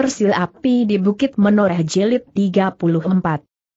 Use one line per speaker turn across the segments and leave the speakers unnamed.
Sil api di Bukit Menoreh Jilid 34.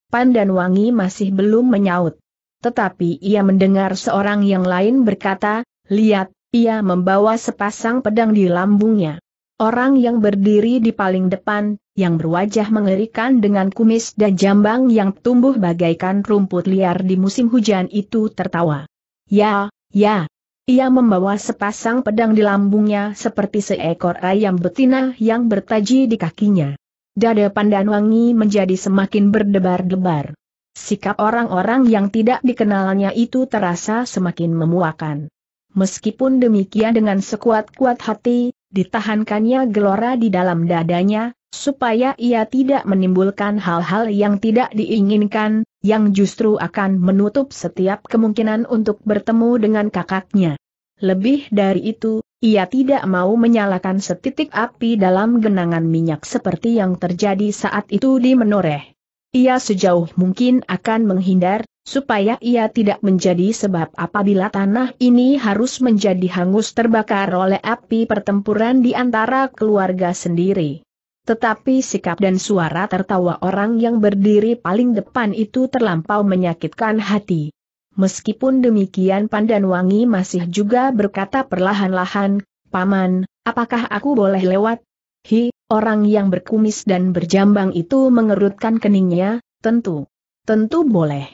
Pandan Wangi masih belum menyaut. Tetapi ia mendengar seorang yang lain berkata, lihat, ia membawa sepasang pedang di lambungnya. Orang yang berdiri di paling depan, yang berwajah mengerikan dengan kumis dan jambang yang tumbuh bagaikan rumput liar di musim hujan itu tertawa. Ya, ya, ia membawa sepasang pedang di lambungnya seperti seekor ayam betina yang bertaji di kakinya. Dada pandan wangi menjadi semakin berdebar-debar. Sikap orang-orang yang tidak dikenalnya itu terasa semakin memuakan. Meskipun demikian dengan sekuat-kuat hati, ditahankannya gelora di dalam dadanya, supaya ia tidak menimbulkan hal-hal yang tidak diinginkan, yang justru akan menutup setiap kemungkinan untuk bertemu dengan kakaknya. Lebih dari itu, ia tidak mau menyalakan setitik api dalam genangan minyak seperti yang terjadi saat itu di Menoreh. Ia sejauh mungkin akan menghindar, supaya ia tidak menjadi sebab apabila tanah ini harus menjadi hangus terbakar oleh api pertempuran di antara keluarga sendiri. Tetapi sikap dan suara tertawa orang yang berdiri paling depan itu terlampau menyakitkan hati. Meskipun demikian Pandan Wangi masih juga berkata perlahan-lahan, Paman, apakah aku boleh lewat? Hi, orang yang berkumis dan berjambang itu mengerutkan keningnya, tentu. Tentu boleh.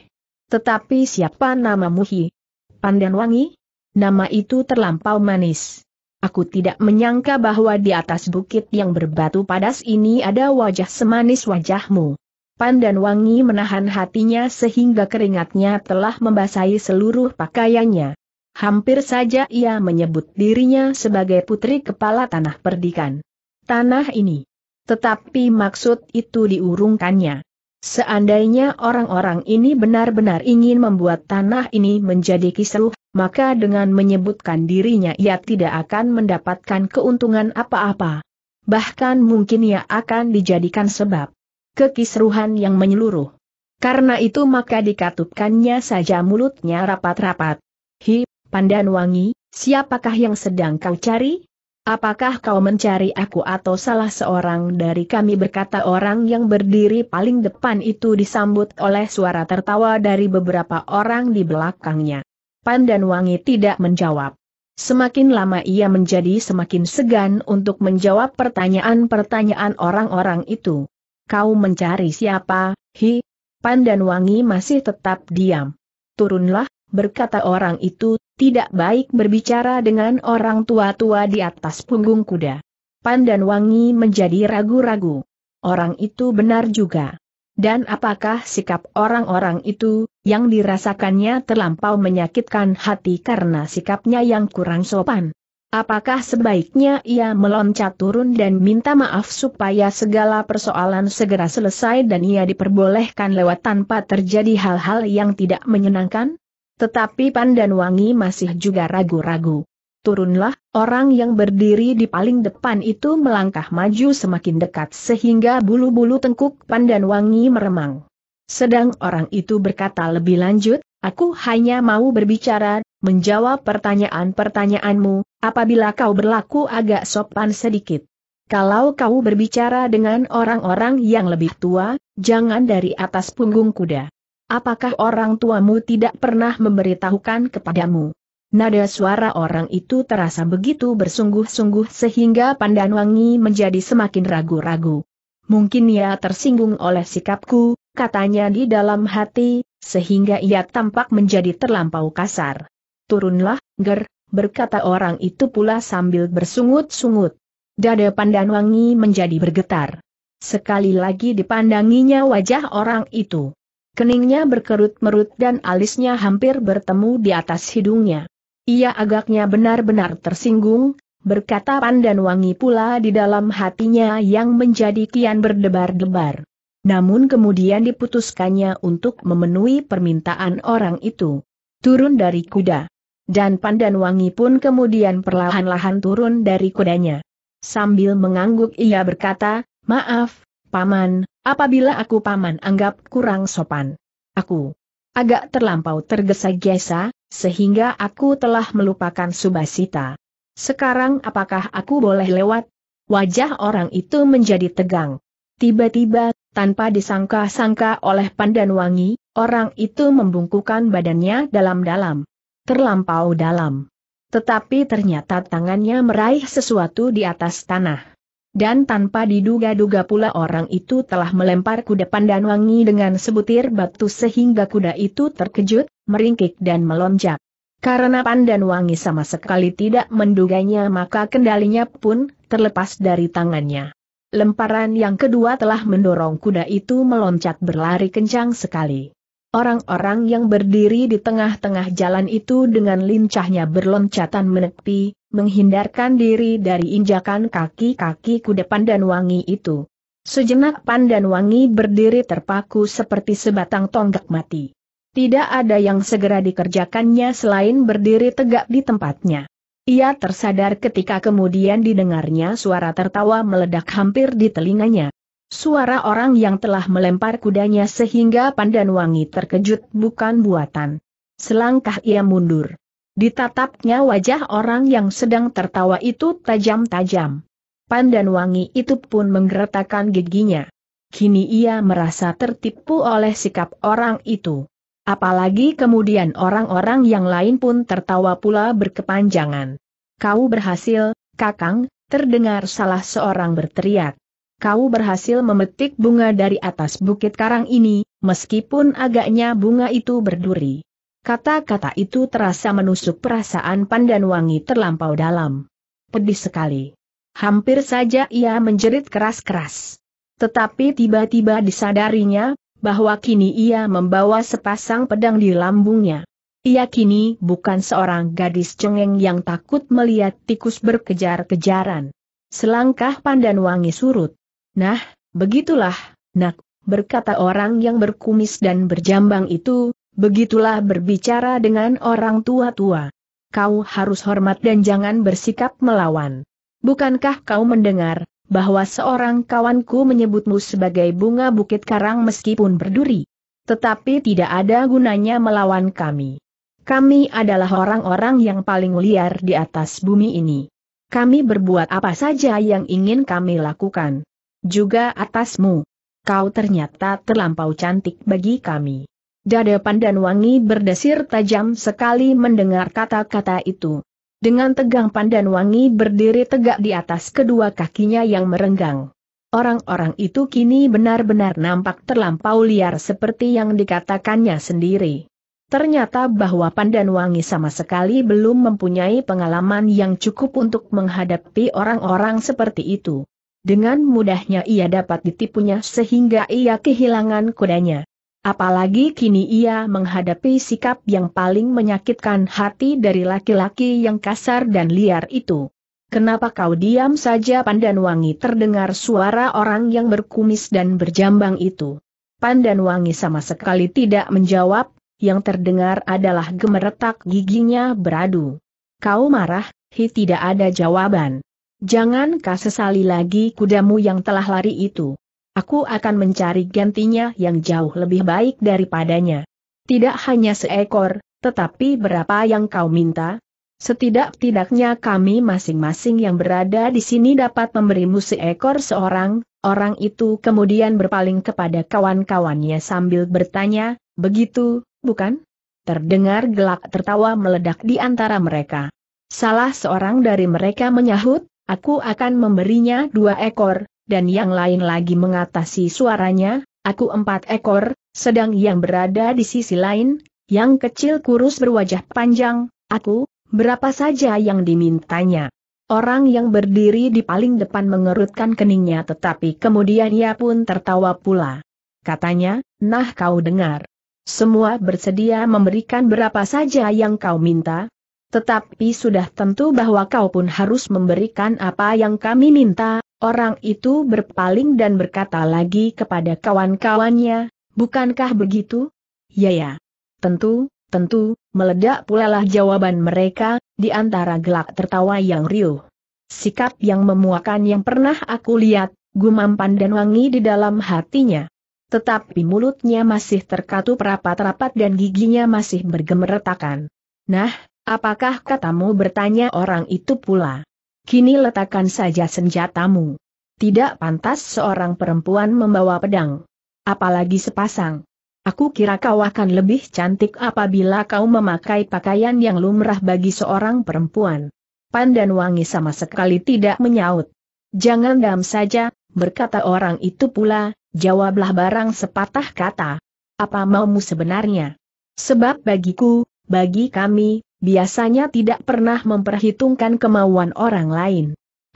Tetapi siapa namamu Hi? Pandan Wangi? Nama itu terlampau manis. Aku tidak menyangka bahwa di atas bukit yang berbatu padas ini ada wajah semanis wajahmu. Pandan Wangi menahan hatinya sehingga keringatnya telah membasahi seluruh pakaiannya. Hampir saja ia menyebut dirinya sebagai putri kepala tanah perdikan. Tanah ini. Tetapi maksud itu diurungkannya. Seandainya orang-orang ini benar-benar ingin membuat tanah ini menjadi kisruh, maka dengan menyebutkan dirinya ia tidak akan mendapatkan keuntungan apa-apa. Bahkan mungkin ia akan dijadikan sebab kekisruhan yang menyeluruh. Karena itu maka dikatupkannya saja mulutnya rapat-rapat. Hi, Pandan Wangi, siapakah yang sedang kau cari? Apakah kau mencari aku atau salah seorang dari kami berkata orang yang berdiri paling depan itu disambut oleh suara tertawa dari beberapa orang di belakangnya. Pan dan Wangi tidak menjawab. Semakin lama ia menjadi semakin segan untuk menjawab pertanyaan-pertanyaan orang-orang itu. Kau mencari siapa, Hi? Pan dan Wangi masih tetap diam. Turunlah, berkata orang itu, tidak baik berbicara dengan orang tua-tua di atas punggung kuda. Pandan Wangi menjadi ragu-ragu. Orang itu benar juga. Dan apakah sikap orang-orang itu, yang dirasakannya terlampau menyakitkan hati karena sikapnya yang kurang sopan? Apakah sebaiknya ia meloncat turun dan minta maaf supaya segala persoalan segera selesai dan ia diperbolehkan lewat tanpa terjadi hal-hal yang tidak menyenangkan? Tetapi Wangi masih juga ragu-ragu. Turunlah, orang yang berdiri di paling depan itu melangkah maju semakin dekat sehingga bulu-bulu tengkuk Wangi meremang. Sedang orang itu berkata lebih lanjut, aku hanya mau berbicara, menjawab pertanyaan-pertanyaanmu, apabila kau berlaku agak sopan sedikit. Kalau kau berbicara dengan orang-orang yang lebih tua, jangan dari atas punggung kuda. Apakah orang tuamu tidak pernah memberitahukan kepadamu? Nada suara orang itu terasa begitu bersungguh-sungguh sehingga wangi menjadi semakin ragu-ragu. Mungkin ia tersinggung oleh sikapku, katanya di dalam hati, sehingga ia tampak menjadi terlampau kasar. Turunlah, ger, berkata orang itu pula sambil bersungut-sungut. Dada wangi menjadi bergetar. Sekali lagi dipandanginya wajah orang itu. Keningnya berkerut-merut dan alisnya hampir bertemu di atas hidungnya. Ia agaknya benar-benar tersinggung, berkata pandan wangi pula di dalam hatinya yang menjadi kian berdebar-debar. Namun kemudian diputuskannya untuk memenuhi permintaan orang itu. Turun dari kuda. Dan pandan wangi pun kemudian perlahan-lahan turun dari kudanya. Sambil mengangguk ia berkata, maaf, Paman, apabila aku paman anggap kurang sopan. Aku agak terlampau tergesa-gesa, sehingga aku telah melupakan Subasita. Sekarang apakah aku boleh lewat? Wajah orang itu menjadi tegang. Tiba-tiba, tanpa disangka-sangka oleh Pandan Wangi, orang itu membungkukan badannya dalam-dalam. Terlampau dalam. Tetapi ternyata tangannya meraih sesuatu di atas tanah. Dan tanpa diduga-duga pula orang itu telah melempar kuda pandan wangi dengan sebutir batu sehingga kuda itu terkejut, meringkik dan melonjak. Karena pandan wangi sama sekali tidak menduganya maka kendalinya pun terlepas dari tangannya. Lemparan yang kedua telah mendorong kuda itu meloncat berlari kencang sekali. Orang-orang yang berdiri di tengah-tengah jalan itu dengan lincahnya berloncatan menepi, menghindarkan diri dari injakan kaki-kaki kuda pandan wangi itu. Sejenak pandan wangi berdiri terpaku seperti sebatang tonggak mati. Tidak ada yang segera dikerjakannya selain berdiri tegak di tempatnya. Ia tersadar ketika kemudian didengarnya suara tertawa meledak hampir di telinganya. Suara orang yang telah melempar kudanya sehingga pandan wangi terkejut bukan buatan. Selangkah ia mundur. Ditatapnya wajah orang yang sedang tertawa itu tajam-tajam. Pandan wangi itu pun menggeretakan giginya. Kini ia merasa tertipu oleh sikap orang itu. Apalagi kemudian orang-orang yang lain pun tertawa pula berkepanjangan. Kau berhasil, Kakang, terdengar salah seorang berteriak. Kau berhasil memetik bunga dari atas bukit karang ini, meskipun agaknya bunga itu berduri. Kata-kata itu terasa menusuk perasaan Pandan Wangi terlampau dalam. Pedih sekali. Hampir saja ia menjerit keras-keras. Tetapi tiba-tiba disadarinya, bahwa kini ia membawa sepasang pedang di lambungnya. Ia kini bukan seorang gadis cengeng yang takut melihat tikus berkejar-kejaran. Selangkah Pandan Wangi surut. Nah, begitulah, nak, berkata orang yang berkumis dan berjambang itu, Begitulah berbicara dengan orang tua-tua. Kau harus hormat dan jangan bersikap melawan. Bukankah kau mendengar, bahwa seorang kawanku menyebutmu sebagai bunga bukit karang meskipun berduri? Tetapi tidak ada gunanya melawan kami. Kami adalah orang-orang yang paling liar di atas bumi ini. Kami berbuat apa saja yang ingin kami lakukan. Juga atasmu. Kau ternyata terlampau cantik bagi kami. Dada Pandan Wangi berdesir tajam sekali mendengar kata-kata itu. Dengan tegang Pandan Wangi berdiri tegak di atas kedua kakinya yang merenggang. Orang-orang itu kini benar-benar nampak terlampau liar seperti yang dikatakannya sendiri. Ternyata bahwa Pandan Wangi sama sekali belum mempunyai pengalaman yang cukup untuk menghadapi orang-orang seperti itu. Dengan mudahnya ia dapat ditipunya sehingga ia kehilangan kudanya. Apalagi kini ia menghadapi sikap yang paling menyakitkan hati dari laki-laki yang kasar dan liar itu. Kenapa kau diam saja Pandan Wangi terdengar suara orang yang berkumis dan berjambang itu. Pandan Wangi sama sekali tidak menjawab, yang terdengar adalah gemeretak giginya beradu. Kau marah, hi tidak ada jawaban. Jangan kau sesali lagi kudamu yang telah lari itu. Aku akan mencari gantinya yang jauh lebih baik daripadanya. Tidak hanya seekor, tetapi berapa yang kau minta? Setidak-tidaknya kami masing-masing yang berada di sini dapat memberimu seekor seorang, orang itu kemudian berpaling kepada kawan-kawannya sambil bertanya, begitu, bukan? Terdengar gelak tertawa meledak di antara mereka. Salah seorang dari mereka menyahut, aku akan memberinya dua ekor, dan yang lain lagi mengatasi suaranya, aku empat ekor, sedang yang berada di sisi lain, yang kecil kurus berwajah panjang, aku, berapa saja yang dimintanya. Orang yang berdiri di paling depan mengerutkan keningnya tetapi kemudian ia pun tertawa pula. Katanya, nah kau dengar. Semua bersedia memberikan berapa saja yang kau minta, tetapi sudah tentu bahwa kau pun harus memberikan apa yang kami minta, Orang itu berpaling dan berkata lagi kepada kawan-kawannya, bukankah begitu? Ya ya. Tentu, tentu, meledak pula lah jawaban mereka, di antara gelak tertawa yang riuh. Sikap yang memuakan yang pernah aku lihat, gumam dan wangi di dalam hatinya. Tetapi mulutnya masih terkatup rapat-rapat dan giginya masih bergemeretakan. Nah, apakah katamu bertanya orang itu pula? kini letakkan saja senjatamu. Tidak pantas seorang perempuan membawa pedang. Apalagi sepasang. Aku kira kau akan lebih cantik apabila kau memakai pakaian yang lumrah bagi seorang perempuan. Pan dan wangi sama sekali tidak menyaut. Jangan dam saja, berkata orang itu pula, jawablah barang sepatah kata. Apa maumu sebenarnya? Sebab bagiku, bagi kami, biasanya tidak pernah memperhitungkan kemauan orang lain.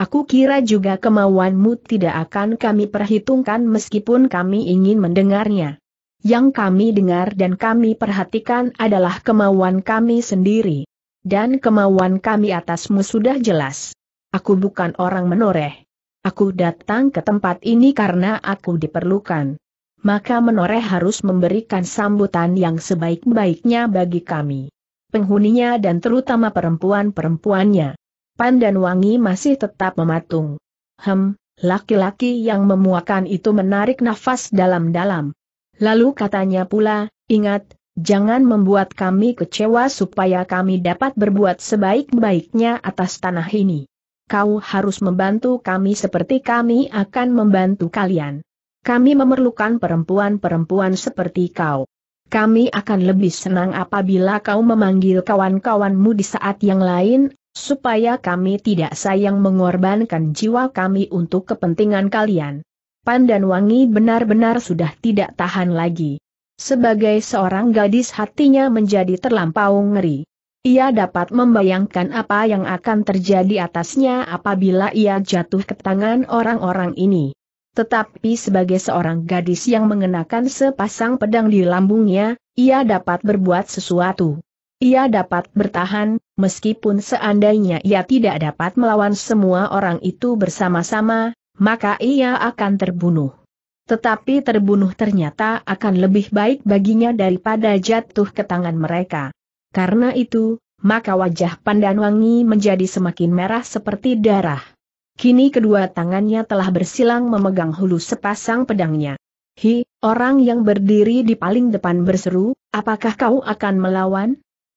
Aku kira juga kemauanmu tidak akan kami perhitungkan meskipun kami ingin mendengarnya. Yang kami dengar dan kami perhatikan adalah kemauan kami sendiri. Dan kemauan kami atasmu sudah jelas. Aku bukan orang menoreh. Aku datang ke tempat ini karena aku diperlukan. Maka menoreh harus memberikan sambutan yang sebaik-baiknya bagi kami penghuninya dan terutama perempuan-perempuannya. Pan dan Wangi masih tetap mematung. Hem, laki-laki yang memuakan itu menarik nafas dalam-dalam. Lalu katanya pula, ingat, jangan membuat kami kecewa supaya kami dapat berbuat sebaik-baiknya atas tanah ini. Kau harus membantu kami seperti kami akan membantu kalian. Kami memerlukan perempuan-perempuan seperti kau. Kami akan lebih senang apabila kau memanggil kawan-kawanmu di saat yang lain, supaya kami tidak sayang mengorbankan jiwa kami untuk kepentingan kalian. Pan dan Wangi benar-benar sudah tidak tahan lagi. Sebagai seorang gadis hatinya menjadi terlampau ngeri. Ia dapat membayangkan apa yang akan terjadi atasnya apabila ia jatuh ke tangan orang-orang ini. Tetapi sebagai seorang gadis yang mengenakan sepasang pedang di lambungnya, ia dapat berbuat sesuatu. Ia dapat bertahan, meskipun seandainya ia tidak dapat melawan semua orang itu bersama-sama, maka ia akan terbunuh. Tetapi terbunuh ternyata akan lebih baik baginya daripada jatuh ke tangan mereka. Karena itu, maka wajah pandan wangi menjadi semakin merah seperti darah. Kini kedua tangannya telah bersilang memegang hulu sepasang pedangnya. Hi, orang yang berdiri di paling depan berseru, apakah kau akan melawan?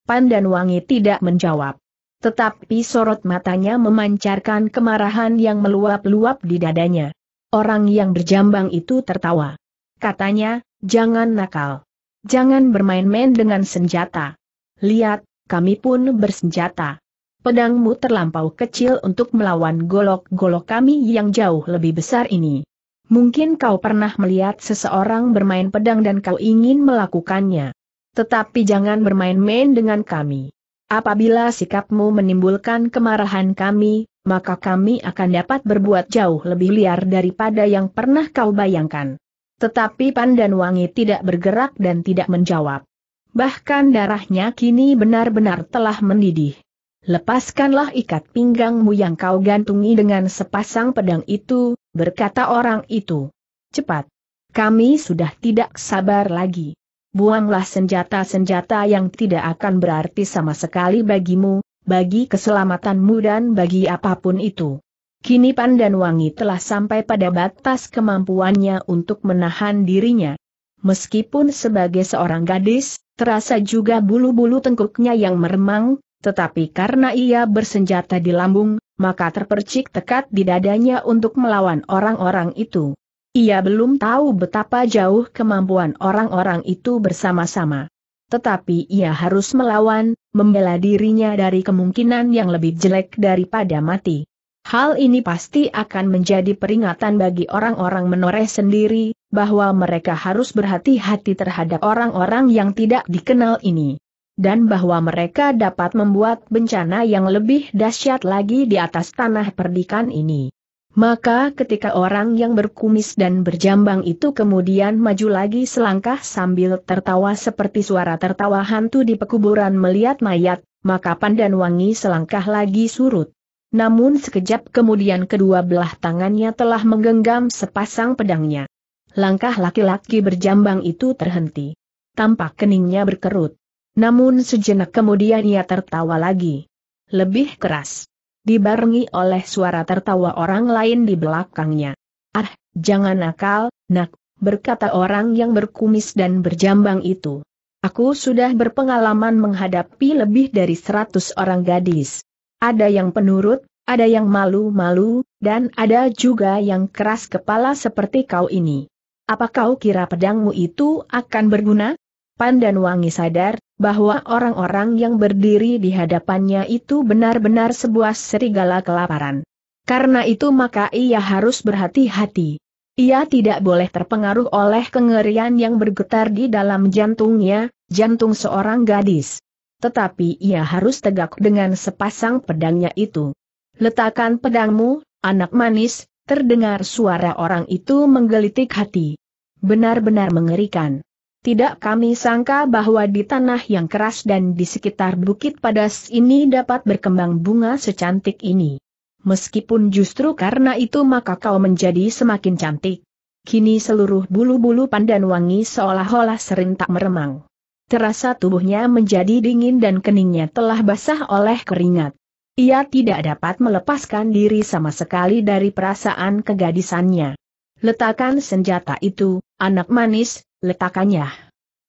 Pandan Wangi tidak menjawab. Tetapi sorot matanya memancarkan kemarahan yang meluap-luap di dadanya. Orang yang berjambang itu tertawa. Katanya, jangan nakal. Jangan bermain-main dengan senjata. Lihat, kami pun bersenjata. Pedangmu terlampau kecil untuk melawan golok-golok kami yang jauh lebih besar ini. Mungkin kau pernah melihat seseorang bermain pedang dan kau ingin melakukannya. Tetapi jangan bermain-main dengan kami. Apabila sikapmu menimbulkan kemarahan kami, maka kami akan dapat berbuat jauh lebih liar daripada yang pernah kau bayangkan. Tetapi Pandan Wangi tidak bergerak dan tidak menjawab. Bahkan darahnya kini benar-benar telah mendidih. Lepaskanlah ikat pinggangmu yang kau gantungi dengan sepasang pedang itu, berkata orang itu. Cepat. Kami sudah tidak sabar lagi. Buanglah senjata-senjata yang tidak akan berarti sama sekali bagimu, bagi keselamatanmu dan bagi apapun itu. Kini Pandan Wangi telah sampai pada batas kemampuannya untuk menahan dirinya. Meskipun sebagai seorang gadis, terasa juga bulu-bulu tengkuknya yang meremang, tetapi karena ia bersenjata di lambung, maka terpercik tekad di dadanya untuk melawan orang-orang itu. Ia belum tahu betapa jauh kemampuan orang-orang itu bersama-sama. Tetapi ia harus melawan, membela dirinya dari kemungkinan yang lebih jelek daripada mati. Hal ini pasti akan menjadi peringatan bagi orang-orang menoreh sendiri, bahwa mereka harus berhati-hati terhadap orang-orang yang tidak dikenal ini dan bahwa mereka dapat membuat bencana yang lebih dahsyat lagi di atas tanah perdikan ini. Maka ketika orang yang berkumis dan berjambang itu kemudian maju lagi selangkah sambil tertawa seperti suara tertawa hantu di pekuburan melihat mayat, maka Pandan Wangi selangkah lagi surut. Namun sekejap kemudian kedua belah tangannya telah menggenggam sepasang pedangnya. Langkah laki-laki berjambang itu terhenti. Tampak keningnya berkerut. Namun sejenak kemudian ia tertawa lagi. Lebih keras. Dibarengi oleh suara tertawa orang lain di belakangnya. Ah, jangan nakal, nak, berkata orang yang berkumis dan berjambang itu. Aku sudah berpengalaman menghadapi lebih dari seratus orang gadis. Ada yang penurut, ada yang malu-malu, dan ada juga yang keras kepala seperti kau ini. Apa kau kira pedangmu itu akan berguna? dan Wangi sadar bahwa orang-orang yang berdiri di hadapannya itu benar-benar sebuah serigala kelaparan. Karena itu maka ia harus berhati-hati. Ia tidak boleh terpengaruh oleh kengerian yang bergetar di dalam jantungnya, jantung seorang gadis. Tetapi ia harus tegak dengan sepasang pedangnya itu. Letakkan pedangmu, anak manis, terdengar suara orang itu menggelitik hati. Benar-benar mengerikan. Tidak kami sangka bahwa di tanah yang keras dan di sekitar bukit padas ini dapat berkembang bunga secantik ini. Meskipun justru karena itu maka kau menjadi semakin cantik. Kini seluruh bulu-bulu pandan wangi seolah-olah serentak meremang. Terasa tubuhnya menjadi dingin dan keningnya telah basah oleh keringat. Ia tidak dapat melepaskan diri sama sekali dari perasaan kegadisannya. Letakkan senjata itu, anak manis, Letakannya.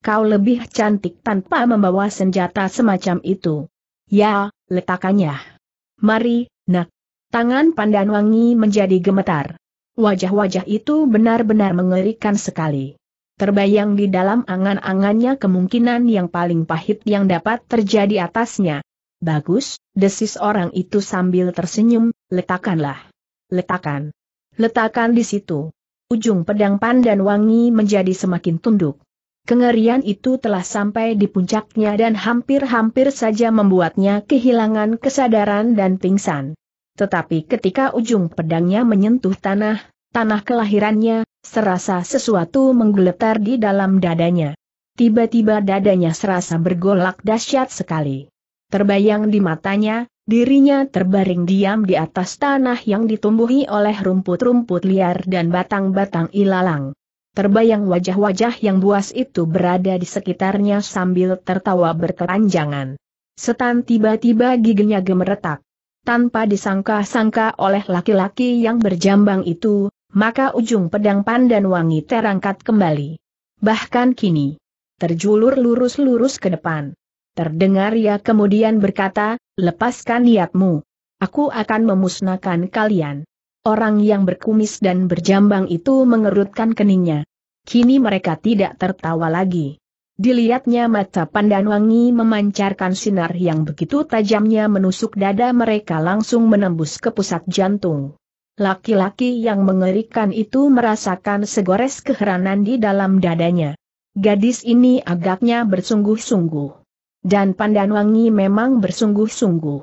Kau lebih cantik tanpa membawa senjata semacam itu. Ya, letakannya. Mari, nak. Tangan pandan wangi menjadi gemetar. Wajah-wajah itu benar-benar mengerikan sekali. Terbayang di dalam angan-angannya kemungkinan yang paling pahit yang dapat terjadi atasnya. Bagus, desis orang itu sambil tersenyum, Letakkanlah. Letakkan. Letakkan di situ. Ujung pedang pandan wangi menjadi semakin tunduk. Kengerian itu telah sampai di puncaknya dan hampir-hampir saja membuatnya kehilangan kesadaran dan pingsan. Tetapi ketika ujung pedangnya menyentuh tanah, tanah kelahirannya, serasa sesuatu menggeletar di dalam dadanya. Tiba-tiba dadanya serasa bergolak dahsyat sekali. Terbayang di matanya, Dirinya terbaring diam di atas tanah yang ditumbuhi oleh rumput-rumput liar dan batang-batang ilalang. Terbayang wajah-wajah yang buas itu berada di sekitarnya sambil tertawa berkepanjangan. Setan tiba-tiba giginya gemeretak. Tanpa disangka-sangka oleh laki-laki yang berjambang itu, maka ujung pedang pandan wangi terangkat kembali. Bahkan kini, terjulur lurus-lurus ke depan. Terdengar ia kemudian berkata, Lepaskan niatmu. Aku akan memusnahkan kalian. Orang yang berkumis dan berjambang itu mengerutkan keningnya. Kini mereka tidak tertawa lagi. Dilihatnya mata pandan wangi memancarkan sinar yang begitu tajamnya menusuk dada mereka langsung menembus ke pusat jantung. Laki-laki yang mengerikan itu merasakan segores keheranan di dalam dadanya. Gadis ini agaknya bersungguh-sungguh dan Pandanwangi memang bersungguh-sungguh.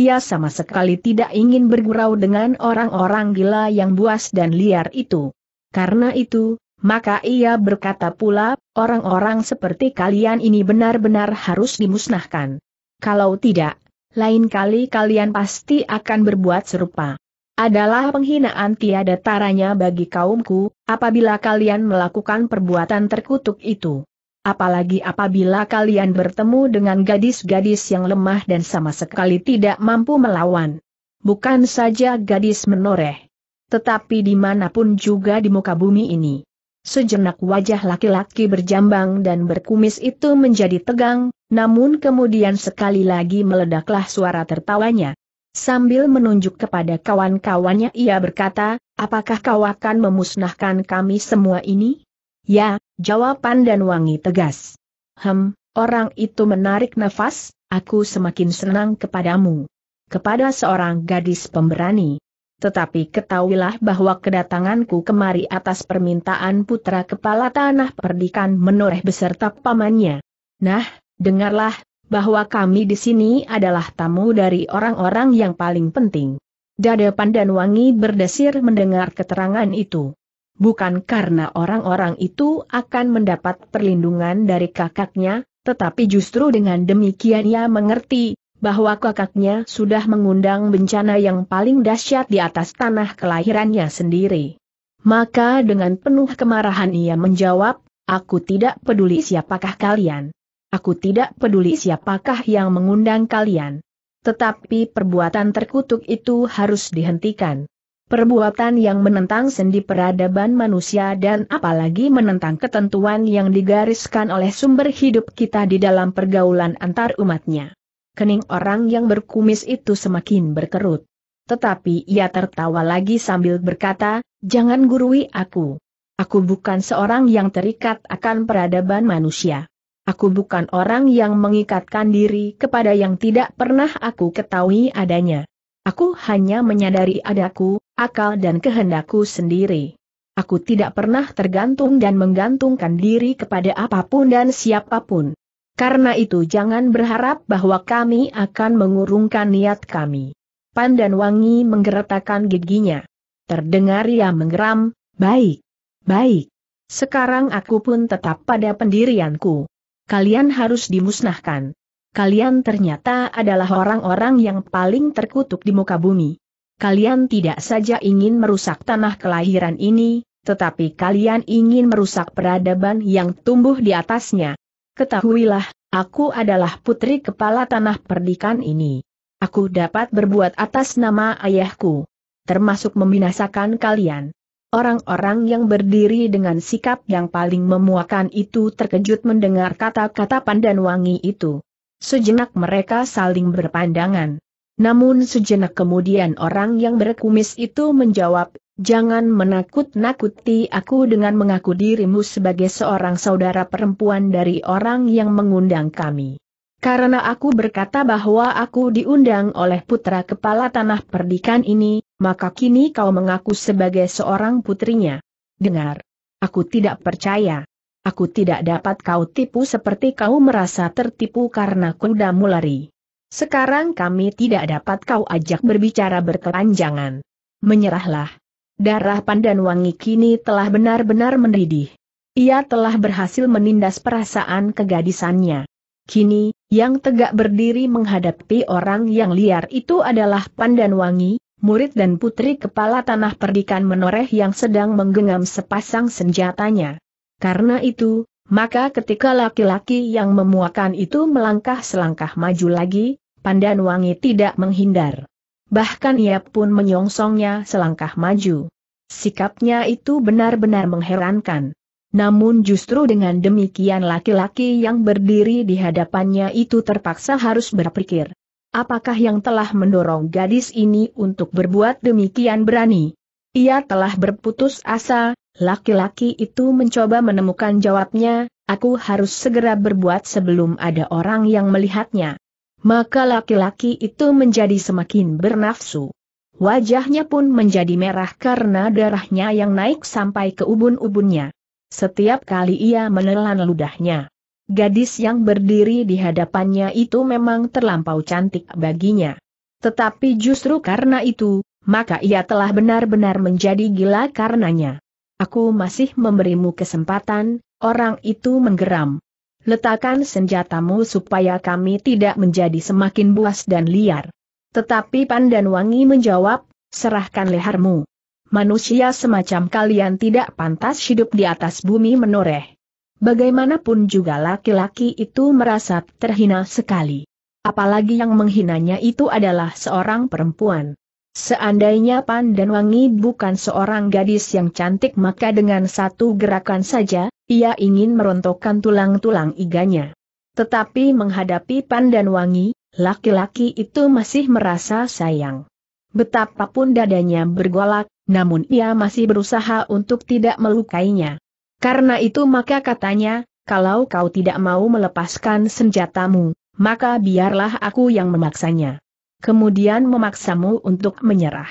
Ia sama sekali tidak ingin bergurau dengan orang-orang gila yang buas dan liar itu. Karena itu, maka ia berkata pula, orang-orang seperti kalian ini benar-benar harus dimusnahkan. Kalau tidak, lain kali kalian pasti akan berbuat serupa. Adalah penghinaan tiada taranya bagi kaumku, apabila kalian melakukan perbuatan terkutuk itu. Apalagi apabila kalian bertemu dengan gadis-gadis yang lemah dan sama sekali tidak mampu melawan. Bukan saja gadis menoreh. Tetapi dimanapun juga di muka bumi ini. Sejenak wajah laki-laki berjambang dan berkumis itu menjadi tegang, namun kemudian sekali lagi meledaklah suara tertawanya. Sambil menunjuk kepada kawan-kawannya ia berkata, apakah kau akan memusnahkan kami semua ini? Ya, Jawab Pandan Wangi tegas. Hem, orang itu menarik nafas, aku semakin senang kepadamu. Kepada seorang gadis pemberani. Tetapi ketahuilah bahwa kedatanganku kemari atas permintaan putra kepala tanah perdikan menoreh beserta pamannya. Nah, dengarlah, bahwa kami di sini adalah tamu dari orang-orang yang paling penting. Dada wangi berdesir mendengar keterangan itu bukan karena orang-orang itu akan mendapat perlindungan dari kakaknya, tetapi justru dengan demikian ia mengerti bahwa kakaknya sudah mengundang bencana yang paling dahsyat di atas tanah kelahirannya sendiri. Maka dengan penuh kemarahan ia menjawab, aku tidak peduli siapakah kalian. Aku tidak peduli siapakah yang mengundang kalian. Tetapi perbuatan terkutuk itu harus dihentikan. Perbuatan yang menentang sendi peradaban manusia dan apalagi menentang ketentuan yang digariskan oleh sumber hidup kita di dalam pergaulan antar umatnya. Kening orang yang berkumis itu semakin berkerut. Tetapi ia tertawa lagi sambil berkata, jangan gurui aku. Aku bukan seorang yang terikat akan peradaban manusia. Aku bukan orang yang mengikatkan diri kepada yang tidak pernah aku ketahui adanya. Aku hanya menyadari adaku, akal dan kehendakku sendiri. Aku tidak pernah tergantung dan menggantungkan diri kepada apapun dan siapapun. Karena itu jangan berharap bahwa kami akan mengurungkan niat kami. Pandan Wangi menggeretakkan giginya. Terdengar ia menggeram, baik, baik. Sekarang aku pun tetap pada pendirianku. Kalian harus dimusnahkan kalian ternyata adalah orang-orang yang paling terkutuk di muka bumi. Kalian tidak saja ingin merusak tanah kelahiran ini, tetapi kalian ingin merusak peradaban yang tumbuh di atasnya. Ketahuilah, aku adalah putri kepala tanah perdikan ini. Aku dapat berbuat atas nama ayahku, termasuk membinasakan kalian. Orang-orang yang berdiri dengan sikap yang paling memuakan itu terkejut mendengar kata-kata pandan wangi itu. Sejenak mereka saling berpandangan. Namun sejenak kemudian orang yang berkumis itu menjawab, Jangan menakut-nakuti aku dengan mengaku dirimu sebagai seorang saudara perempuan dari orang yang mengundang kami. Karena aku berkata bahwa aku diundang oleh putra kepala tanah perdikan ini, maka kini kau mengaku sebagai seorang putrinya. Dengar. Aku tidak percaya. Aku tidak dapat kau tipu seperti kau merasa tertipu karena kudamu lari. Sekarang kami tidak dapat kau ajak berbicara berkelanjangan. Menyerahlah. Darah pandan wangi kini telah benar-benar mendidih. Ia telah berhasil menindas perasaan kegadisannya. Kini, yang tegak berdiri menghadapi orang yang liar itu adalah pandan wangi, murid dan putri kepala tanah perdikan menoreh yang sedang menggenggam sepasang senjatanya. Karena itu, maka ketika laki-laki yang memuakan itu melangkah selangkah maju lagi, Pandan Wangi tidak menghindar. Bahkan ia pun menyongsongnya selangkah maju. Sikapnya itu benar-benar mengherankan. Namun justru dengan demikian laki-laki yang berdiri di hadapannya itu terpaksa harus berpikir. Apakah yang telah mendorong gadis ini untuk berbuat demikian berani? Ia telah berputus asa, Laki-laki itu mencoba menemukan jawabnya, aku harus segera berbuat sebelum ada orang yang melihatnya. Maka laki-laki itu menjadi semakin bernafsu. Wajahnya pun menjadi merah karena darahnya yang naik sampai ke ubun-ubunnya. Setiap kali ia menelan ludahnya. Gadis yang berdiri di hadapannya itu memang terlampau cantik baginya. Tetapi justru karena itu, maka ia telah benar-benar menjadi gila karenanya. Aku masih memberimu kesempatan, orang itu menggeram. Letakkan senjatamu supaya kami tidak menjadi semakin buas dan liar. Tetapi Pandan Wangi menjawab, serahkan lehermu. Manusia semacam kalian tidak pantas hidup di atas bumi menoreh. Bagaimanapun juga laki-laki itu merasa terhina sekali. Apalagi yang menghinanya itu adalah seorang perempuan. Seandainya Wangi bukan seorang gadis yang cantik maka dengan satu gerakan saja, ia ingin merontokkan tulang-tulang iganya. Tetapi menghadapi Wangi, laki-laki itu masih merasa sayang. Betapapun dadanya bergolak, namun ia masih berusaha untuk tidak melukainya. Karena itu maka katanya, kalau kau tidak mau melepaskan senjatamu, maka biarlah aku yang memaksanya kemudian memaksamu untuk menyerah.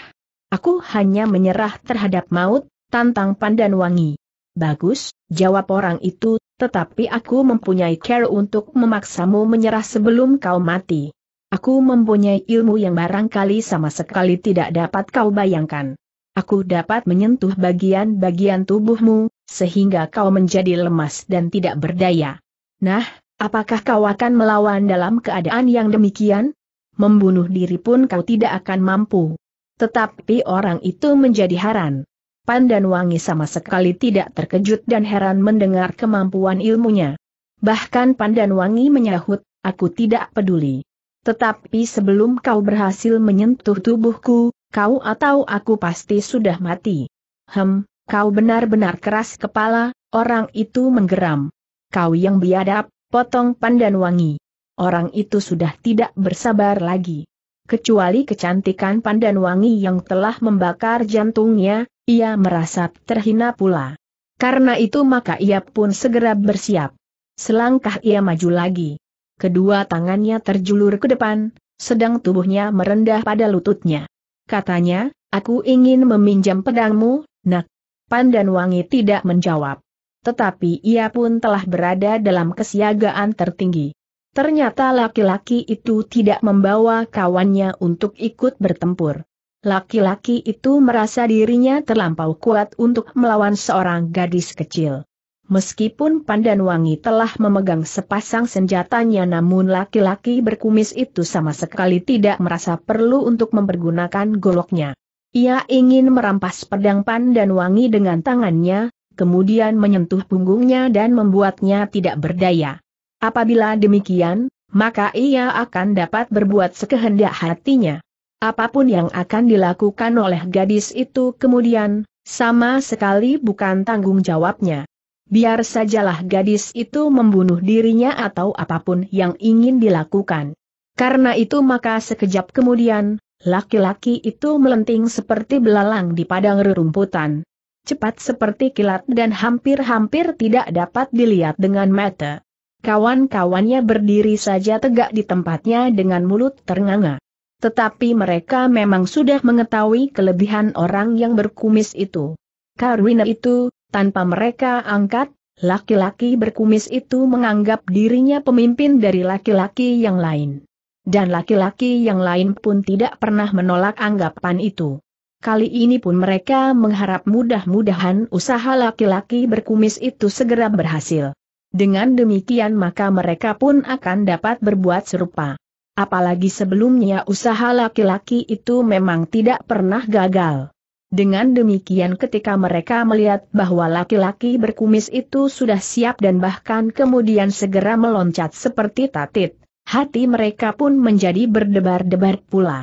Aku hanya menyerah terhadap maut, tantang pandan wangi. Bagus, jawab orang itu, tetapi aku mempunyai care untuk memaksamu menyerah sebelum kau mati. Aku mempunyai ilmu yang barangkali sama sekali tidak dapat kau bayangkan. Aku dapat menyentuh bagian-bagian tubuhmu, sehingga kau menjadi lemas dan tidak berdaya. Nah, apakah kau akan melawan dalam keadaan yang demikian? membunuh diri pun kau tidak akan mampu. Tetapi orang itu menjadi heran. Pandan Wangi sama sekali tidak terkejut dan heran mendengar kemampuan ilmunya. Bahkan Pandan Wangi menyahut, aku tidak peduli. Tetapi sebelum kau berhasil menyentuh tubuhku, kau atau aku pasti sudah mati. Hem, kau benar-benar keras kepala, orang itu menggeram. Kau yang biadab, potong Pandan Wangi orang itu sudah tidak bersabar lagi. Kecuali kecantikan pandan wangi yang telah membakar jantungnya, ia merasa terhina pula. Karena itu maka ia pun segera bersiap. Selangkah ia maju lagi. Kedua tangannya terjulur ke depan, sedang tubuhnya merendah pada lututnya. Katanya, aku ingin meminjam pedangmu, nak. Pandan wangi tidak menjawab. Tetapi ia pun telah berada dalam kesiagaan tertinggi. Ternyata laki-laki itu tidak membawa kawannya untuk ikut bertempur. Laki-laki itu merasa dirinya terlampau kuat untuk melawan seorang gadis kecil. Meskipun Pandan Wangi telah memegang sepasang senjatanya namun laki-laki berkumis itu sama sekali tidak merasa perlu untuk mempergunakan goloknya. Ia ingin merampas pedang Pandan Wangi dengan tangannya, kemudian menyentuh punggungnya dan membuatnya tidak berdaya. Apabila demikian, maka ia akan dapat berbuat sekehendak hatinya. Apapun yang akan dilakukan oleh gadis itu kemudian, sama sekali bukan tanggung jawabnya. Biar sajalah gadis itu membunuh dirinya atau apapun yang ingin dilakukan. Karena itu maka sekejap kemudian, laki-laki itu melenting seperti belalang di padang rerumputan. Cepat seperti kilat dan hampir-hampir tidak dapat dilihat dengan mata. Kawan-kawannya berdiri saja tegak di tempatnya dengan mulut ternganga. Tetapi mereka memang sudah mengetahui kelebihan orang yang berkumis itu. Karwina itu, tanpa mereka angkat, laki-laki berkumis itu menganggap dirinya pemimpin dari laki-laki yang lain. Dan laki-laki yang lain pun tidak pernah menolak anggapan itu. Kali ini pun mereka mengharap mudah-mudahan usaha laki-laki berkumis itu segera berhasil. Dengan demikian maka mereka pun akan dapat berbuat serupa. Apalagi sebelumnya usaha laki-laki itu memang tidak pernah gagal. Dengan demikian ketika mereka melihat bahwa laki-laki berkumis itu sudah siap dan bahkan kemudian segera meloncat seperti tatit, hati mereka pun menjadi berdebar-debar pula.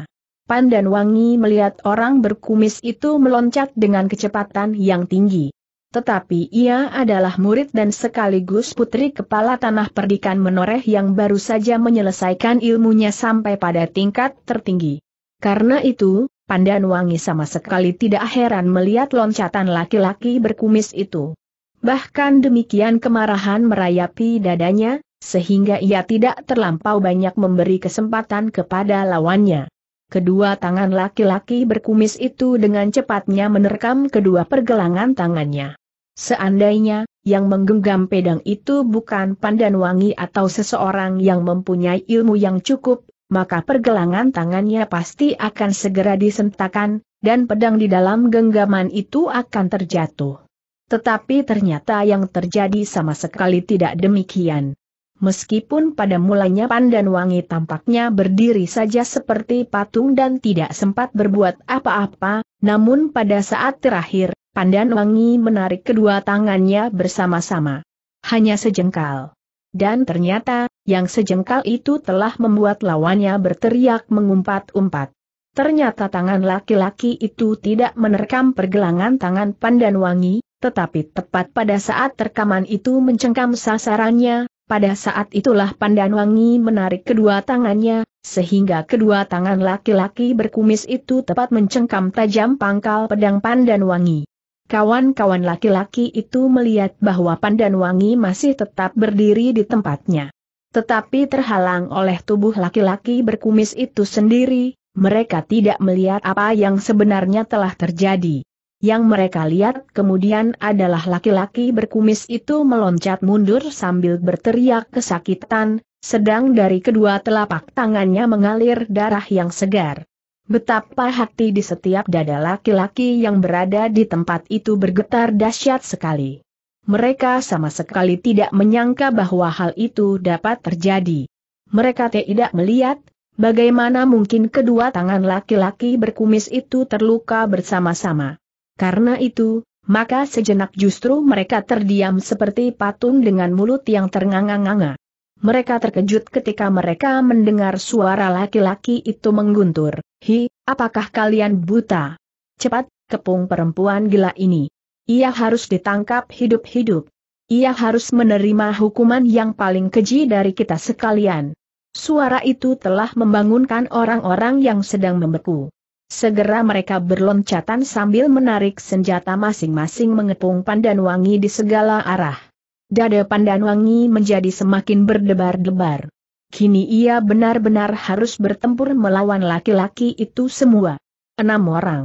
Pandan Wangi melihat orang berkumis itu meloncat dengan kecepatan yang tinggi tetapi ia adalah murid dan sekaligus putri kepala tanah perdikan menoreh yang baru saja menyelesaikan ilmunya sampai pada tingkat tertinggi. Karena itu, Pandan Wangi sama sekali tidak heran melihat loncatan laki-laki berkumis itu. Bahkan demikian kemarahan merayapi dadanya, sehingga ia tidak terlampau banyak memberi kesempatan kepada lawannya. Kedua tangan laki-laki berkumis itu dengan cepatnya menerkam kedua pergelangan tangannya. Seandainya, yang menggenggam pedang itu bukan pandan wangi atau seseorang yang mempunyai ilmu yang cukup, maka pergelangan tangannya pasti akan segera disentakan, dan pedang di dalam genggaman itu akan terjatuh. Tetapi ternyata yang terjadi sama sekali tidak demikian. Meskipun pada mulanya Pandan Wangi tampaknya berdiri saja seperti patung dan tidak sempat berbuat apa-apa, namun pada saat terakhir, Pandan Wangi menarik kedua tangannya bersama-sama. Hanya sejengkal. Dan ternyata, yang sejengkal itu telah membuat lawannya berteriak mengumpat-umpat. Ternyata tangan laki-laki itu tidak menerkam pergelangan tangan Pandan Wangi, tetapi tepat pada saat terkaman itu mencengkam sasarannya, pada saat itulah Pandan Wangi menarik kedua tangannya, sehingga kedua tangan laki-laki berkumis itu tepat mencengkam tajam pangkal pedang Pandan Wangi. Kawan-kawan laki-laki itu melihat bahwa Pandan Wangi masih tetap berdiri di tempatnya. Tetapi terhalang oleh tubuh laki-laki berkumis itu sendiri, mereka tidak melihat apa yang sebenarnya telah terjadi. Yang mereka lihat kemudian adalah laki-laki berkumis itu meloncat mundur sambil berteriak kesakitan, sedang dari kedua telapak tangannya mengalir darah yang segar. Betapa hati di setiap dada laki-laki yang berada di tempat itu bergetar dahsyat sekali. Mereka sama sekali tidak menyangka bahwa hal itu dapat terjadi. Mereka tidak melihat, bagaimana mungkin kedua tangan laki-laki berkumis itu terluka bersama-sama. Karena itu, maka sejenak justru mereka terdiam seperti patung dengan mulut yang ternganga-nganga. Mereka terkejut ketika mereka mendengar suara laki-laki itu mengguntur. Hi, apakah kalian buta? Cepat, kepung perempuan gila ini. Ia harus ditangkap hidup-hidup. Ia harus menerima hukuman yang paling keji dari kita sekalian. Suara itu telah membangunkan orang-orang yang sedang membeku. Segera mereka berloncatan sambil menarik senjata masing-masing mengepung Pandanwangi di segala arah. Dada Pandanwangi menjadi semakin berdebar-debar kini ia benar-benar harus bertempur melawan laki-laki itu semua. Enam orang.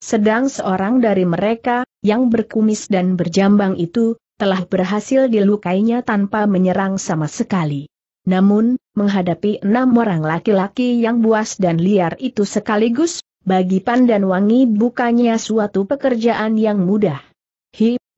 Sedang seorang dari mereka, yang berkumis dan berjambang itu, telah berhasil dilukainya tanpa menyerang sama sekali. Namun, menghadapi enam orang laki-laki yang buas dan liar itu sekaligus, bagi Pandan Wangi bukannya suatu pekerjaan yang mudah.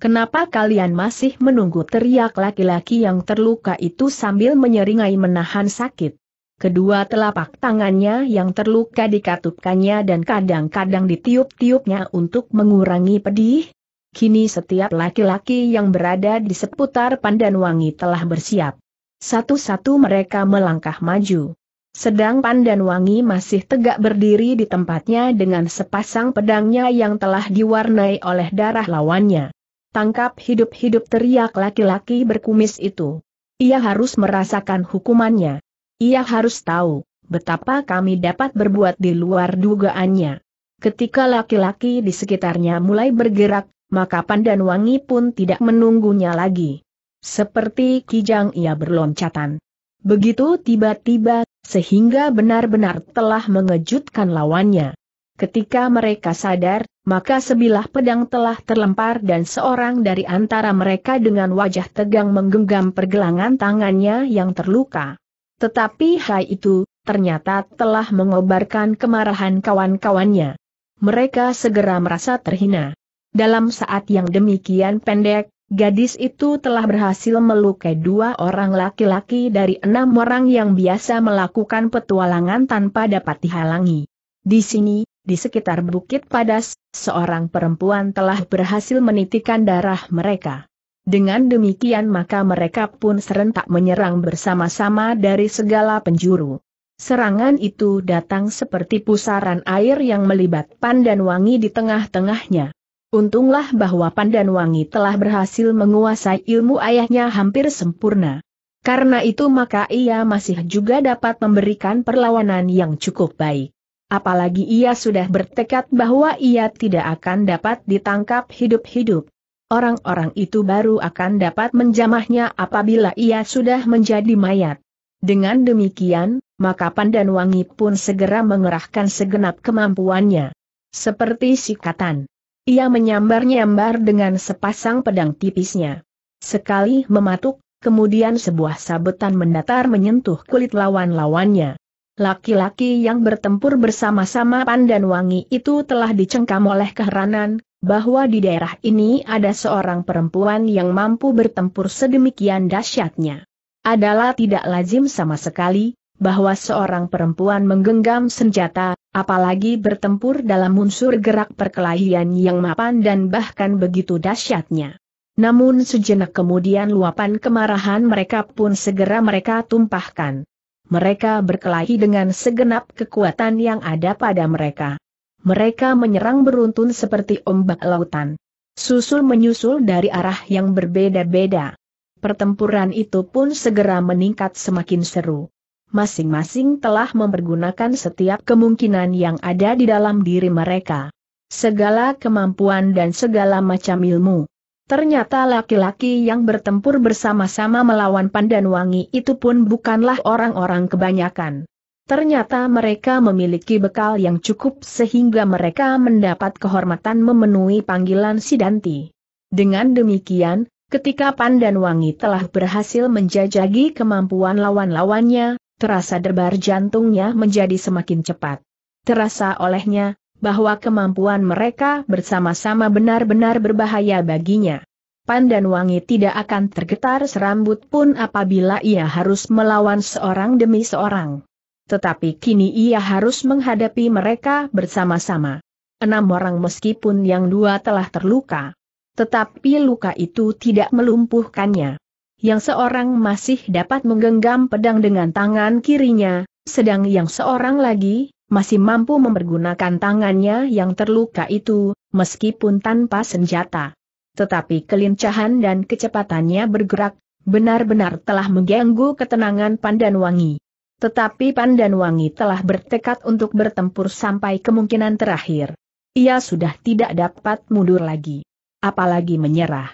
Kenapa kalian masih menunggu teriak laki-laki yang terluka itu sambil menyeringai menahan sakit? Kedua telapak tangannya yang terluka dikatupkannya dan kadang-kadang ditiup-tiupnya untuk mengurangi pedih. Kini setiap laki-laki yang berada di seputar pandan wangi telah bersiap. Satu-satu mereka melangkah maju. Sedang pandan wangi masih tegak berdiri di tempatnya dengan sepasang pedangnya yang telah diwarnai oleh darah lawannya. Tangkap hidup-hidup teriak laki-laki berkumis itu. Ia harus merasakan hukumannya. Ia harus tahu betapa kami dapat berbuat di luar dugaannya. Ketika laki-laki di sekitarnya mulai bergerak, maka Pandan Wangi pun tidak menunggunya lagi. Seperti kijang ia berloncatan. Begitu tiba-tiba, sehingga benar-benar telah mengejutkan lawannya. Ketika mereka sadar, maka sebilah pedang telah terlempar dan seorang dari antara mereka dengan wajah tegang menggenggam pergelangan tangannya yang terluka. Tetapi Hai itu, ternyata telah mengobarkan kemarahan kawan-kawannya. Mereka segera merasa terhina. Dalam saat yang demikian pendek, gadis itu telah berhasil melukai dua orang laki-laki dari enam orang yang biasa melakukan petualangan tanpa dapat dihalangi. Di sini, di sekitar Bukit Padas, seorang perempuan telah berhasil menitikan darah mereka. Dengan demikian maka mereka pun serentak menyerang bersama-sama dari segala penjuru. Serangan itu datang seperti pusaran air yang melibat pandan wangi di tengah-tengahnya. Untunglah bahwa pandan wangi telah berhasil menguasai ilmu ayahnya hampir sempurna. Karena itu maka ia masih juga dapat memberikan perlawanan yang cukup baik apalagi ia sudah bertekad bahwa ia tidak akan dapat ditangkap hidup-hidup. Orang-orang itu baru akan dapat menjamahnya apabila ia sudah menjadi mayat. Dengan demikian, maka Pandan Wangi pun segera mengerahkan segenap kemampuannya. Seperti sikatan. Ia menyambar-nyambar dengan sepasang pedang tipisnya. Sekali mematuk, kemudian sebuah sabetan mendatar menyentuh kulit lawan-lawannya. Laki-laki yang bertempur bersama-sama Pandan Wangi itu telah dicengkam oleh keheranan, bahwa di daerah ini ada seorang perempuan yang mampu bertempur sedemikian dahsyatnya. Adalah tidak lazim sama sekali, bahwa seorang perempuan menggenggam senjata, apalagi bertempur dalam unsur gerak perkelahian yang mapan dan bahkan begitu dahsyatnya. Namun sejenak kemudian luapan kemarahan mereka pun segera mereka tumpahkan mereka berkelahi dengan segenap kekuatan yang ada pada mereka. Mereka menyerang beruntun seperti ombak lautan. Susul-menyusul dari arah yang berbeda-beda. Pertempuran itu pun segera meningkat semakin seru. Masing-masing telah mempergunakan setiap kemungkinan yang ada di dalam diri mereka. Segala kemampuan dan segala macam ilmu. Ternyata laki-laki yang bertempur bersama-sama melawan pandan wangi itu pun bukanlah orang-orang kebanyakan. Ternyata mereka memiliki bekal yang cukup sehingga mereka mendapat kehormatan memenuhi panggilan Sidanti. Dengan demikian, ketika Pandan Wangi telah berhasil menjajagi kemampuan lawan-lawannya, terasa derbar jantungnya menjadi semakin cepat. Terasa olehnya, bahwa kemampuan mereka bersama-sama benar-benar berbahaya baginya. Pandan Wangi tidak akan tergetar serambut pun apabila ia harus melawan seorang demi seorang. Tetapi kini ia harus menghadapi mereka bersama-sama. Enam orang meskipun yang dua telah terluka. Tetapi luka itu tidak melumpuhkannya. Yang seorang masih dapat menggenggam pedang dengan tangan kirinya, sedang yang seorang lagi, masih mampu mempergunakan tangannya yang terluka itu, meskipun tanpa senjata. Tetapi kelincahan dan kecepatannya bergerak, benar-benar telah mengganggu ketenangan Pandan Wangi. Tetapi Pandan Wangi telah bertekad untuk bertempur sampai kemungkinan terakhir. Ia sudah tidak dapat mundur lagi. Apalagi menyerah.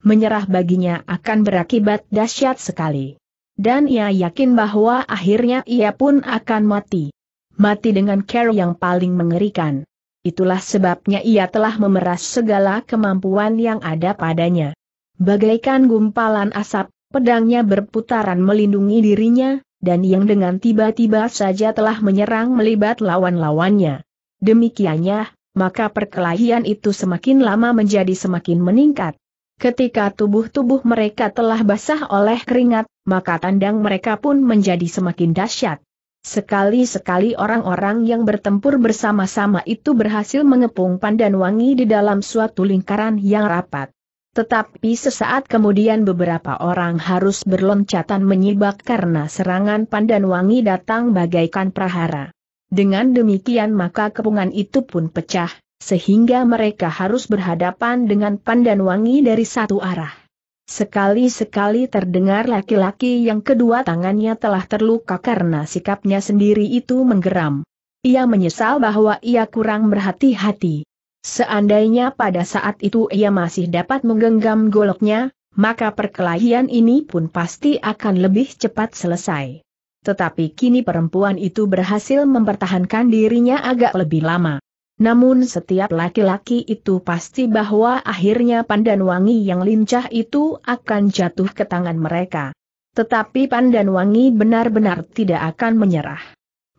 Menyerah baginya akan berakibat dahsyat sekali. Dan ia yakin bahwa akhirnya ia pun akan mati mati dengan cara yang paling mengerikan. Itulah sebabnya ia telah memeras segala kemampuan yang ada padanya. Bagaikan gumpalan asap, pedangnya berputaran melindungi dirinya, dan yang dengan tiba-tiba saja telah menyerang melibat lawan-lawannya. Demikiannya, maka perkelahian itu semakin lama menjadi semakin meningkat. Ketika tubuh-tubuh mereka telah basah oleh keringat, maka tandang mereka pun menjadi semakin dahsyat. Sekali-sekali orang-orang yang bertempur bersama-sama itu berhasil mengepung pandan wangi di dalam suatu lingkaran yang rapat. Tetapi sesaat kemudian beberapa orang harus berloncatan menyibak karena serangan pandan wangi datang bagaikan prahara. Dengan demikian maka kepungan itu pun pecah, sehingga mereka harus berhadapan dengan pandan wangi dari satu arah. Sekali-sekali terdengar laki-laki yang kedua tangannya telah terluka karena sikapnya sendiri itu menggeram. Ia menyesal bahwa ia kurang berhati-hati. Seandainya pada saat itu ia masih dapat menggenggam goloknya, maka perkelahian ini pun pasti akan lebih cepat selesai. Tetapi kini perempuan itu berhasil mempertahankan dirinya agak lebih lama. Namun setiap laki-laki itu pasti bahwa akhirnya pandan wangi yang lincah itu akan jatuh ke tangan mereka. Tetapi pandan wangi benar-benar tidak akan menyerah.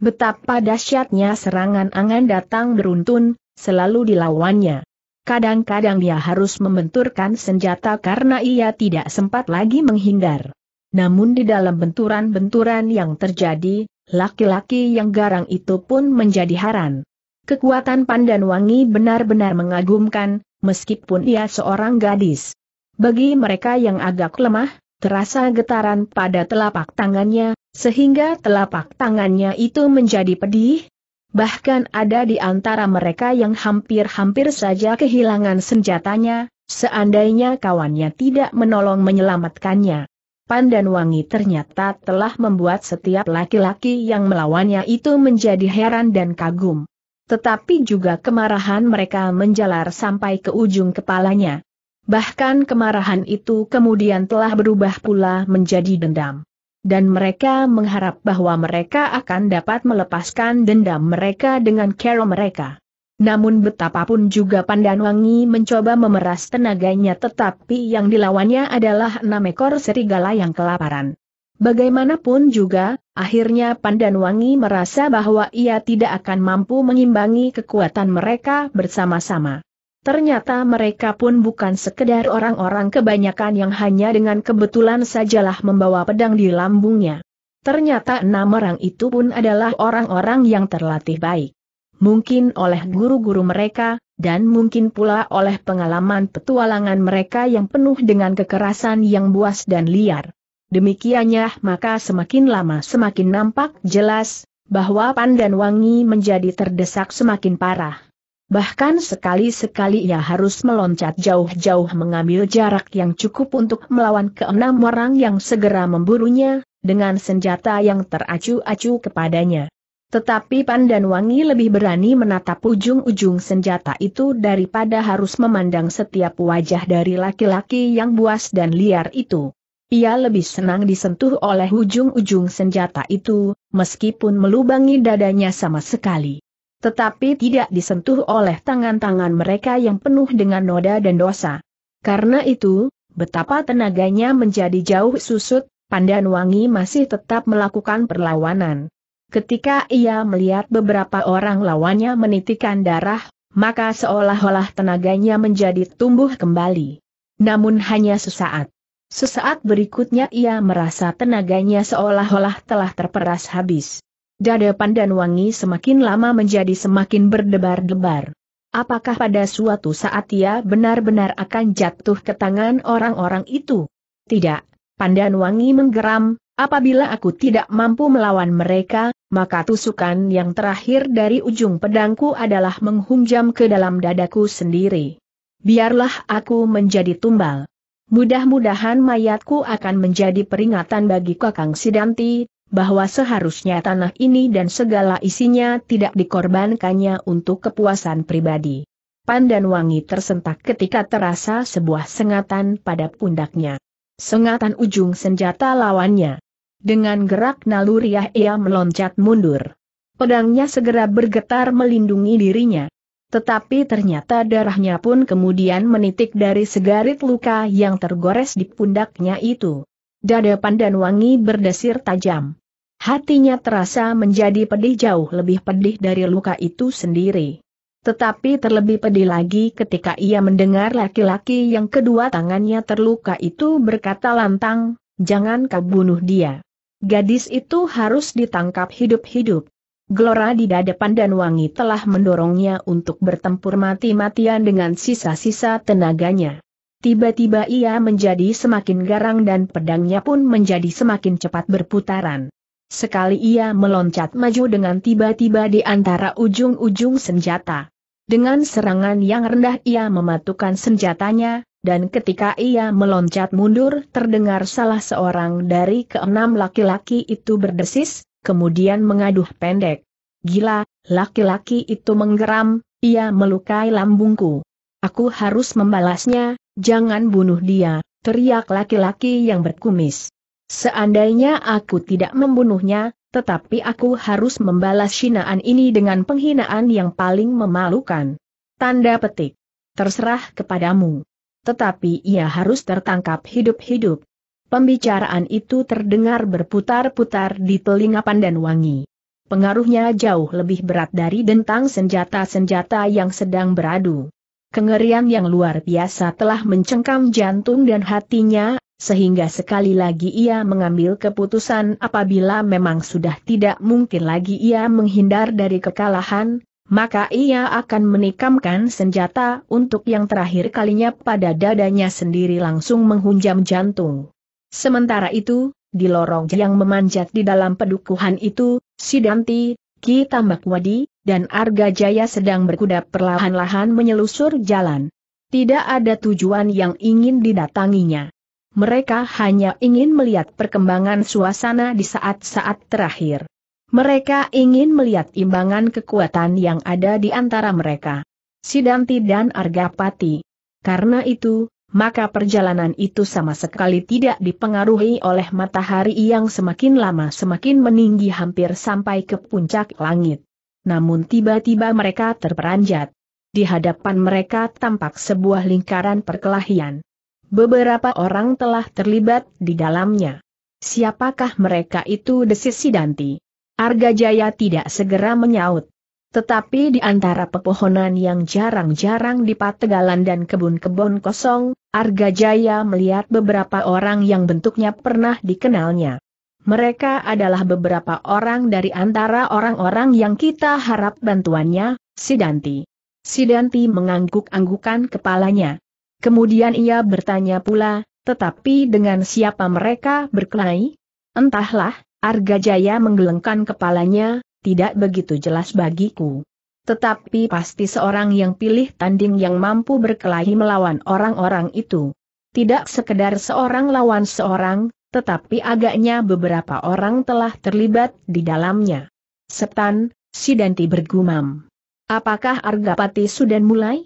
Betapa dahsyatnya serangan angan datang beruntun, selalu dilawannya. Kadang-kadang dia harus membenturkan senjata karena ia tidak sempat lagi menghindar. Namun di dalam benturan-benturan yang terjadi, laki-laki yang garang itu pun menjadi haran. Kekuatan Pandan Wangi benar-benar mengagumkan, meskipun ia seorang gadis. Bagi mereka yang agak lemah, terasa getaran pada telapak tangannya, sehingga telapak tangannya itu menjadi pedih. Bahkan ada di antara mereka yang hampir-hampir saja kehilangan senjatanya, seandainya kawannya tidak menolong menyelamatkannya. Pandan Wangi ternyata telah membuat setiap laki-laki yang melawannya itu menjadi heran dan kagum tetapi juga kemarahan mereka menjalar sampai ke ujung kepalanya. Bahkan kemarahan itu kemudian telah berubah pula menjadi dendam. Dan mereka mengharap bahwa mereka akan dapat melepaskan dendam mereka dengan kero mereka. Namun betapapun juga Pandanwangi mencoba memeras tenaganya tetapi yang dilawannya adalah enam ekor serigala yang kelaparan. Bagaimanapun juga, Akhirnya Pandan Wangi merasa bahwa ia tidak akan mampu mengimbangi kekuatan mereka bersama-sama. Ternyata mereka pun bukan sekedar orang-orang kebanyakan yang hanya dengan kebetulan sajalah membawa pedang di lambungnya. Ternyata enam orang itu pun adalah orang-orang yang terlatih baik. Mungkin oleh guru-guru mereka, dan mungkin pula oleh pengalaman petualangan mereka yang penuh dengan kekerasan yang buas dan liar. Demikiannya maka semakin lama semakin nampak jelas, bahwa Pandan Wangi menjadi terdesak semakin parah. Bahkan sekali-sekali ia harus meloncat jauh-jauh mengambil jarak yang cukup untuk melawan keenam orang yang segera memburunya, dengan senjata yang teracu-acu kepadanya. Tetapi Pandan Wangi lebih berani menatap ujung-ujung senjata itu daripada harus memandang setiap wajah dari laki-laki yang buas dan liar itu. Ia lebih senang disentuh oleh ujung-ujung senjata itu, meskipun melubangi dadanya sama sekali. Tetapi tidak disentuh oleh tangan-tangan mereka yang penuh dengan noda dan dosa. Karena itu, betapa tenaganya menjadi jauh susut, Pandan Wangi masih tetap melakukan perlawanan. Ketika ia melihat beberapa orang lawannya menitikan darah, maka seolah-olah tenaganya menjadi tumbuh kembali. Namun hanya sesaat. Sesaat berikutnya ia merasa tenaganya seolah-olah telah terperas habis. Dada Pandan Wangi semakin lama menjadi semakin berdebar-debar. Apakah pada suatu saat ia benar-benar akan jatuh ke tangan orang-orang itu? Tidak, Pandan Wangi menggeram, apabila aku tidak mampu melawan mereka, maka tusukan yang terakhir dari ujung pedangku adalah menghunjam ke dalam dadaku sendiri. Biarlah aku menjadi tumbal. Mudah-mudahan mayatku akan menjadi peringatan bagi Kakang Sidanti, bahwa seharusnya tanah ini dan segala isinya tidak dikorbankannya untuk kepuasan pribadi. Pandan wangi tersentak ketika terasa sebuah sengatan pada pundaknya. Sengatan ujung senjata lawannya. Dengan gerak naluriah ia meloncat mundur. Pedangnya segera bergetar melindungi dirinya. Tetapi ternyata darahnya pun kemudian menitik dari segarit luka yang tergores di pundaknya itu. Dada pandan wangi berdesir tajam. Hatinya terasa menjadi pedih jauh lebih pedih dari luka itu sendiri. Tetapi terlebih pedih lagi ketika ia mendengar laki-laki yang kedua tangannya terluka itu berkata lantang, jangan kau bunuh dia. Gadis itu harus ditangkap hidup-hidup. Gelora di dadapan dan wangi telah mendorongnya untuk bertempur mati-matian dengan sisa-sisa tenaganya. Tiba-tiba ia menjadi semakin garang dan pedangnya pun menjadi semakin cepat berputaran. Sekali ia meloncat maju dengan tiba-tiba di antara ujung-ujung senjata. Dengan serangan yang rendah ia mematukan senjatanya, dan ketika ia meloncat mundur terdengar salah seorang dari keenam laki-laki itu berdesis, kemudian mengaduh pendek. Gila, laki-laki itu menggeram, ia melukai lambungku. Aku harus membalasnya, jangan bunuh dia, teriak laki-laki yang berkumis. Seandainya aku tidak membunuhnya, tetapi aku harus membalas hinaan ini dengan penghinaan yang paling memalukan. Tanda petik. Terserah kepadamu. Tetapi ia harus tertangkap hidup-hidup. Pembicaraan itu terdengar berputar-putar di telinga Pandan Wangi. Pengaruhnya jauh lebih berat dari dentang senjata-senjata yang sedang beradu. Kengerian yang luar biasa telah mencengkam jantung dan hatinya, sehingga sekali lagi ia mengambil keputusan apabila memang sudah tidak mungkin lagi ia menghindar dari kekalahan, maka ia akan menikamkan senjata untuk yang terakhir kalinya pada dadanya sendiri langsung menghunjam jantung. Sementara itu, di lorong yang memanjat di dalam pedukuhan itu, Sidanti, Ki Tambak dan Arga Jaya sedang berkuda perlahan-lahan menyelusur jalan. Tidak ada tujuan yang ingin didatanginya. Mereka hanya ingin melihat perkembangan suasana di saat-saat terakhir. Mereka ingin melihat imbangan kekuatan yang ada di antara mereka. Sidanti dan Argapati. Karena itu, maka perjalanan itu sama sekali tidak dipengaruhi oleh matahari yang semakin lama semakin meninggi hampir sampai ke puncak langit. Namun tiba-tiba mereka terperanjat. Di hadapan mereka tampak sebuah lingkaran perkelahian. Beberapa orang telah terlibat di dalamnya. Siapakah mereka itu desis Sidanti? Arga Jaya tidak segera menyaut. Tetapi di antara pepohonan yang jarang-jarang di pategalan dan kebun-kebun kosong, Arga Jaya melihat beberapa orang yang bentuknya pernah dikenalnya. Mereka adalah beberapa orang dari antara orang-orang yang kita harap bantuannya, Sidanti. Sidanti mengangguk-anggukan kepalanya. Kemudian ia bertanya pula, tetapi dengan siapa mereka berkelahi? Entahlah, Arga Jaya menggelengkan kepalanya, tidak begitu jelas bagiku. Tetapi pasti seorang yang pilih tanding yang mampu berkelahi melawan orang-orang itu. Tidak sekedar seorang lawan seorang, tetapi agaknya beberapa orang telah terlibat di dalamnya. Setan, si Danti bergumam. Apakah Argapati sudah mulai?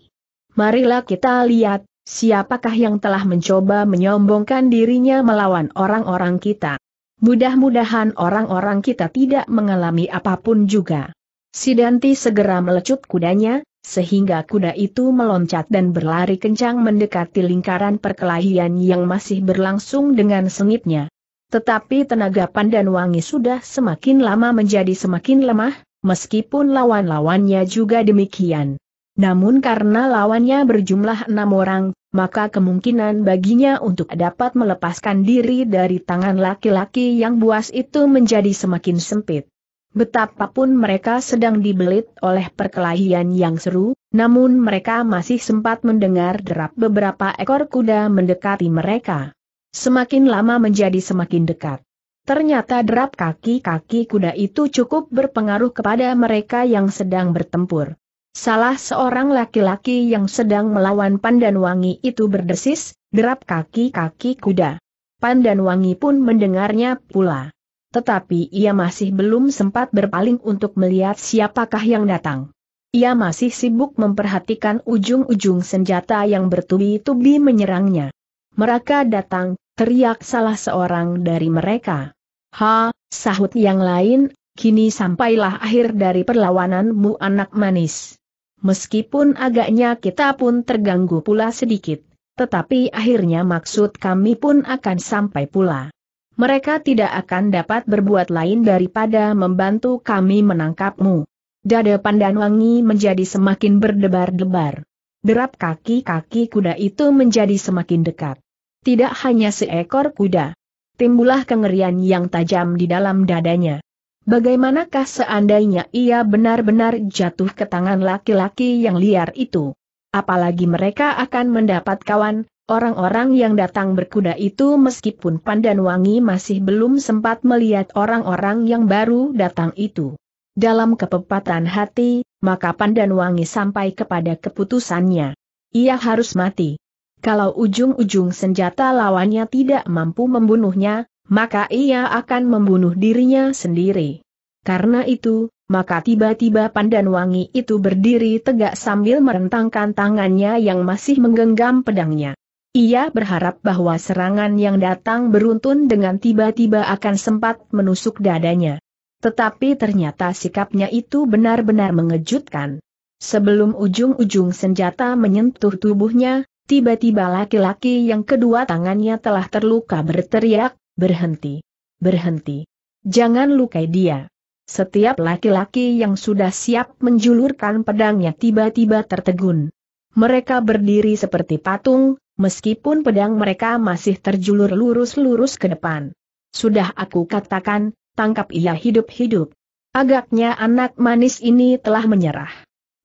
Marilah kita lihat, siapakah yang telah mencoba menyombongkan dirinya melawan orang-orang kita. Mudah-mudahan orang-orang kita tidak mengalami apapun juga. Sidanti segera melecut kudanya, sehingga kuda itu meloncat dan berlari kencang mendekati lingkaran perkelahian yang masih berlangsung dengan sengitnya. Tetapi tenaga Pandan Wangi sudah semakin lama menjadi semakin lemah, meskipun lawan-lawannya juga demikian. Namun karena lawannya berjumlah enam orang, maka kemungkinan baginya untuk dapat melepaskan diri dari tangan laki-laki yang buas itu menjadi semakin sempit. Betapapun mereka sedang dibelit oleh perkelahian yang seru, namun mereka masih sempat mendengar derap beberapa ekor kuda mendekati mereka. Semakin lama menjadi semakin dekat. Ternyata derap kaki-kaki kuda itu cukup berpengaruh kepada mereka yang sedang bertempur. Salah seorang laki-laki yang sedang melawan Pandan Wangi itu berdesis, derap kaki-kaki kuda. Pandan Wangi pun mendengarnya pula. Tetapi ia masih belum sempat berpaling untuk melihat siapakah yang datang. Ia masih sibuk memperhatikan ujung-ujung senjata yang bertubi-tubi menyerangnya. Mereka datang, teriak salah seorang dari mereka. Ha, sahut yang lain, kini sampailah akhir dari perlawananmu anak manis meskipun agaknya kita pun terganggu pula sedikit, tetapi akhirnya maksud kami pun akan sampai pula. Mereka tidak akan dapat berbuat lain daripada membantu kami menangkapmu. Dada pandan wangi menjadi semakin berdebar-debar. Derap kaki-kaki kuda itu menjadi semakin dekat. Tidak hanya seekor kuda. Timbulah kengerian yang tajam di dalam dadanya. Bagaimanakah seandainya ia benar-benar jatuh ke tangan laki-laki yang liar itu? Apalagi mereka akan mendapat kawan, orang-orang yang datang berkuda itu meskipun Pandan Wangi masih belum sempat melihat orang-orang yang baru datang itu. Dalam kepepatan hati, maka Pandan Wangi sampai kepada keputusannya. Ia harus mati. Kalau ujung-ujung senjata lawannya tidak mampu membunuhnya, maka ia akan membunuh dirinya sendiri. Karena itu, maka tiba-tiba pandan wangi itu berdiri tegak sambil merentangkan tangannya yang masih menggenggam pedangnya. Ia berharap bahwa serangan yang datang beruntun dengan tiba-tiba akan sempat menusuk dadanya. Tetapi ternyata sikapnya itu benar-benar mengejutkan. Sebelum ujung-ujung senjata menyentuh tubuhnya, tiba-tiba laki-laki yang kedua tangannya telah terluka berteriak, Berhenti, berhenti. Jangan lukai dia. Setiap laki-laki yang sudah siap menjulurkan pedangnya tiba-tiba tertegun. Mereka berdiri seperti patung, meskipun pedang mereka masih terjulur lurus-lurus ke depan. Sudah aku katakan, tangkap ia hidup-hidup. Agaknya anak manis ini telah menyerah.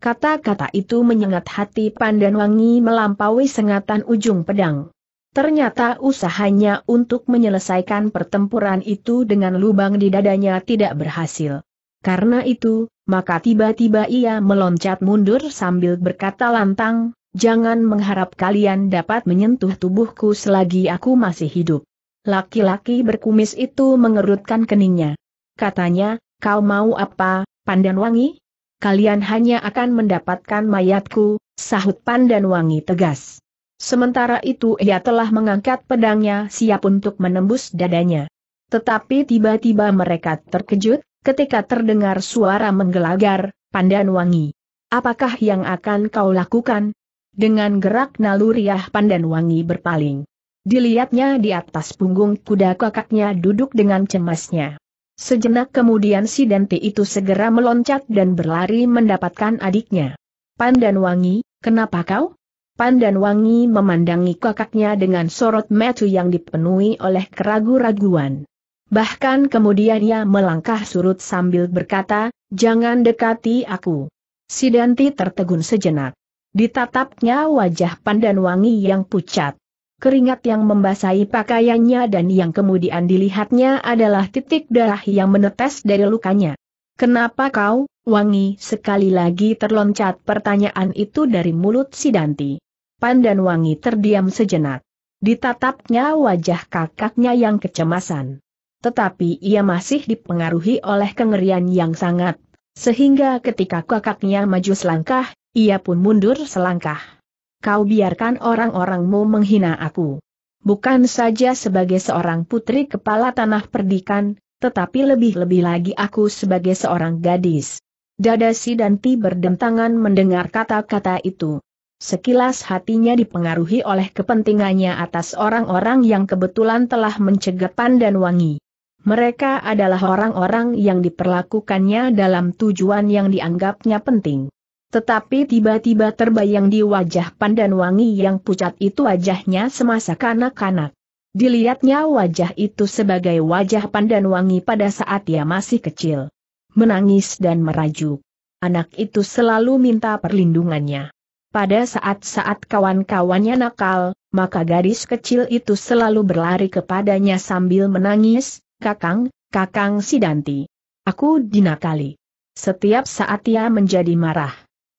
Kata-kata itu menyengat hati pandan Wangi melampaui sengatan ujung pedang. Ternyata usahanya untuk menyelesaikan pertempuran itu dengan lubang di dadanya tidak berhasil. Karena itu, maka tiba-tiba ia meloncat mundur sambil berkata lantang, Jangan mengharap kalian dapat menyentuh tubuhku selagi aku masih hidup. Laki-laki berkumis itu mengerutkan keningnya. Katanya, kau mau apa, Pandan Wangi? Kalian hanya akan mendapatkan mayatku, sahut Pandan Wangi tegas. Sementara itu ia telah mengangkat pedangnya siap untuk menembus dadanya. Tetapi tiba-tiba mereka terkejut, ketika terdengar suara menggelagar, Pandan Wangi. Apakah yang akan kau lakukan? Dengan gerak naluriah Pandan Wangi berpaling. Dilihatnya di atas punggung kuda kakaknya duduk dengan cemasnya. Sejenak kemudian si Dante itu segera meloncat dan berlari mendapatkan adiknya. Pandan Wangi, kenapa kau? Pandan Wangi memandangi kakaknya dengan sorot metu yang dipenuhi oleh keragu-raguan. Bahkan kemudian ia melangkah surut sambil berkata, jangan dekati aku. Sidanti tertegun sejenak. Ditatapnya wajah Pandan Wangi yang pucat. Keringat yang membasahi pakaiannya dan yang kemudian dilihatnya adalah titik darah yang menetes dari lukanya. Kenapa kau, Wangi? Sekali lagi terloncat pertanyaan itu dari mulut Sidanti. Pandan Wangi terdiam sejenak. Ditatapnya wajah kakaknya yang kecemasan. Tetapi ia masih dipengaruhi oleh kengerian yang sangat, sehingga ketika kakaknya maju selangkah, ia pun mundur selangkah. Kau biarkan orang-orangmu menghina aku. Bukan saja sebagai seorang putri kepala tanah perdikan, tetapi lebih-lebih lagi aku sebagai seorang gadis. Dada si Danti berdentangan mendengar kata-kata itu. Sekilas hatinya dipengaruhi oleh kepentingannya atas orang-orang yang kebetulan telah mencegah pandan wangi. Mereka adalah orang-orang yang diperlakukannya dalam tujuan yang dianggapnya penting. Tetapi tiba-tiba terbayang di wajah pandan wangi yang pucat itu wajahnya semasa kanak-kanak. Dilihatnya wajah itu sebagai wajah pandan wangi pada saat ia masih kecil. Menangis dan merajuk. Anak itu selalu minta perlindungannya. Pada saat-saat kawan-kawannya nakal, maka gadis kecil itu selalu berlari kepadanya sambil menangis, Kakang, Kakang Sidanti. Aku dinakali. Setiap saat ia menjadi marah.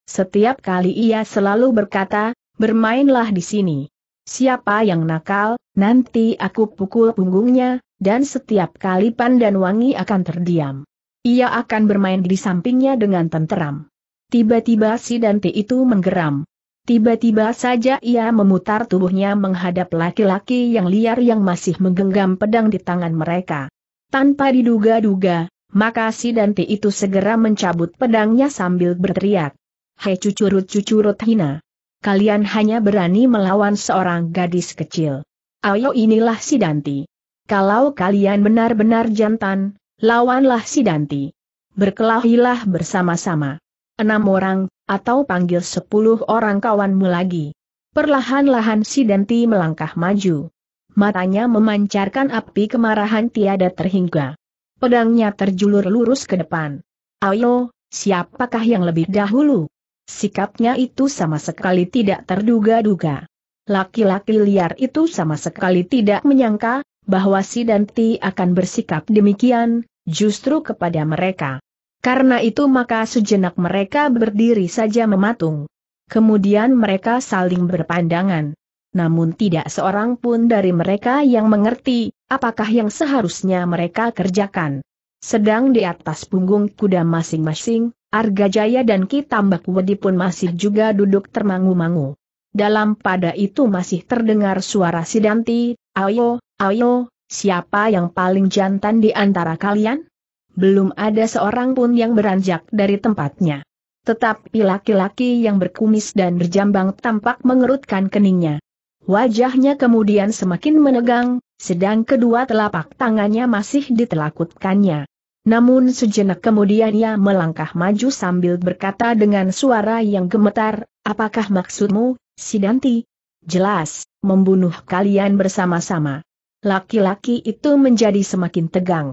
Setiap kali ia selalu berkata, bermainlah di sini. Siapa yang nakal, nanti aku pukul punggungnya, dan setiap kali Pandan Wangi akan terdiam. Ia akan bermain di sampingnya dengan tenteram. Tiba-tiba si Dante itu menggeram. Tiba-tiba saja ia memutar tubuhnya menghadap laki-laki yang liar yang masih menggenggam pedang di tangan mereka. Tanpa diduga-duga, maka si Dante itu segera mencabut pedangnya sambil berteriak. Hei cucurut-cucurut hina. Kalian hanya berani melawan seorang gadis kecil. Ayo inilah si Dante. Kalau kalian benar-benar jantan, lawanlah si Dante. Berkelahilah bersama-sama enam orang, atau panggil sepuluh orang kawanmu lagi. Perlahan-lahan si Denti melangkah maju. Matanya memancarkan api kemarahan tiada terhingga. Pedangnya terjulur lurus ke depan. Ayo, siapakah yang lebih dahulu? Sikapnya itu sama sekali tidak terduga-duga. Laki-laki liar itu sama sekali tidak menyangka, bahwa si Danti akan bersikap demikian, justru kepada mereka. Karena itu maka sejenak mereka berdiri saja mematung. Kemudian mereka saling berpandangan. Namun tidak seorang pun dari mereka yang mengerti, apakah yang seharusnya mereka kerjakan. Sedang di atas punggung kuda masing-masing, Arga Jaya dan Ki Tambak Wedi pun masih juga duduk termangu-mangu. Dalam pada itu masih terdengar suara Sidanti, ayo, ayo, siapa yang paling jantan di antara kalian? belum ada seorang pun yang beranjak dari tempatnya. Tetapi laki-laki yang berkumis dan berjambang tampak mengerutkan keningnya. Wajahnya kemudian semakin menegang, sedang kedua telapak tangannya masih ditelakutkannya. Namun sejenak kemudian ia melangkah maju sambil berkata dengan suara yang gemetar, apakah maksudmu, Sidanti? Jelas, membunuh kalian bersama-sama. Laki-laki itu menjadi semakin tegang.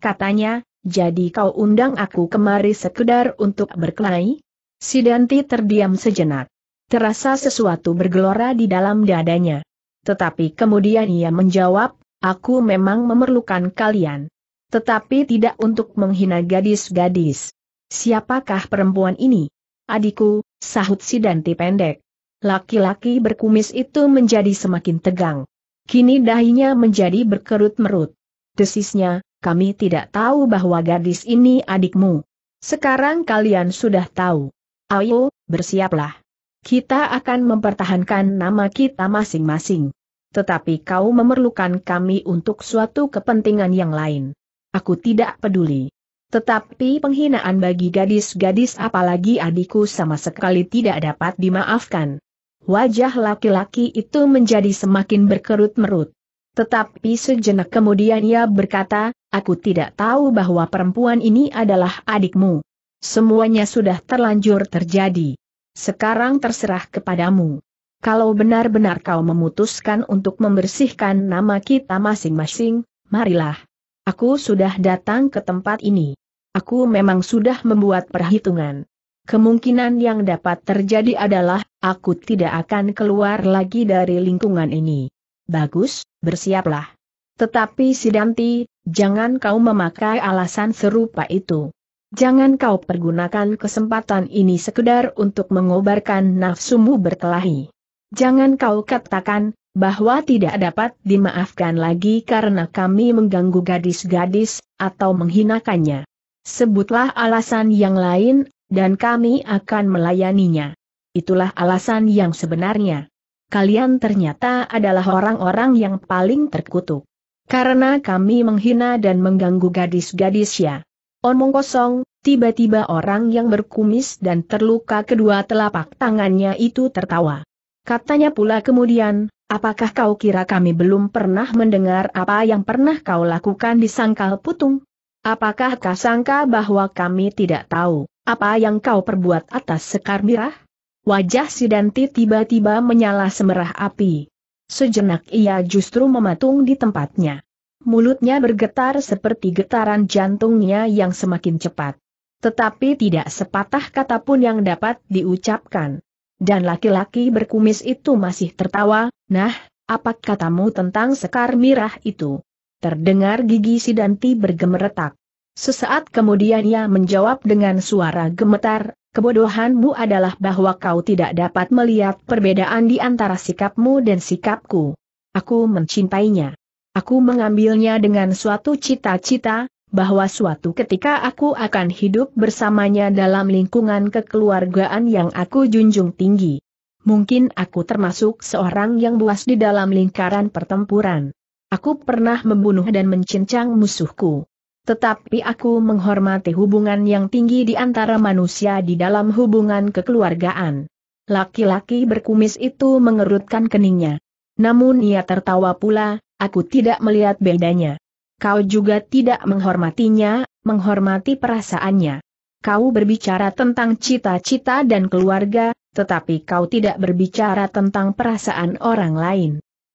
Katanya, jadi kau undang aku kemari sekedar untuk berkelahi? Si Danti terdiam sejenak. Terasa sesuatu bergelora di dalam dadanya. Tetapi kemudian ia menjawab, aku memang memerlukan kalian. Tetapi tidak untuk menghina gadis-gadis. Siapakah perempuan ini? Adikku, sahut si Danti pendek. Laki-laki berkumis itu menjadi semakin tegang. Kini dahinya menjadi berkerut-merut. Desisnya, kami tidak tahu bahwa gadis ini adikmu. Sekarang kalian sudah tahu. Ayo, bersiaplah. Kita akan mempertahankan nama kita masing-masing. Tetapi kau memerlukan kami untuk suatu kepentingan yang lain. Aku tidak peduli. Tetapi penghinaan bagi gadis-gadis apalagi adikku sama sekali tidak dapat dimaafkan. Wajah laki-laki itu menjadi semakin berkerut-merut. Tetapi sejenak kemudian ia berkata, aku tidak tahu bahwa perempuan ini adalah adikmu. Semuanya sudah terlanjur terjadi. Sekarang terserah kepadamu. Kalau benar-benar kau memutuskan untuk membersihkan nama kita masing-masing, marilah. Aku sudah datang ke tempat ini. Aku memang sudah membuat perhitungan. Kemungkinan yang dapat terjadi adalah, aku tidak akan keluar lagi dari lingkungan ini. Bagus, bersiaplah. Tetapi Sidanti, jangan kau memakai alasan serupa itu. Jangan kau pergunakan kesempatan ini sekedar untuk mengobarkan nafsumu berkelahi. Jangan kau katakan, bahwa tidak dapat dimaafkan lagi karena kami mengganggu gadis-gadis, atau menghinakannya. Sebutlah alasan yang lain, dan kami akan melayaninya. Itulah alasan yang sebenarnya kalian ternyata adalah orang-orang yang paling terkutuk. Karena kami menghina dan mengganggu gadis-gadis ya. Omong kosong, tiba-tiba orang yang berkumis dan terluka kedua telapak tangannya itu tertawa. Katanya pula kemudian, apakah kau kira kami belum pernah mendengar apa yang pernah kau lakukan di sangkal putung? Apakah kau sangka bahwa kami tidak tahu apa yang kau perbuat atas sekar mirah? Wajah Sidanti tiba-tiba menyala semerah api. Sejenak ia justru mematung di tempatnya. Mulutnya bergetar seperti getaran jantungnya yang semakin cepat. Tetapi tidak sepatah kata pun yang dapat diucapkan. Dan laki-laki berkumis itu masih tertawa, nah, apa katamu tentang sekar mirah itu? Terdengar gigi Sidanti bergemeretak. Sesaat kemudian ia menjawab dengan suara gemetar, Kebodohanmu adalah bahwa kau tidak dapat melihat perbedaan di antara sikapmu dan sikapku. Aku mencintainya. Aku mengambilnya dengan suatu cita-cita, bahwa suatu ketika aku akan hidup bersamanya dalam lingkungan kekeluargaan yang aku junjung tinggi. Mungkin aku termasuk seorang yang buas di dalam lingkaran pertempuran. Aku pernah membunuh dan mencincang musuhku. Tetapi aku menghormati hubungan yang tinggi di antara manusia di dalam hubungan kekeluargaan. Laki-laki berkumis itu mengerutkan keningnya. Namun ia tertawa pula, aku tidak melihat bedanya. Kau juga tidak menghormatinya, menghormati perasaannya. Kau berbicara tentang cita-cita dan keluarga, tetapi kau tidak berbicara tentang perasaan orang lain.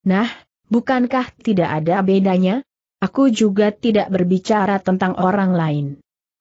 Nah, bukankah tidak ada bedanya? Aku juga tidak berbicara tentang orang lain.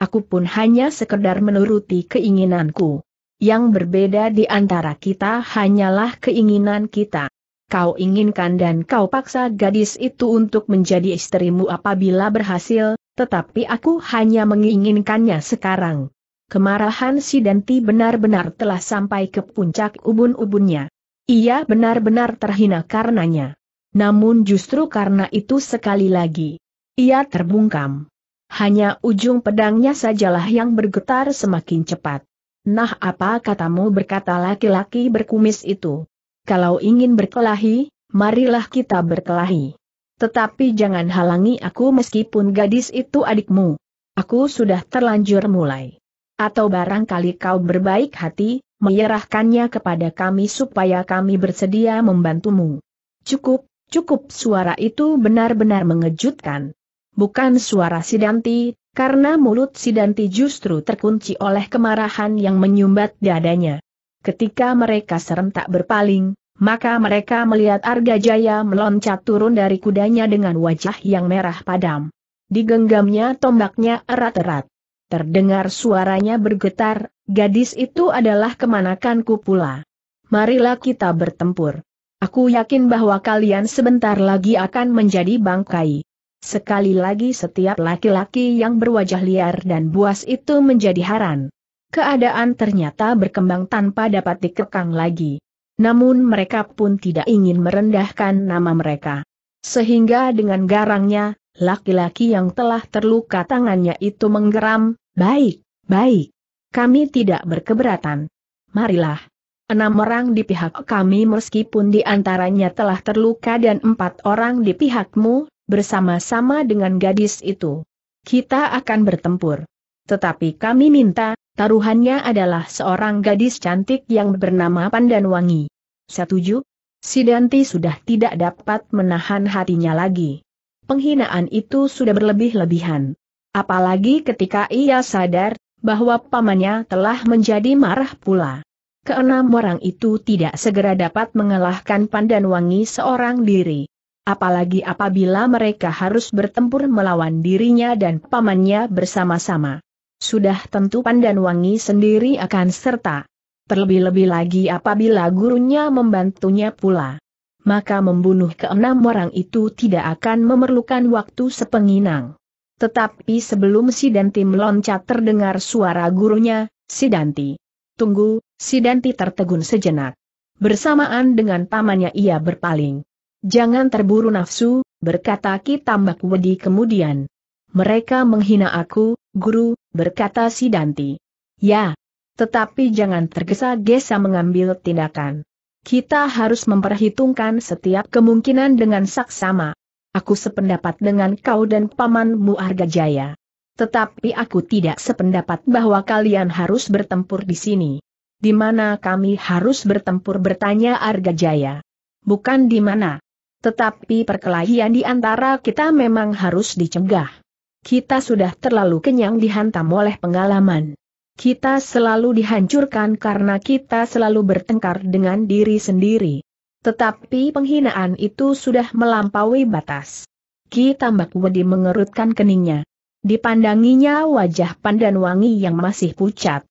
Aku pun hanya sekedar menuruti keinginanku. Yang berbeda di antara kita hanyalah keinginan kita. Kau inginkan dan kau paksa gadis itu untuk menjadi istrimu apabila berhasil, tetapi aku hanya menginginkannya sekarang. Kemarahan si Danti benar-benar telah sampai ke puncak ubun-ubunnya. Ia benar-benar terhina karenanya. Namun justru karena itu sekali lagi. Ia terbungkam. Hanya ujung pedangnya sajalah yang bergetar semakin cepat. Nah apa katamu berkata laki-laki berkumis itu. Kalau ingin berkelahi, marilah kita berkelahi. Tetapi jangan halangi aku meskipun gadis itu adikmu. Aku sudah terlanjur mulai. Atau barangkali kau berbaik hati, menyerahkannya kepada kami supaya kami bersedia membantumu. Cukup, Cukup suara itu benar-benar mengejutkan. Bukan suara Sidanti, karena mulut Sidanti justru terkunci oleh kemarahan yang menyumbat dadanya. Ketika mereka serentak berpaling, maka mereka melihat Arga Jaya meloncat turun dari kudanya dengan wajah yang merah padam. Digenggamnya tombaknya erat-erat. Terdengar suaranya bergetar, gadis itu adalah kemanakanku pula. Marilah kita bertempur. Aku yakin bahwa kalian sebentar lagi akan menjadi bangkai. Sekali lagi setiap laki-laki yang berwajah liar dan buas itu menjadi haran. Keadaan ternyata berkembang tanpa dapat dikekang lagi. Namun mereka pun tidak ingin merendahkan nama mereka. Sehingga dengan garangnya, laki-laki yang telah terluka tangannya itu menggeram, baik, baik. Kami tidak berkeberatan. Marilah enam orang di pihak kami meskipun di antaranya telah terluka dan empat orang di pihakmu, bersama-sama dengan gadis itu. Kita akan bertempur. Tetapi kami minta, taruhannya adalah seorang gadis cantik yang bernama Pandanwangi. Setuju? Sidanti sudah tidak dapat menahan hatinya lagi. Penghinaan itu sudah berlebih-lebihan. Apalagi ketika ia sadar bahwa pamannya telah menjadi marah pula. Keenam orang itu tidak segera dapat mengalahkan Pandan Wangi seorang diri. Apalagi apabila mereka harus bertempur melawan dirinya dan pamannya bersama-sama. Sudah tentu Pandan Wangi sendiri akan serta. Terlebih-lebih lagi apabila gurunya membantunya pula. Maka membunuh keenam orang itu tidak akan memerlukan waktu sepenginang. Tetapi sebelum si Sidanti meloncat terdengar suara gurunya, si Danti. Tunggu, Sidanti tertegun sejenak. Bersamaan dengan pamannya ia berpaling. Jangan terburu nafsu, berkata Kitambak Wedi kemudian. Mereka menghina aku, guru, berkata Sidanti. Ya, tetapi jangan tergesa-gesa mengambil tindakan. Kita harus memperhitungkan setiap kemungkinan dengan saksama. Aku sependapat dengan kau dan pamanmu Jaya. Tetapi aku tidak sependapat bahwa kalian harus bertempur di sini di mana kami harus bertempur bertanya Arga Jaya? Bukan di mana. Tetapi perkelahian di antara kita memang harus dicegah. Kita sudah terlalu kenyang dihantam oleh pengalaman. Kita selalu dihancurkan karena kita selalu bertengkar dengan diri sendiri. Tetapi penghinaan itu sudah melampaui batas. Ki Tambak Wedi mengerutkan keningnya. Dipandanginya wajah Pandan Wangi yang masih pucat.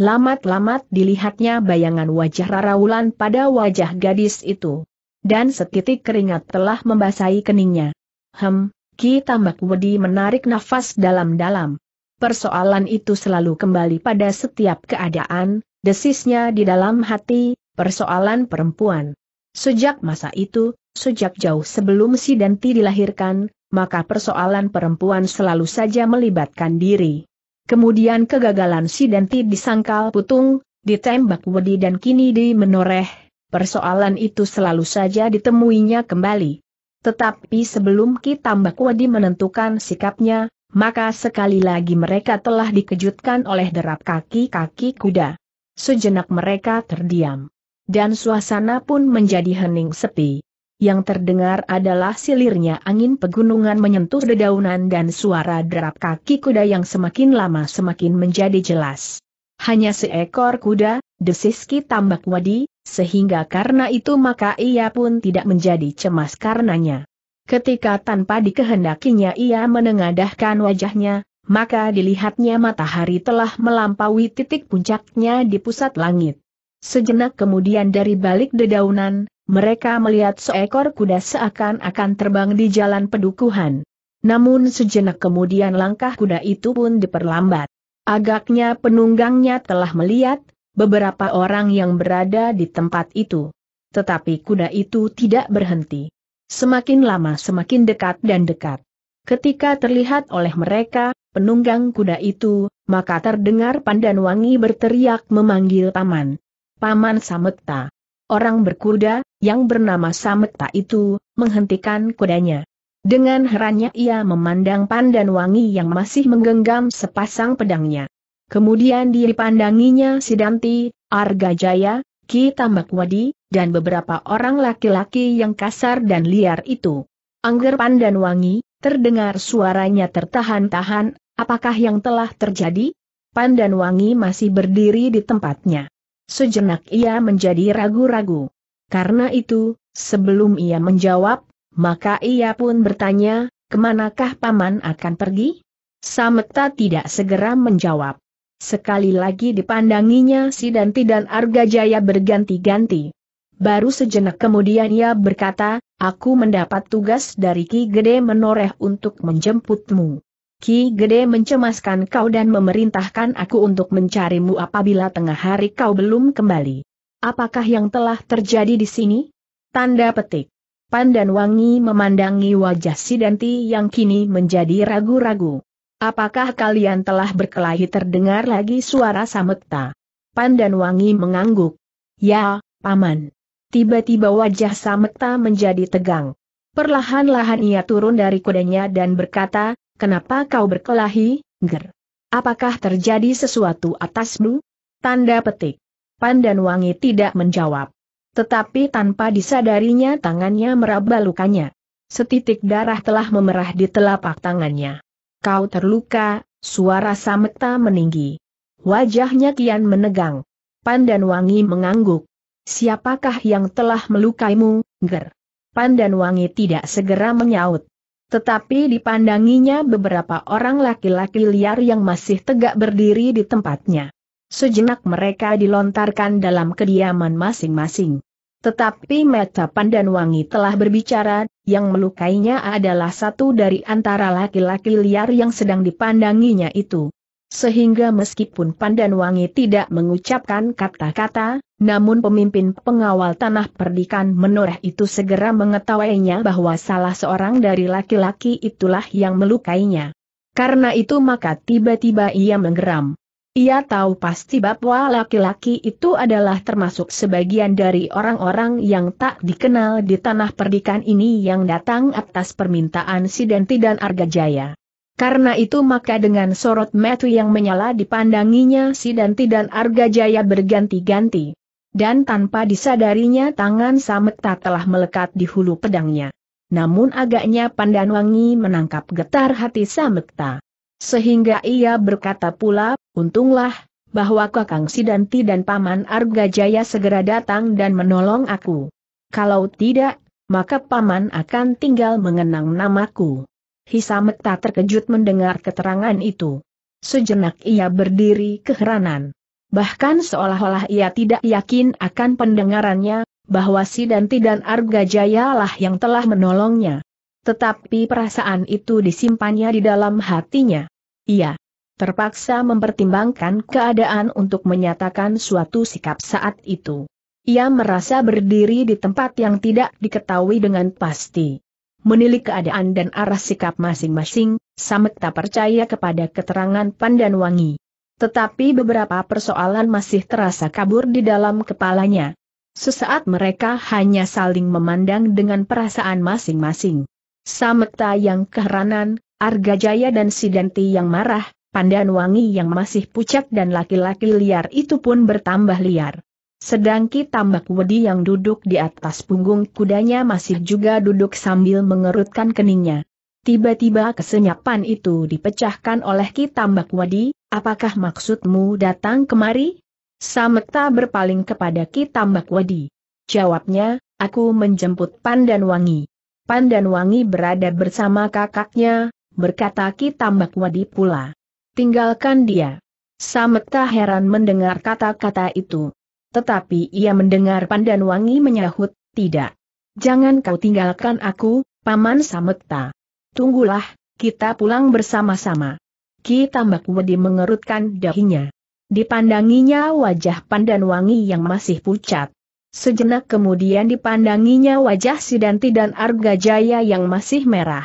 Lamat-lamat dilihatnya bayangan wajah Rara Wulan pada wajah gadis itu. Dan setitik keringat telah membasahi keningnya. Hem, Ki Tambak Wedi menarik nafas dalam-dalam. Persoalan itu selalu kembali pada setiap keadaan, desisnya di dalam hati, persoalan perempuan. Sejak masa itu, sejak jauh sebelum si Danti dilahirkan, maka persoalan perempuan selalu saja melibatkan diri. Kemudian kegagalan si Denti disangkal putung, ditembak wedi dan kini di menoreh, persoalan itu selalu saja ditemuinya kembali. Tetapi sebelum Kitambak Wedi menentukan sikapnya, maka sekali lagi mereka telah dikejutkan oleh derap kaki-kaki kuda. Sejenak mereka terdiam. Dan suasana pun menjadi hening sepi yang terdengar adalah silirnya angin pegunungan menyentuh dedaunan dan suara derap kaki kuda yang semakin lama semakin menjadi jelas. Hanya seekor kuda, desiski tambak wadi, sehingga karena itu maka ia pun tidak menjadi cemas karenanya. Ketika tanpa dikehendakinya ia menengadahkan wajahnya, maka dilihatnya matahari telah melampaui titik puncaknya di pusat langit. Sejenak kemudian dari balik dedaunan, mereka melihat seekor kuda seakan-akan terbang di jalan pedukuhan. Namun sejenak kemudian langkah kuda itu pun diperlambat. Agaknya penunggangnya telah melihat beberapa orang yang berada di tempat itu. Tetapi kuda itu tidak berhenti. Semakin lama semakin dekat dan dekat. Ketika terlihat oleh mereka, penunggang kuda itu, maka terdengar Pandan Wangi berteriak memanggil Paman. Paman Sametta orang berkuda, yang bernama tak itu, menghentikan kudanya. Dengan herannya ia memandang pandan wangi yang masih menggenggam sepasang pedangnya. Kemudian dipandanginya Sidanti, Jaya, Ki Tambakwadi, dan beberapa orang laki-laki yang kasar dan liar itu. Angger pandan wangi, terdengar suaranya tertahan-tahan, apakah yang telah terjadi? Pandan wangi masih berdiri di tempatnya. Sejenak ia menjadi ragu-ragu. Karena itu, sebelum ia menjawab, maka ia pun bertanya, kemanakah paman akan pergi? Sameta tidak segera menjawab. Sekali lagi dipandanginya si Danti dan Jaya berganti-ganti. Baru sejenak kemudian ia berkata, aku mendapat tugas dari Ki Gede Menoreh untuk menjemputmu. Ki Gede mencemaskan kau dan memerintahkan aku untuk mencarimu apabila tengah hari kau belum kembali. Apakah yang telah terjadi di sini? Tanda petik. Pandan Wangi memandangi wajah Sidanti yang kini menjadi ragu-ragu. Apakah kalian telah berkelahi terdengar lagi suara Samekta? dan Wangi mengangguk. Ya, Paman. Tiba-tiba wajah Samekta menjadi tegang. Perlahan-lahan ia turun dari kudanya dan berkata, Kenapa kau berkelahi, Ger? Apakah terjadi sesuatu atasmu? Tanda petik. Pandan Wangi tidak menjawab. Tetapi tanpa disadarinya tangannya meraba lukanya. Setitik darah telah memerah di telapak tangannya. Kau terluka, suara Sameta meninggi. Wajahnya kian menegang. Pandan Wangi mengangguk. Siapakah yang telah melukaimu, Ger? Pandan Wangi tidak segera menyaut. Tetapi dipandanginya beberapa orang laki-laki liar yang masih tegak berdiri di tempatnya. Sejenak mereka dilontarkan dalam kediaman masing-masing. Tetapi Meta pandan wangi telah berbicara, yang melukainya adalah satu dari antara laki-laki liar yang sedang dipandanginya itu. Sehingga meskipun Pandan Wangi tidak mengucapkan kata-kata, namun pemimpin pengawal tanah perdikan menoreh itu segera mengetahuinya bahwa salah seorang dari laki-laki itulah yang melukainya. Karena itu maka tiba-tiba ia menggeram. Ia tahu pasti bahwa laki-laki itu adalah termasuk sebagian dari orang-orang yang tak dikenal di tanah perdikan ini yang datang atas permintaan Sidenti dan Argajaya. Karena itu maka dengan sorot metu yang menyala dipandanginya si Danti dan Arga Jaya berganti-ganti. Dan tanpa disadarinya tangan Samekta telah melekat di hulu pedangnya. Namun agaknya Pandanwangi menangkap getar hati Samekta. Sehingga ia berkata pula, untunglah, bahwa Kakang Sidanti dan Paman Arga Jaya segera datang dan menolong aku. Kalau tidak, maka Paman akan tinggal mengenang namaku tak terkejut mendengar keterangan itu. Sejenak ia berdiri keheranan. Bahkan seolah-olah ia tidak yakin akan pendengarannya, bahwa Sidanti dan Argajaya lah yang telah menolongnya. Tetapi perasaan itu disimpannya di dalam hatinya. Ia terpaksa mempertimbangkan keadaan untuk menyatakan suatu sikap saat itu. Ia merasa berdiri di tempat yang tidak diketahui dengan pasti menilik keadaan dan arah sikap masing-masing, Samet tak percaya kepada keterangan Pandan Wangi. Tetapi beberapa persoalan masih terasa kabur di dalam kepalanya. Sesaat mereka hanya saling memandang dengan perasaan masing-masing. Sameta yang keheranan, Jaya dan Sidanti yang marah, Pandan Wangi yang masih pucat dan laki-laki liar itu pun bertambah liar. Sedang Ki Tambak Wedi yang duduk di atas punggung kudanya masih juga duduk sambil mengerutkan keningnya. Tiba-tiba kesenyapan itu dipecahkan oleh Ki Tambak Wedi, apakah maksudmu datang kemari? Samekta berpaling kepada Ki Tambak Wedi. Jawabnya, aku menjemput Pandan Wangi. Pandan Wangi berada bersama kakaknya, berkata Ki Tambak Wedi pula. Tinggalkan dia. Samekta heran mendengar kata-kata itu tetapi ia mendengar Pandan Wangi menyahut, tidak. Jangan kau tinggalkan aku, Paman Samekta. Tunggulah, kita pulang bersama-sama. Ki Tambak Wedi mengerutkan dahinya. Dipandanginya wajah Pandan Wangi yang masih pucat. Sejenak kemudian dipandanginya wajah Sidanti dan Arga Jaya yang masih merah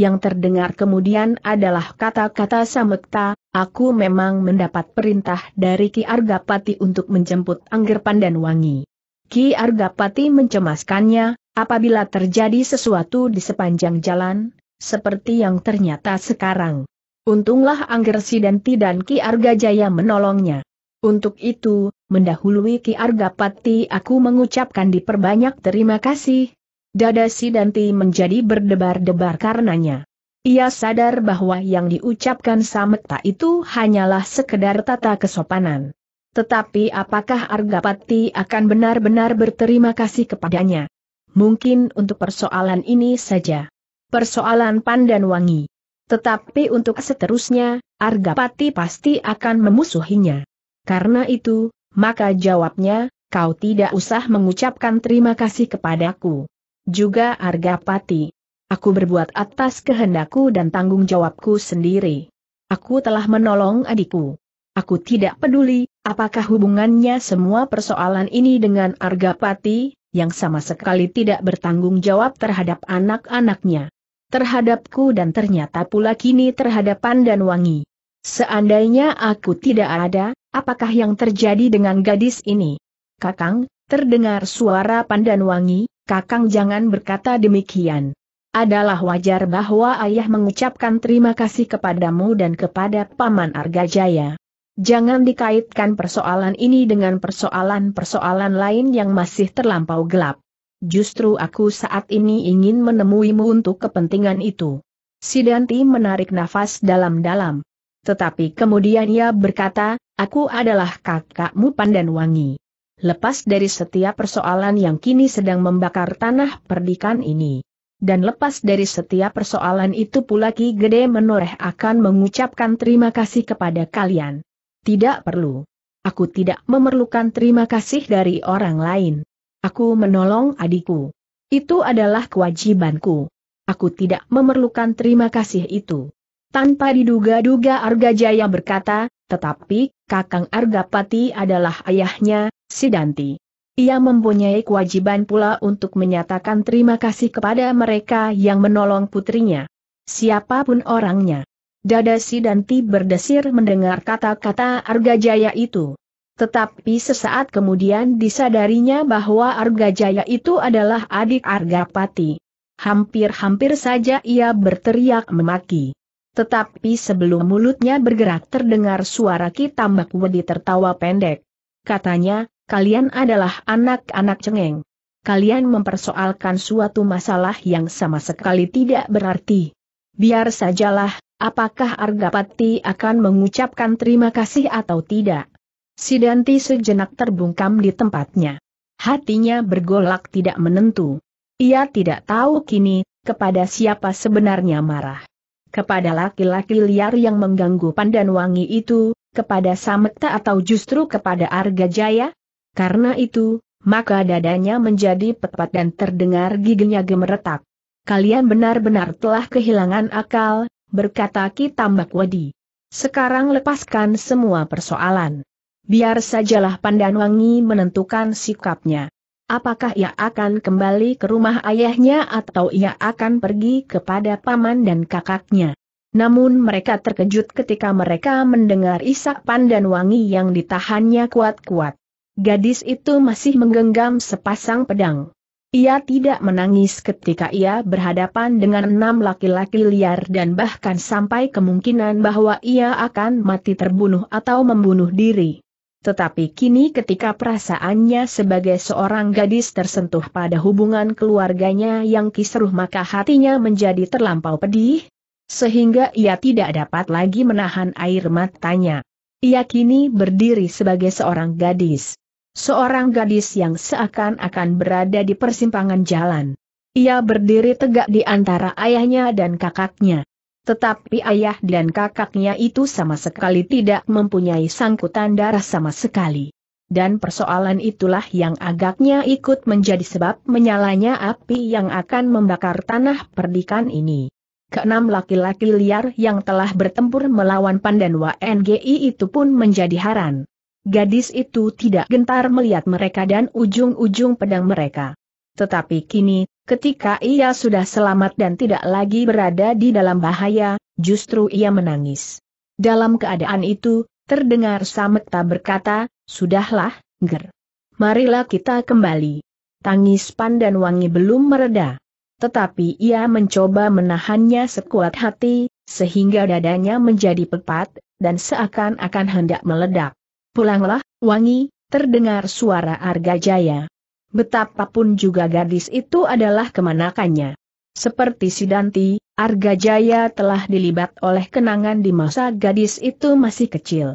yang terdengar kemudian adalah kata-kata Samekta, aku memang mendapat perintah dari Ki Argapati untuk menjemput Angger Pandan Wangi. Ki Argapati mencemaskannya, apabila terjadi sesuatu di sepanjang jalan, seperti yang ternyata sekarang. Untunglah Angger Sidanti dan Ki Argajaya menolongnya. Untuk itu, mendahului Ki Argapati aku mengucapkan diperbanyak terima kasih, Dada si Danti menjadi berdebar-debar karenanya. Ia sadar bahwa yang diucapkan Sameta itu hanyalah sekedar tata kesopanan. Tetapi apakah Argapati akan benar-benar berterima kasih kepadanya? Mungkin untuk persoalan ini saja. Persoalan Pandan Wangi. Tetapi untuk seterusnya, Argapati pasti akan memusuhinya. Karena itu, maka jawabnya, kau tidak usah mengucapkan terima kasih kepadaku juga Arga Pati, Aku berbuat atas kehendakku dan tanggung jawabku sendiri. Aku telah menolong adikku. Aku tidak peduli, apakah hubungannya semua persoalan ini dengan Arga Pati, yang sama sekali tidak bertanggung jawab terhadap anak-anaknya. Terhadapku dan ternyata pula kini terhadap Pandan Wangi. Seandainya aku tidak ada, apakah yang terjadi dengan gadis ini? Kakang, terdengar suara Pandan Wangi, Kakang jangan berkata demikian. Adalah wajar bahwa ayah mengucapkan terima kasih kepadamu dan kepada Paman Argajaya. Jangan dikaitkan persoalan ini dengan persoalan-persoalan lain yang masih terlampau gelap. Justru aku saat ini ingin menemuimu untuk kepentingan itu. Sidanti menarik nafas dalam-dalam. Tetapi kemudian ia berkata, aku adalah kakakmu Pandan Wangi lepas dari setiap persoalan yang kini sedang membakar tanah perdikan ini. Dan lepas dari setiap persoalan itu pula Ki Gede Menoreh akan mengucapkan terima kasih kepada kalian. Tidak perlu. Aku tidak memerlukan terima kasih dari orang lain. Aku menolong adikku. Itu adalah kewajibanku. Aku tidak memerlukan terima kasih itu. Tanpa diduga-duga Arga Jaya berkata, tetapi, Kakang Argapati adalah ayahnya, Sidanti. Ia mempunyai kewajiban pula untuk menyatakan terima kasih kepada mereka yang menolong putrinya. Siapapun orangnya. Dada Sidanti berdesir mendengar kata-kata Argajaya itu. Tetapi sesaat kemudian disadarinya bahwa Argajaya itu adalah adik Argapati. Hampir-hampir saja ia berteriak memaki. Tetapi sebelum mulutnya bergerak terdengar suara Ki Tambak Wedi tertawa pendek. Katanya, kalian adalah anak-anak cengeng. Kalian mempersoalkan suatu masalah yang sama sekali tidak berarti. Biar sajalah, apakah Argapati akan mengucapkan terima kasih atau tidak. Sidanti sejenak terbungkam di tempatnya. Hatinya bergolak tidak menentu. Ia tidak tahu kini, kepada siapa sebenarnya marah. Kepada laki-laki liar yang mengganggu pandan wangi itu, kepada Samekta atau justru kepada Arga Jaya? Karena itu, maka dadanya menjadi pepat dan terdengar giginya gemeretak. Kalian benar-benar telah kehilangan akal, berkata Ki Tambak Wadi. Sekarang lepaskan semua persoalan. Biar sajalah Pandan Wangi menentukan sikapnya. Apakah ia akan kembali ke rumah ayahnya atau ia akan pergi kepada paman dan kakaknya? Namun mereka terkejut ketika mereka mendengar isak pandan wangi yang ditahannya kuat-kuat. Gadis itu masih menggenggam sepasang pedang. Ia tidak menangis ketika ia berhadapan dengan enam laki-laki liar dan bahkan sampai kemungkinan bahwa ia akan mati terbunuh atau membunuh diri. Tetapi kini ketika perasaannya sebagai seorang gadis tersentuh pada hubungan keluarganya yang kisruh maka hatinya menjadi terlampau pedih, sehingga ia tidak dapat lagi menahan air matanya. Ia kini berdiri sebagai seorang gadis. Seorang gadis yang seakan-akan berada di persimpangan jalan. Ia berdiri tegak di antara ayahnya dan kakaknya tetapi ayah dan kakaknya itu sama sekali tidak mempunyai sangkutan darah sama sekali. Dan persoalan itulah yang agaknya ikut menjadi sebab menyalanya api yang akan membakar tanah perdikan ini. Keenam laki-laki liar yang telah bertempur melawan Pandanwa NGI itu pun menjadi haran. Gadis itu tidak gentar melihat mereka dan ujung-ujung pedang mereka. Tetapi kini, Ketika ia sudah selamat dan tidak lagi berada di dalam bahaya, justru ia menangis. Dalam keadaan itu, terdengar Sametta berkata, Sudahlah, Ger. Marilah kita kembali. Tangis pandan wangi belum mereda. Tetapi ia mencoba menahannya sekuat hati, sehingga dadanya menjadi pepat, dan seakan-akan hendak meledak. Pulanglah, wangi, terdengar suara Arga Jaya. Betapapun juga gadis itu adalah kemanakannya. Seperti Sidanti, Jaya telah dilibat oleh kenangan di masa gadis itu masih kecil.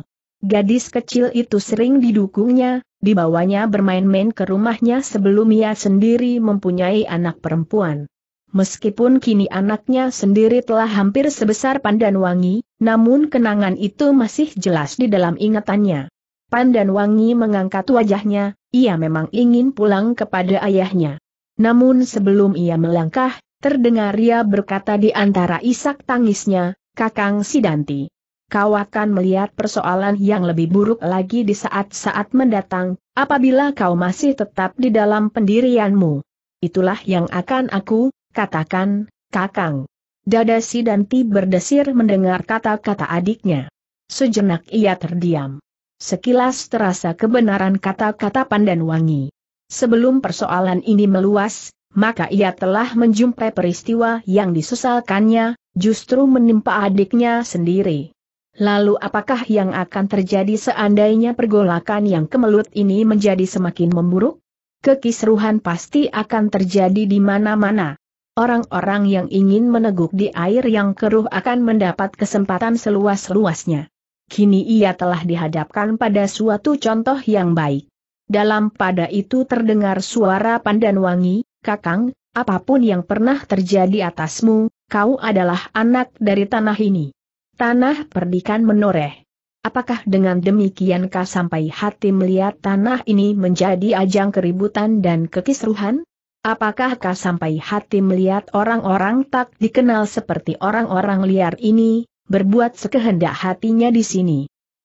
Gadis kecil itu sering didukungnya, dibawanya bermain-main ke rumahnya sebelum ia sendiri mempunyai anak perempuan. Meskipun kini anaknya sendiri telah hampir sebesar pandan wangi, namun kenangan itu masih jelas di dalam ingatannya. Pandan Wangi mengangkat wajahnya, ia memang ingin pulang kepada ayahnya. Namun sebelum ia melangkah, terdengar ia berkata di antara isak tangisnya, Kakang Sidanti. Kau akan melihat persoalan yang lebih buruk lagi di saat-saat mendatang, apabila kau masih tetap di dalam pendirianmu. Itulah yang akan aku, katakan, Kakang. Dada Sidanti berdesir mendengar kata-kata adiknya. Sejenak ia terdiam. Sekilas terasa kebenaran kata-kata Pandan Wangi. Sebelum persoalan ini meluas, maka ia telah menjumpai peristiwa yang disesalkannya, justru menimpa adiknya sendiri. Lalu apakah yang akan terjadi seandainya pergolakan yang kemelut ini menjadi semakin memburuk? Kekisruhan pasti akan terjadi di mana-mana. Orang-orang yang ingin meneguk di air yang keruh akan mendapat kesempatan seluas-luasnya kini ia telah dihadapkan pada suatu contoh yang baik. Dalam pada itu terdengar suara pandan wangi, Kakang, apapun yang pernah terjadi atasmu, kau adalah anak dari tanah ini. Tanah perdikan menoreh. Apakah dengan demikian demikiankah sampai hati melihat tanah ini menjadi ajang keributan dan kekisruhan? Apakah Apakahkah sampai hati melihat orang-orang tak dikenal seperti orang-orang liar ini, berbuat sekehendak hatinya di sini.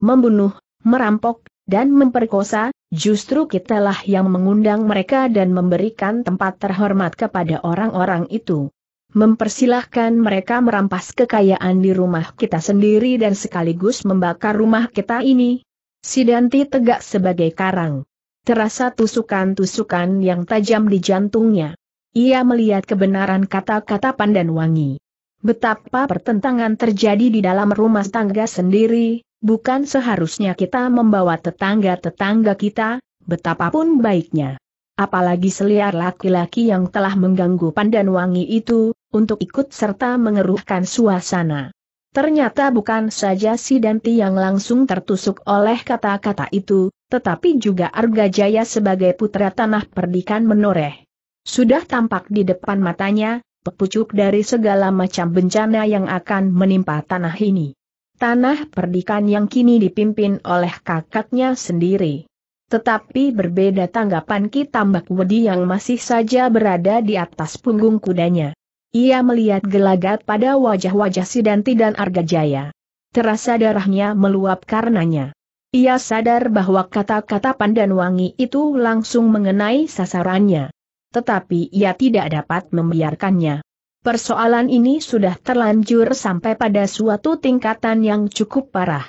Membunuh, merampok, dan memperkosa, justru kitalah yang mengundang mereka dan memberikan tempat terhormat kepada orang-orang itu. Mempersilahkan mereka merampas kekayaan di rumah kita sendiri dan sekaligus membakar rumah kita ini. Sidanti tegak sebagai karang. Terasa tusukan-tusukan yang tajam di jantungnya. Ia melihat kebenaran kata-kata pandan wangi. Betapa pertentangan terjadi di dalam rumah tangga sendiri, bukan seharusnya kita membawa tetangga-tetangga kita, betapapun baiknya. Apalagi seliar laki-laki yang telah mengganggu pandan wangi itu, untuk ikut serta mengeruhkan suasana. Ternyata bukan saja si Danti yang langsung tertusuk oleh kata-kata itu, tetapi juga Arga Jaya sebagai putra tanah perdikan menoreh. Sudah tampak di depan matanya, pepucuk dari segala macam bencana yang akan menimpa tanah ini. Tanah perdikan yang kini dipimpin oleh kakaknya sendiri. Tetapi berbeda tanggapan Ki Tambak Wedi yang masih saja berada di atas punggung kudanya. Ia melihat gelagat pada wajah-wajah Sidanti dan Argajaya. Terasa darahnya meluap karenanya. Ia sadar bahwa kata-kata pandan wangi itu langsung mengenai sasarannya tetapi ia tidak dapat membiarkannya. Persoalan ini sudah terlanjur sampai pada suatu tingkatan yang cukup parah.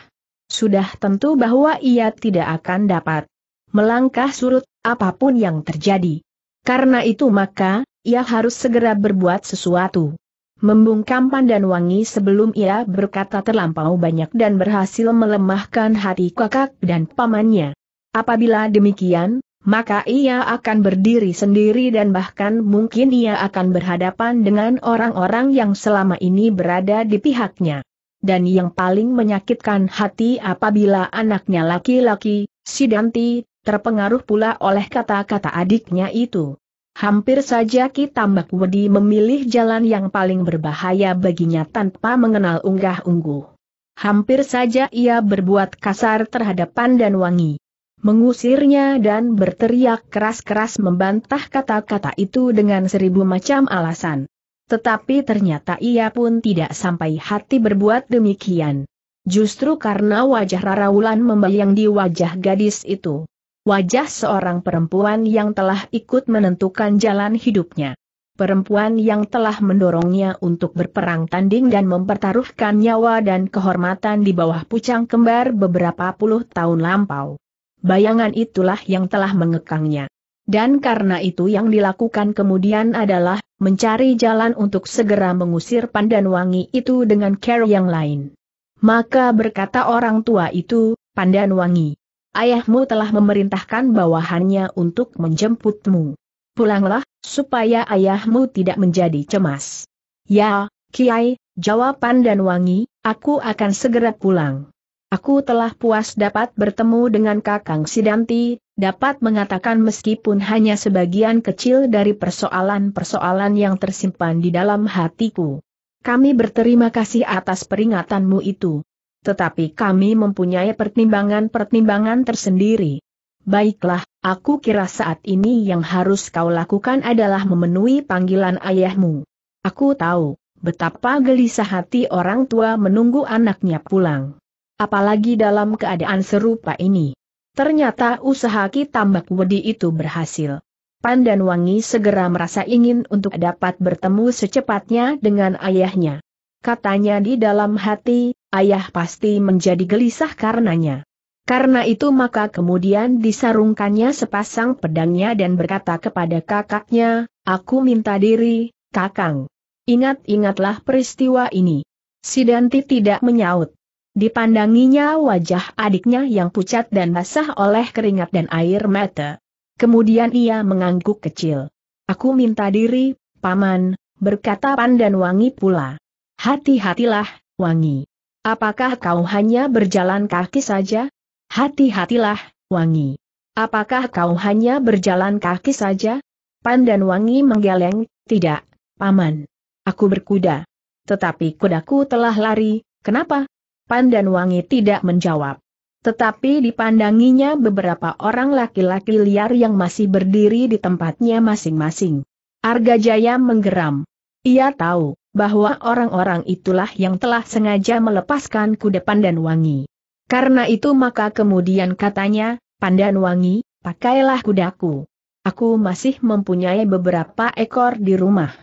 Sudah tentu bahwa ia tidak akan dapat melangkah surut apapun yang terjadi. Karena itu maka, ia harus segera berbuat sesuatu. Membungkam pandan wangi sebelum ia berkata terlampau banyak dan berhasil melemahkan hati kakak dan pamannya. Apabila demikian, maka ia akan berdiri sendiri dan bahkan mungkin ia akan berhadapan dengan orang-orang yang selama ini berada di pihaknya. Dan yang paling menyakitkan hati apabila anaknya laki-laki, si Danti, terpengaruh pula oleh kata-kata adiknya itu. Hampir saja Ki Tambak Wedi memilih jalan yang paling berbahaya baginya tanpa mengenal unggah-ungguh. Hampir saja ia berbuat kasar terhadap Pandan Wangi mengusirnya dan berteriak keras-keras membantah kata-kata itu dengan seribu macam alasan. Tetapi ternyata ia pun tidak sampai hati berbuat demikian. Justru karena wajah Raraulan membayang di wajah gadis itu. Wajah seorang perempuan yang telah ikut menentukan jalan hidupnya. Perempuan yang telah mendorongnya untuk berperang tanding dan mempertaruhkan nyawa dan kehormatan di bawah pucang kembar beberapa puluh tahun lampau bayangan itulah yang telah mengekangnya. Dan karena itu yang dilakukan kemudian adalah, mencari jalan untuk segera mengusir pandan wangi itu dengan care yang lain. Maka berkata orang tua itu, pandan wangi. ayahmu telah memerintahkan bawahannya untuk menjemputmu. Pulanglah, supaya ayahmu tidak menjadi cemas. Ya, Kiai, jawab wangi, aku akan segera pulang. Aku telah puas dapat bertemu dengan Kakang Sidanti, dapat mengatakan meskipun hanya sebagian kecil dari persoalan-persoalan yang tersimpan di dalam hatiku. Kami berterima kasih atas peringatanmu itu. Tetapi kami mempunyai pertimbangan-pertimbangan tersendiri. Baiklah, aku kira saat ini yang harus kau lakukan adalah memenuhi panggilan ayahmu. Aku tahu, betapa gelisah hati orang tua menunggu anaknya pulang apalagi dalam keadaan serupa ini. Ternyata usaha Ki Tambak Wedi itu berhasil. Pan dan Wangi segera merasa ingin untuk dapat bertemu secepatnya dengan ayahnya. Katanya di dalam hati, ayah pasti menjadi gelisah karenanya. Karena itu maka kemudian disarungkannya sepasang pedangnya dan berkata kepada kakaknya, aku minta diri, kakang. Ingat-ingatlah peristiwa ini. Sidanti tidak menyaut. Dipandanginya wajah adiknya yang pucat dan basah oleh keringat dan air mata. Kemudian ia mengangguk kecil. Aku minta diri, Paman, berkata Pandan Wangi pula. Hati-hatilah, Wangi. Apakah kau hanya berjalan kaki saja? Hati-hatilah, Wangi. Apakah kau hanya berjalan kaki saja? Pandan Wangi menggeleng, tidak, Paman. Aku berkuda. Tetapi kudaku telah lari, kenapa? Pandan Wangi tidak menjawab. Tetapi dipandanginya beberapa orang laki-laki liar yang masih berdiri di tempatnya masing-masing. Arga Jaya menggeram. Ia tahu bahwa orang-orang itulah yang telah sengaja melepaskan kuda Pandan Wangi. Karena itu maka kemudian katanya, Pandan Wangi, pakailah kudaku. Aku masih mempunyai beberapa ekor di rumah.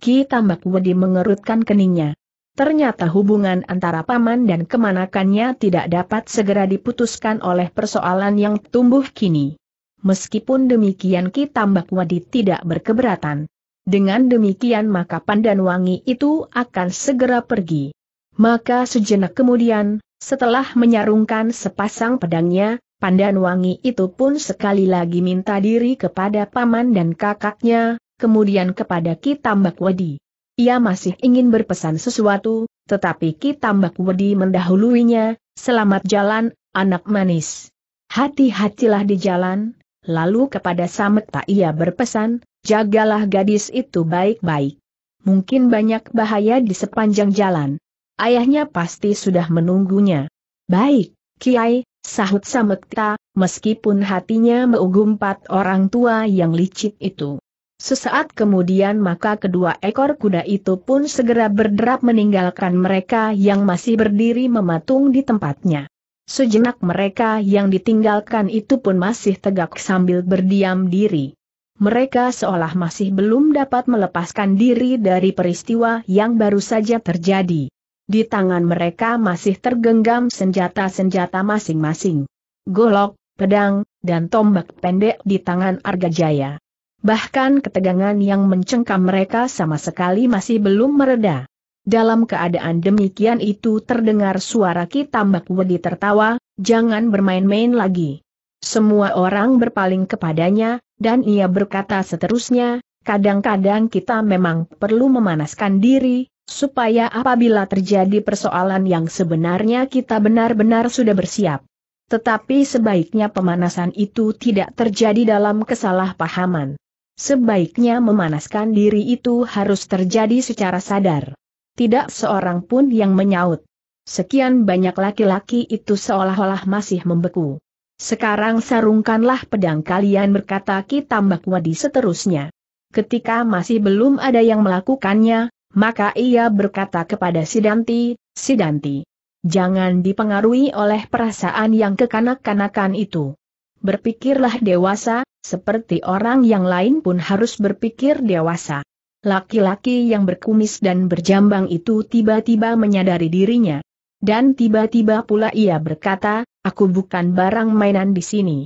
Ki Tambak Wedi mengerutkan keningnya. Ternyata hubungan antara paman dan kemanakannya tidak dapat segera diputuskan oleh persoalan yang tumbuh kini. Meskipun demikian Ki Tambak Wadi tidak berkeberatan. Dengan demikian maka Pandan Wangi itu akan segera pergi. Maka sejenak kemudian, setelah menyarungkan sepasang pedangnya, Pandan Wangi itu pun sekali lagi minta diri kepada paman dan kakaknya, kemudian kepada Ki Tambak Wadi. Ia masih ingin berpesan sesuatu, tetapi Ki Tambak Wedi mendahuluinya, selamat jalan, anak manis. Hati-hatilah di jalan, lalu kepada Sametta ia berpesan, jagalah gadis itu baik-baik. Mungkin banyak bahaya di sepanjang jalan. Ayahnya pasti sudah menunggunya. Baik, Kiai, sahut Sametta, meskipun hatinya mengumpat orang tua yang licik itu. Sesaat kemudian maka kedua ekor kuda itu pun segera berderap meninggalkan mereka yang masih berdiri mematung di tempatnya. Sejenak mereka yang ditinggalkan itu pun masih tegak sambil berdiam diri. Mereka seolah masih belum dapat melepaskan diri dari peristiwa yang baru saja terjadi. Di tangan mereka masih tergenggam senjata-senjata masing-masing. Golok, pedang, dan tombak pendek di tangan Argajaya. Bahkan ketegangan yang mencengkam mereka sama sekali masih belum mereda. Dalam keadaan demikian itu terdengar suara Ki Tambak Wedi tertawa, jangan bermain-main lagi. Semua orang berpaling kepadanya, dan ia berkata seterusnya, kadang-kadang kita memang perlu memanaskan diri, supaya apabila terjadi persoalan yang sebenarnya kita benar-benar sudah bersiap. Tetapi sebaiknya pemanasan itu tidak terjadi dalam kesalahpahaman. Sebaiknya memanaskan diri itu harus terjadi secara sadar. Tidak seorang pun yang menyaut. Sekian banyak laki-laki itu seolah-olah masih membeku. Sekarang sarungkanlah pedang kalian berkata Ki Tambak Wadi seterusnya. Ketika masih belum ada yang melakukannya, maka ia berkata kepada Sidanti, Sidanti, jangan dipengaruhi oleh perasaan yang kekanak-kanakan itu. Berpikirlah dewasa, seperti orang yang lain pun harus berpikir dewasa. Laki-laki yang berkumis dan berjambang itu tiba-tiba menyadari dirinya. Dan tiba-tiba pula ia berkata, aku bukan barang mainan di sini.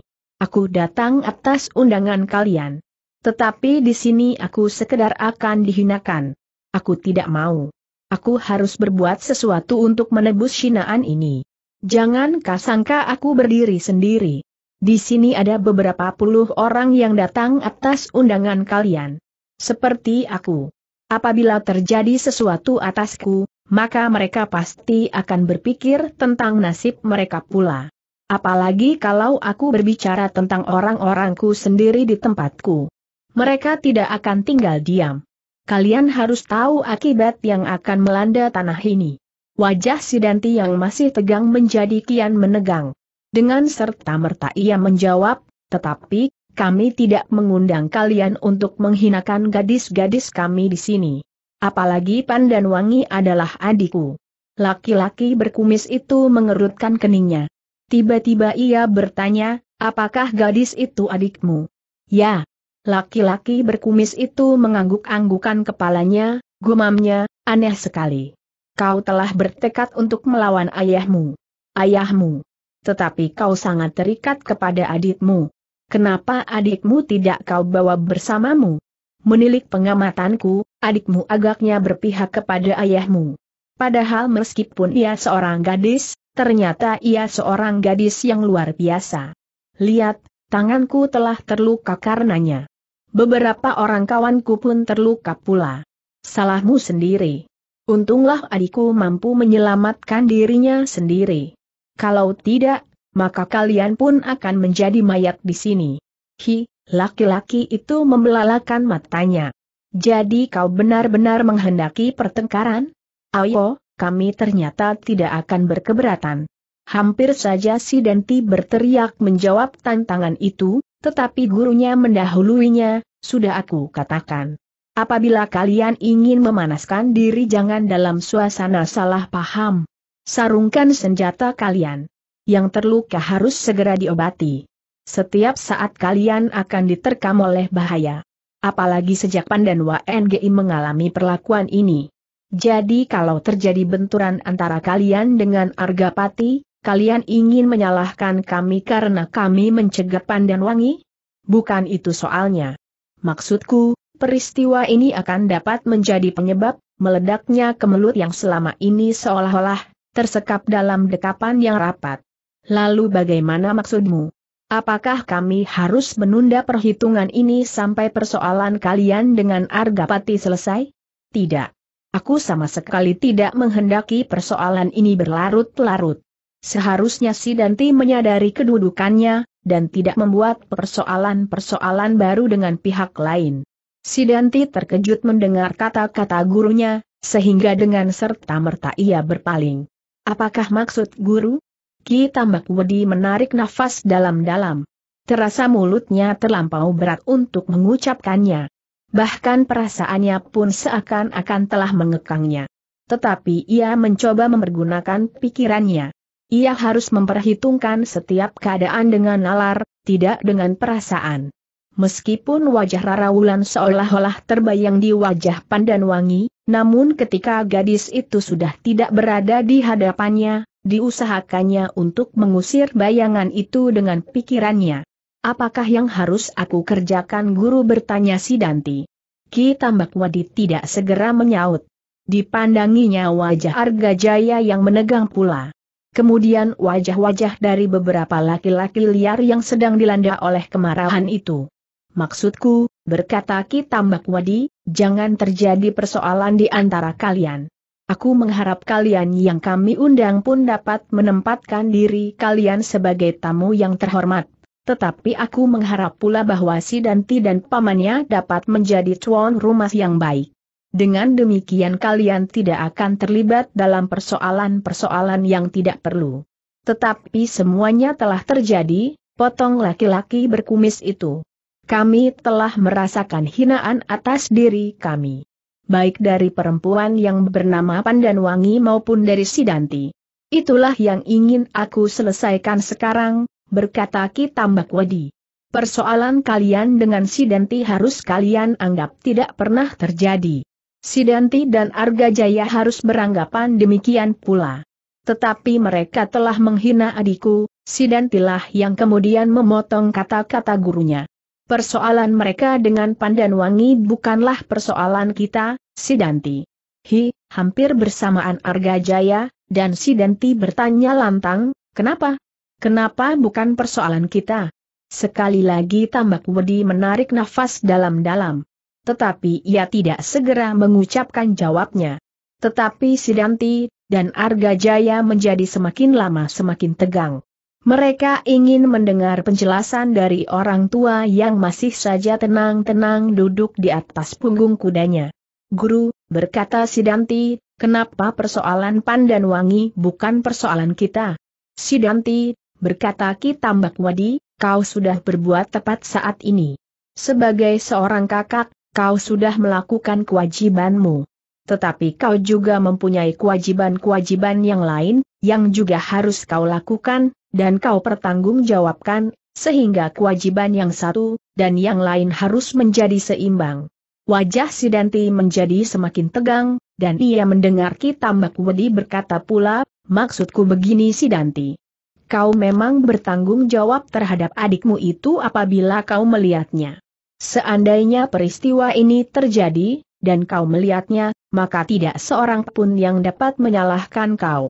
Aku datang atas undangan kalian. Tetapi di sini aku sekedar akan dihinakan. Aku tidak mau. Aku harus berbuat sesuatu untuk menebus hinaan ini. Jangan kasangka aku berdiri sendiri. Di sini ada beberapa puluh orang yang datang atas undangan kalian. Seperti aku. Apabila terjadi sesuatu atasku, maka mereka pasti akan berpikir tentang nasib mereka pula. Apalagi kalau aku berbicara tentang orang-orangku sendiri di tempatku. Mereka tidak akan tinggal diam. Kalian harus tahu akibat yang akan melanda tanah ini. Wajah Sidanti yang masih tegang menjadi kian menegang. Dengan serta-merta ia menjawab, tetapi, kami tidak mengundang kalian untuk menghinakan gadis-gadis kami di sini. Apalagi Wangi adalah adikku. Laki-laki berkumis itu mengerutkan keningnya. Tiba-tiba ia bertanya, apakah gadis itu adikmu? Ya. Laki-laki berkumis itu mengangguk-anggukan kepalanya, gumamnya, aneh sekali. Kau telah bertekad untuk melawan ayahmu. Ayahmu tetapi kau sangat terikat kepada adikmu. Kenapa adikmu tidak kau bawa bersamamu? Menilik pengamatanku, adikmu agaknya berpihak kepada ayahmu. Padahal meskipun ia seorang gadis, ternyata ia seorang gadis yang luar biasa. Lihat, tanganku telah terluka karenanya. Beberapa orang kawanku pun terluka pula. Salahmu sendiri. Untunglah adikku mampu menyelamatkan dirinya sendiri. Kalau tidak, maka kalian pun akan menjadi mayat di sini. Hi, laki-laki itu membelalakan matanya. Jadi kau benar-benar menghendaki pertengkaran? Ayo, kami ternyata tidak akan berkeberatan. Hampir saja si Denti berteriak menjawab tantangan itu, tetapi gurunya mendahuluinya, sudah aku katakan. Apabila kalian ingin memanaskan diri jangan dalam suasana salah paham. Sarungkan senjata kalian. Yang terluka harus segera diobati. Setiap saat kalian akan diterkam oleh bahaya. Apalagi sejak Pandan WNGI mengalami perlakuan ini. Jadi kalau terjadi benturan antara kalian dengan Argapati, kalian ingin menyalahkan kami karena kami mencegah Pandan Wangi? Bukan itu soalnya. Maksudku, peristiwa ini akan dapat menjadi penyebab meledaknya kemelut yang selama ini seolah-olah tersekap dalam dekapan yang rapat. Lalu bagaimana maksudmu? Apakah kami harus menunda perhitungan ini sampai persoalan kalian dengan Argapati selesai? Tidak. Aku sama sekali tidak menghendaki persoalan ini berlarut-larut. Seharusnya Sidanti menyadari kedudukannya, dan tidak membuat persoalan-persoalan baru dengan pihak lain. Sidanti terkejut mendengar kata-kata gurunya, sehingga dengan serta-merta ia berpaling. Apakah maksud guru? Ki Tambak Wedi menarik nafas dalam-dalam. Terasa mulutnya terlampau berat untuk mengucapkannya. Bahkan perasaannya pun seakan-akan telah mengekangnya. Tetapi ia mencoba mempergunakan pikirannya. Ia harus memperhitungkan setiap keadaan dengan nalar, tidak dengan perasaan. Meskipun wajah Rara Wulan seolah-olah terbayang di wajah Pandan Wangi, namun ketika gadis itu sudah tidak berada di hadapannya, diusahakannya untuk mengusir bayangan itu dengan pikirannya. Apakah yang harus aku kerjakan guru bertanya si Danti. Ki Tambak Wadi tidak segera menyaut. Dipandanginya wajah Arga Jaya yang menegang pula. Kemudian wajah-wajah dari beberapa laki-laki liar yang sedang dilanda oleh kemarahan itu. Maksudku, berkata Ki Tambak Wadi, jangan terjadi persoalan di antara kalian. Aku mengharap kalian yang kami undang pun dapat menempatkan diri kalian sebagai tamu yang terhormat. Tetapi aku mengharap pula bahwa si Danti dan pamannya dapat menjadi tuan rumah yang baik. Dengan demikian kalian tidak akan terlibat dalam persoalan-persoalan yang tidak perlu. Tetapi semuanya telah terjadi, potong laki-laki berkumis itu kami telah merasakan hinaan atas diri kami. Baik dari perempuan yang bernama Pandanwangi maupun dari Sidanti. Itulah yang ingin aku selesaikan sekarang, berkata Kitambak Wadi. Persoalan kalian dengan Sidanti harus kalian anggap tidak pernah terjadi. Sidanti dan Arga Jaya harus beranggapan demikian pula. Tetapi mereka telah menghina adikku, Sidantilah yang kemudian memotong kata-kata gurunya. Persoalan mereka dengan pandan wangi bukanlah persoalan kita, Sidanti. Hi, hampir bersamaan Arga Jaya, dan Sidanti bertanya lantang, kenapa? Kenapa bukan persoalan kita? Sekali lagi tambak wedi menarik nafas dalam-dalam. Tetapi ia tidak segera mengucapkan jawabnya. Tetapi Sidanti dan Arga Jaya menjadi semakin lama semakin tegang. Mereka ingin mendengar penjelasan dari orang tua yang masih saja tenang-tenang duduk di atas punggung kudanya. Guru, berkata Sidanti, kenapa persoalan pandan wangi bukan persoalan kita? Sidanti, berkata Ki Tambak Wadi, kau sudah berbuat tepat saat ini. Sebagai seorang kakak, kau sudah melakukan kewajibanmu. Tetapi kau juga mempunyai kewajiban-kewajiban yang lain, yang juga harus kau lakukan, dan kau pertanggungjawabkan, sehingga kewajiban yang satu, dan yang lain harus menjadi seimbang. Wajah Sidanti menjadi semakin tegang, dan ia mendengar tambak Wedi berkata pula, maksudku begini Sidanti. Kau memang bertanggung jawab terhadap adikmu itu apabila kau melihatnya. Seandainya peristiwa ini terjadi, dan kau melihatnya, maka tidak seorang pun yang dapat menyalahkan kau.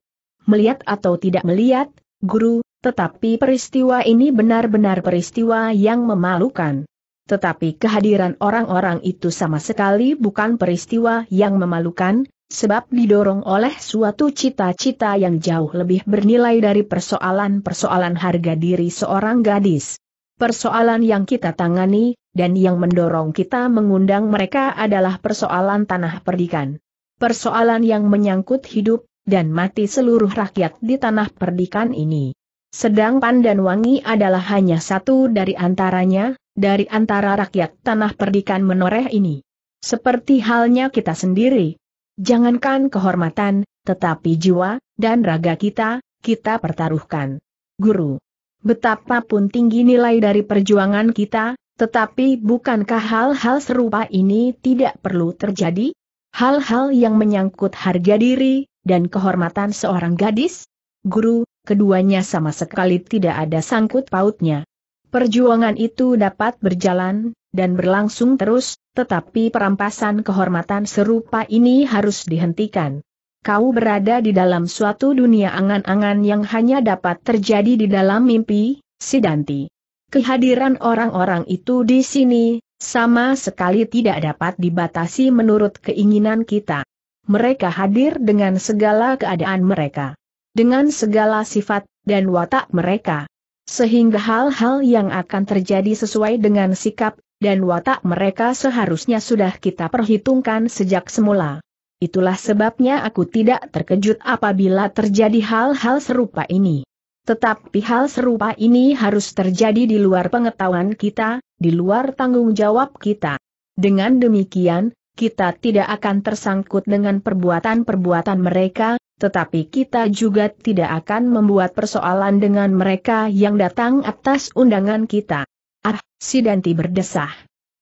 Melihat atau tidak melihat, guru, tetapi peristiwa ini benar-benar peristiwa yang memalukan. Tetapi kehadiran orang-orang itu sama sekali bukan peristiwa yang memalukan, sebab didorong oleh suatu cita-cita yang jauh lebih bernilai dari persoalan-persoalan harga diri seorang gadis. Persoalan yang kita tangani, dan yang mendorong kita mengundang mereka adalah persoalan tanah perdikan. Persoalan yang menyangkut hidup, dan mati seluruh rakyat di tanah perdikan ini. Sedang Pandan Wangi adalah hanya satu dari antaranya, dari antara rakyat tanah perdikan menoreh ini. Seperti halnya kita sendiri. Jangankan kehormatan, tetapi jiwa, dan raga kita, kita pertaruhkan. Guru, betapapun tinggi nilai dari perjuangan kita, tetapi bukankah hal-hal serupa ini tidak perlu terjadi? Hal-hal yang menyangkut harga diri, dan kehormatan seorang gadis? Guru, keduanya sama sekali tidak ada sangkut pautnya. Perjuangan itu dapat berjalan, dan berlangsung terus, tetapi perampasan kehormatan serupa ini harus dihentikan. Kau berada di dalam suatu dunia angan-angan yang hanya dapat terjadi di dalam mimpi, Sidanti. Kehadiran orang-orang itu di sini, sama sekali tidak dapat dibatasi menurut keinginan kita. Mereka hadir dengan segala keadaan mereka dengan segala sifat dan watak mereka. Sehingga hal-hal yang akan terjadi sesuai dengan sikap dan watak mereka seharusnya sudah kita perhitungkan sejak semula. Itulah sebabnya aku tidak terkejut apabila terjadi hal-hal serupa ini. Tetapi hal serupa ini harus terjadi di luar pengetahuan kita, di luar tanggung jawab kita. Dengan demikian, kita tidak akan tersangkut dengan perbuatan-perbuatan mereka, tetapi kita juga tidak akan membuat persoalan dengan mereka yang datang atas undangan kita. Ah, si Danti berdesah.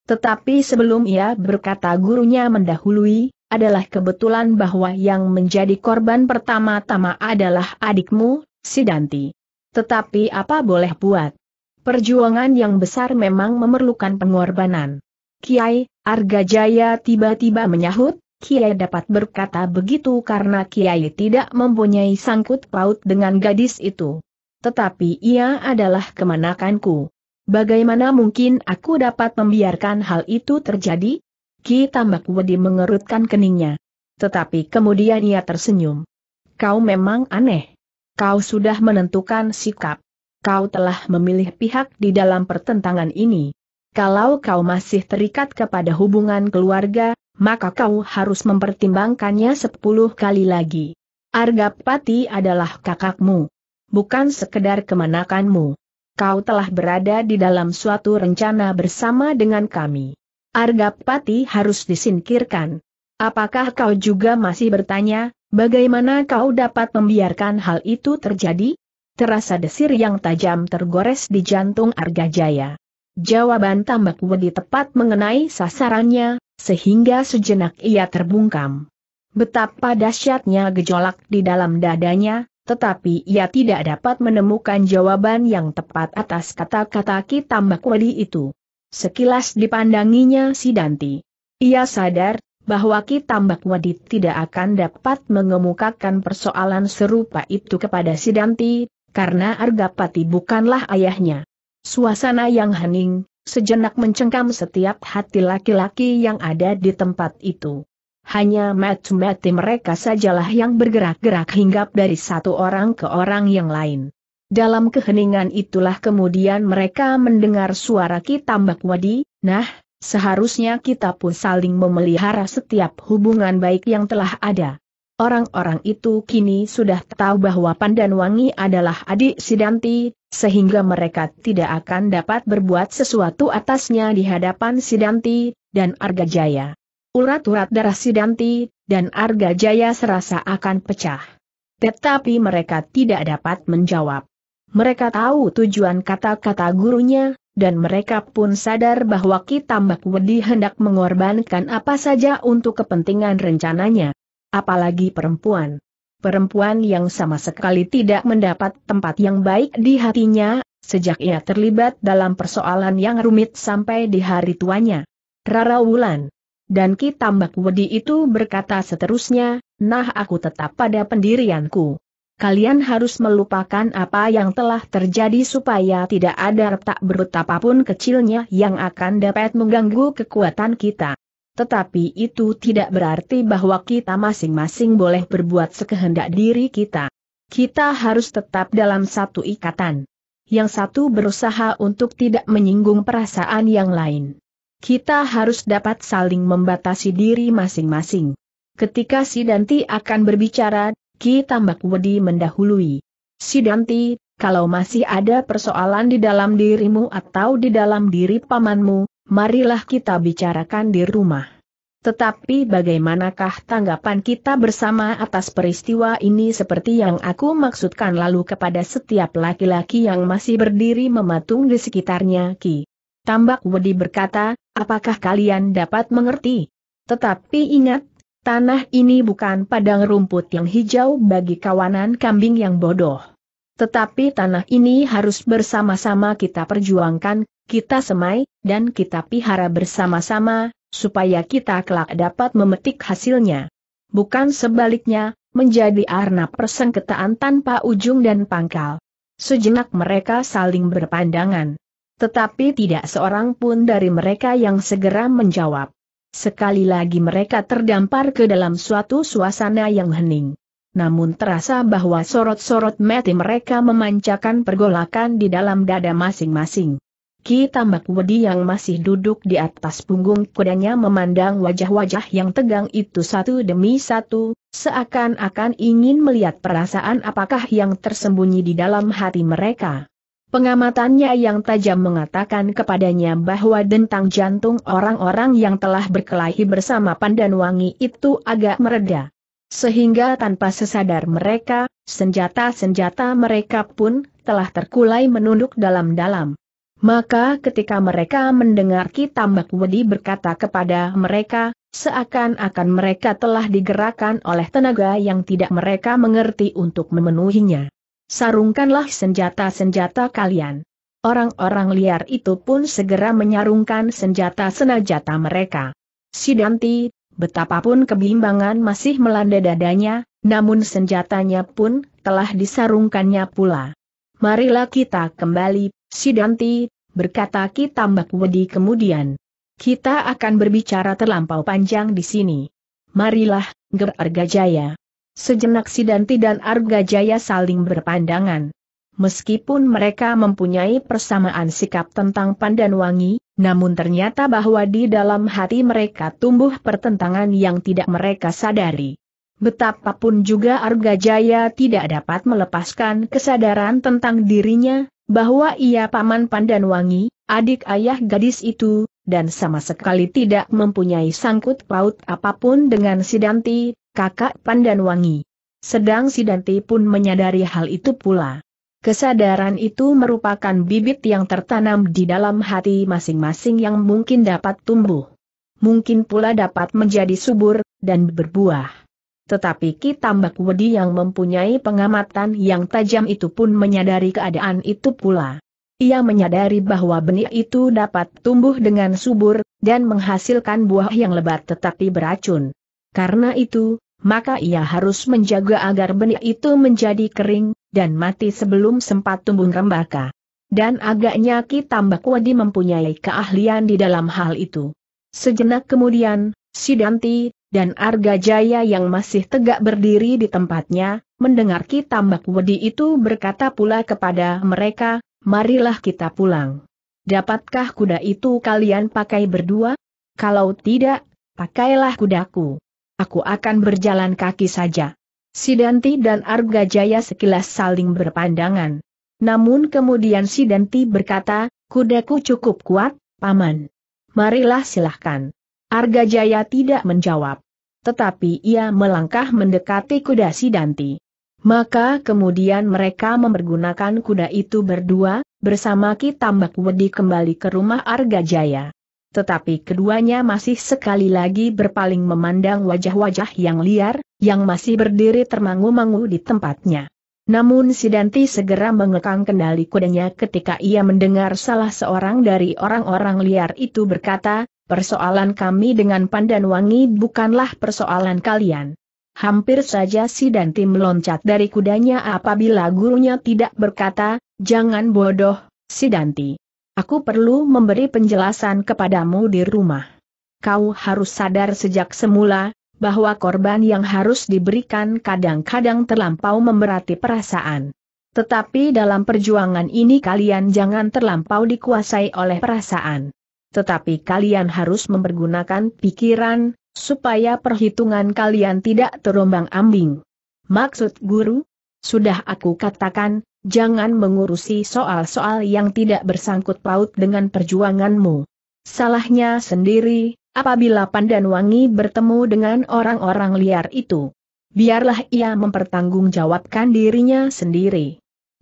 Tetapi sebelum ia berkata gurunya mendahului, adalah kebetulan bahwa yang menjadi korban pertama-tama adalah adikmu, si Danti. Tetapi apa boleh buat? Perjuangan yang besar memang memerlukan pengorbanan. Kiai, Arga Jaya tiba-tiba menyahut, Kiai dapat berkata begitu karena Kiai tidak mempunyai sangkut paut dengan gadis itu. Tetapi ia adalah kemanakanku. Bagaimana mungkin aku dapat membiarkan hal itu terjadi? Ki Tambak Wedi mengerutkan keningnya. Tetapi kemudian ia tersenyum. Kau memang aneh. Kau sudah menentukan sikap. Kau telah memilih pihak di dalam pertentangan ini. Kalau kau masih terikat kepada hubungan keluarga, maka kau harus mempertimbangkannya sepuluh kali lagi. Argapati adalah kakakmu. Bukan sekedar kemanakanmu. Kau telah berada di dalam suatu rencana bersama dengan kami. Argapati harus disingkirkan. Apakah kau juga masih bertanya, bagaimana kau dapat membiarkan hal itu terjadi? Terasa desir yang tajam tergores di jantung Argajaya. Jawaban tambak wedi tepat mengenai sasarannya, sehingga sejenak ia terbungkam. Betapa dahsyatnya gejolak di dalam dadanya, tetapi ia tidak dapat menemukan jawaban yang tepat atas kata-kata Kitambak Wadi itu. Sekilas dipandanginya si Danti. Ia sadar bahwa Kitambak Wadi tidak akan dapat mengemukakan persoalan serupa itu kepada si Danti, karena Argapati bukanlah ayahnya. Suasana yang hening, sejenak mencengkam setiap hati laki-laki yang ada di tempat itu. Hanya mati-mati mereka sajalah yang bergerak-gerak hinggap dari satu orang ke orang yang lain. Dalam keheningan itulah kemudian mereka mendengar suara mbak Wadi, nah, seharusnya kita pun saling memelihara setiap hubungan baik yang telah ada. Orang-orang itu kini sudah tahu bahwa Pandan Wangi adalah adik Sidanti, sehingga mereka tidak akan dapat berbuat sesuatu atasnya di hadapan Sidanti dan Arga Jaya. Urat-urat darah Sidanti dan Arga Jaya serasa akan pecah. Tetapi mereka tidak dapat menjawab. Mereka tahu tujuan kata-kata gurunya, dan mereka pun sadar bahwa Kitambak Wedi hendak mengorbankan apa saja untuk kepentingan rencananya. Apalagi perempuan perempuan yang sama sekali tidak mendapat tempat yang baik di hatinya, sejak ia terlibat dalam persoalan yang rumit sampai di hari tuanya. Rara Wulan. Dan Ki Tambak Wedi itu berkata seterusnya, nah aku tetap pada pendirianku. Kalian harus melupakan apa yang telah terjadi supaya tidak ada retak berut apapun kecilnya yang akan dapat mengganggu kekuatan kita. Tetapi itu tidak berarti bahwa kita masing-masing boleh berbuat sekehendak diri kita. Kita harus tetap dalam satu ikatan. Yang satu berusaha untuk tidak menyinggung perasaan yang lain. Kita harus dapat saling membatasi diri masing-masing. Ketika si Danti akan berbicara, Ki Tambak Wedi mendahului. Si Danti, kalau masih ada persoalan di dalam dirimu atau di dalam diri pamanmu, marilah kita bicarakan di rumah. Tetapi bagaimanakah tanggapan kita bersama atas peristiwa ini seperti yang aku maksudkan lalu kepada setiap laki-laki yang masih berdiri mematung di sekitarnya Ki? Tambak Wedi berkata, apakah kalian dapat mengerti? Tetapi ingat, tanah ini bukan padang rumput yang hijau bagi kawanan kambing yang bodoh. Tetapi tanah ini harus bersama-sama kita perjuangkan, kita semai, dan kita pihara bersama-sama, supaya kita kelak dapat memetik hasilnya. Bukan sebaliknya, menjadi arna persengketaan tanpa ujung dan pangkal. Sejenak mereka saling berpandangan. Tetapi tidak seorang pun dari mereka yang segera menjawab. Sekali lagi mereka terdampar ke dalam suatu suasana yang hening. Namun terasa bahwa sorot-sorot mati mereka memancakan pergolakan di dalam dada masing-masing. Ki Tambak Wedi yang masih duduk di atas punggung kudanya memandang wajah-wajah yang tegang itu satu demi satu, seakan-akan ingin melihat perasaan apakah yang tersembunyi di dalam hati mereka. Pengamatannya yang tajam mengatakan kepadanya bahwa dentang jantung orang-orang yang telah berkelahi bersama Pandan Wangi itu agak mereda. Sehingga tanpa sesadar mereka, senjata-senjata mereka pun telah terkulai menunduk dalam-dalam. Maka ketika mereka mendengar Kitambak Wedi berkata kepada mereka, seakan-akan mereka telah digerakkan oleh tenaga yang tidak mereka mengerti untuk memenuhinya. Sarungkanlah senjata-senjata kalian. Orang-orang liar itu pun segera menyarungkan senjata senjata mereka. Sidanti, betapapun kebimbangan masih melanda dadanya, namun senjatanya pun telah disarungkannya pula. Marilah kita kembali Sidanti, berkata Ki Tambak Wedi kemudian. Kita akan berbicara terlampau panjang di sini. Marilah, Ger Argajaya. Sejenak Sidanti dan Argajaya saling berpandangan. Meskipun mereka mempunyai persamaan sikap tentang pandan wangi, namun ternyata bahwa di dalam hati mereka tumbuh pertentangan yang tidak mereka sadari. Betapapun juga Argajaya tidak dapat melepaskan kesadaran tentang dirinya, bahwa ia paman Pandan Wangi, adik ayah gadis itu, dan sama sekali tidak mempunyai sangkut paut apapun dengan Sidanti, kakak Pandan Wangi. Sedang Sidanti pun menyadari hal itu pula. Kesadaran itu merupakan bibit yang tertanam di dalam hati masing-masing yang mungkin dapat tumbuh. Mungkin pula dapat menjadi subur, dan berbuah. Tetapi Ki Tambak Wedi yang mempunyai pengamatan yang tajam itu pun menyadari keadaan itu pula. Ia menyadari bahwa benih itu dapat tumbuh dengan subur, dan menghasilkan buah yang lebat tetapi beracun. Karena itu, maka ia harus menjaga agar benih itu menjadi kering, dan mati sebelum sempat tumbuh rembaka dan agaknya Ki Tambak mempunyai keahlian di dalam hal itu. Sejenak kemudian, Sidanti, dan Arga Jaya yang masih tegak berdiri di tempatnya, mendengar Kitambak Wedi itu berkata pula kepada mereka, marilah kita pulang. Dapatkah kuda itu kalian pakai berdua? Kalau tidak, pakailah kudaku. Aku akan berjalan kaki saja. Sidanti dan Arga Jaya sekilas saling berpandangan. Namun kemudian Sidanti berkata, kudaku cukup kuat, paman. Marilah silahkan. Arga Jaya tidak menjawab. Tetapi ia melangkah mendekati kuda Sidanti. Maka kemudian mereka mempergunakan kuda itu berdua, bersama Ki Tambak Wedi kembali ke rumah Arga Jaya. Tetapi keduanya masih sekali lagi berpaling memandang wajah-wajah yang liar, yang masih berdiri termangu-mangu di tempatnya. Namun Sidanti segera mengekang kendali kudanya ketika ia mendengar salah seorang dari orang-orang liar itu berkata, Persoalan kami dengan Pandan Wangi bukanlah persoalan kalian. Hampir saja si Danti meloncat dari kudanya apabila gurunya tidak berkata, jangan bodoh, si Danti. Aku perlu memberi penjelasan kepadamu di rumah. Kau harus sadar sejak semula, bahwa korban yang harus diberikan kadang-kadang terlampau memberati perasaan. Tetapi dalam perjuangan ini kalian jangan terlampau dikuasai oleh perasaan tetapi kalian harus mempergunakan pikiran, supaya perhitungan kalian tidak terombang-ambing. Maksud guru? Sudah aku katakan, jangan mengurusi soal-soal yang tidak bersangkut paut dengan perjuanganmu. Salahnya sendiri, apabila pandan Wangi bertemu dengan orang-orang liar itu. Biarlah ia mempertanggungjawabkan dirinya sendiri.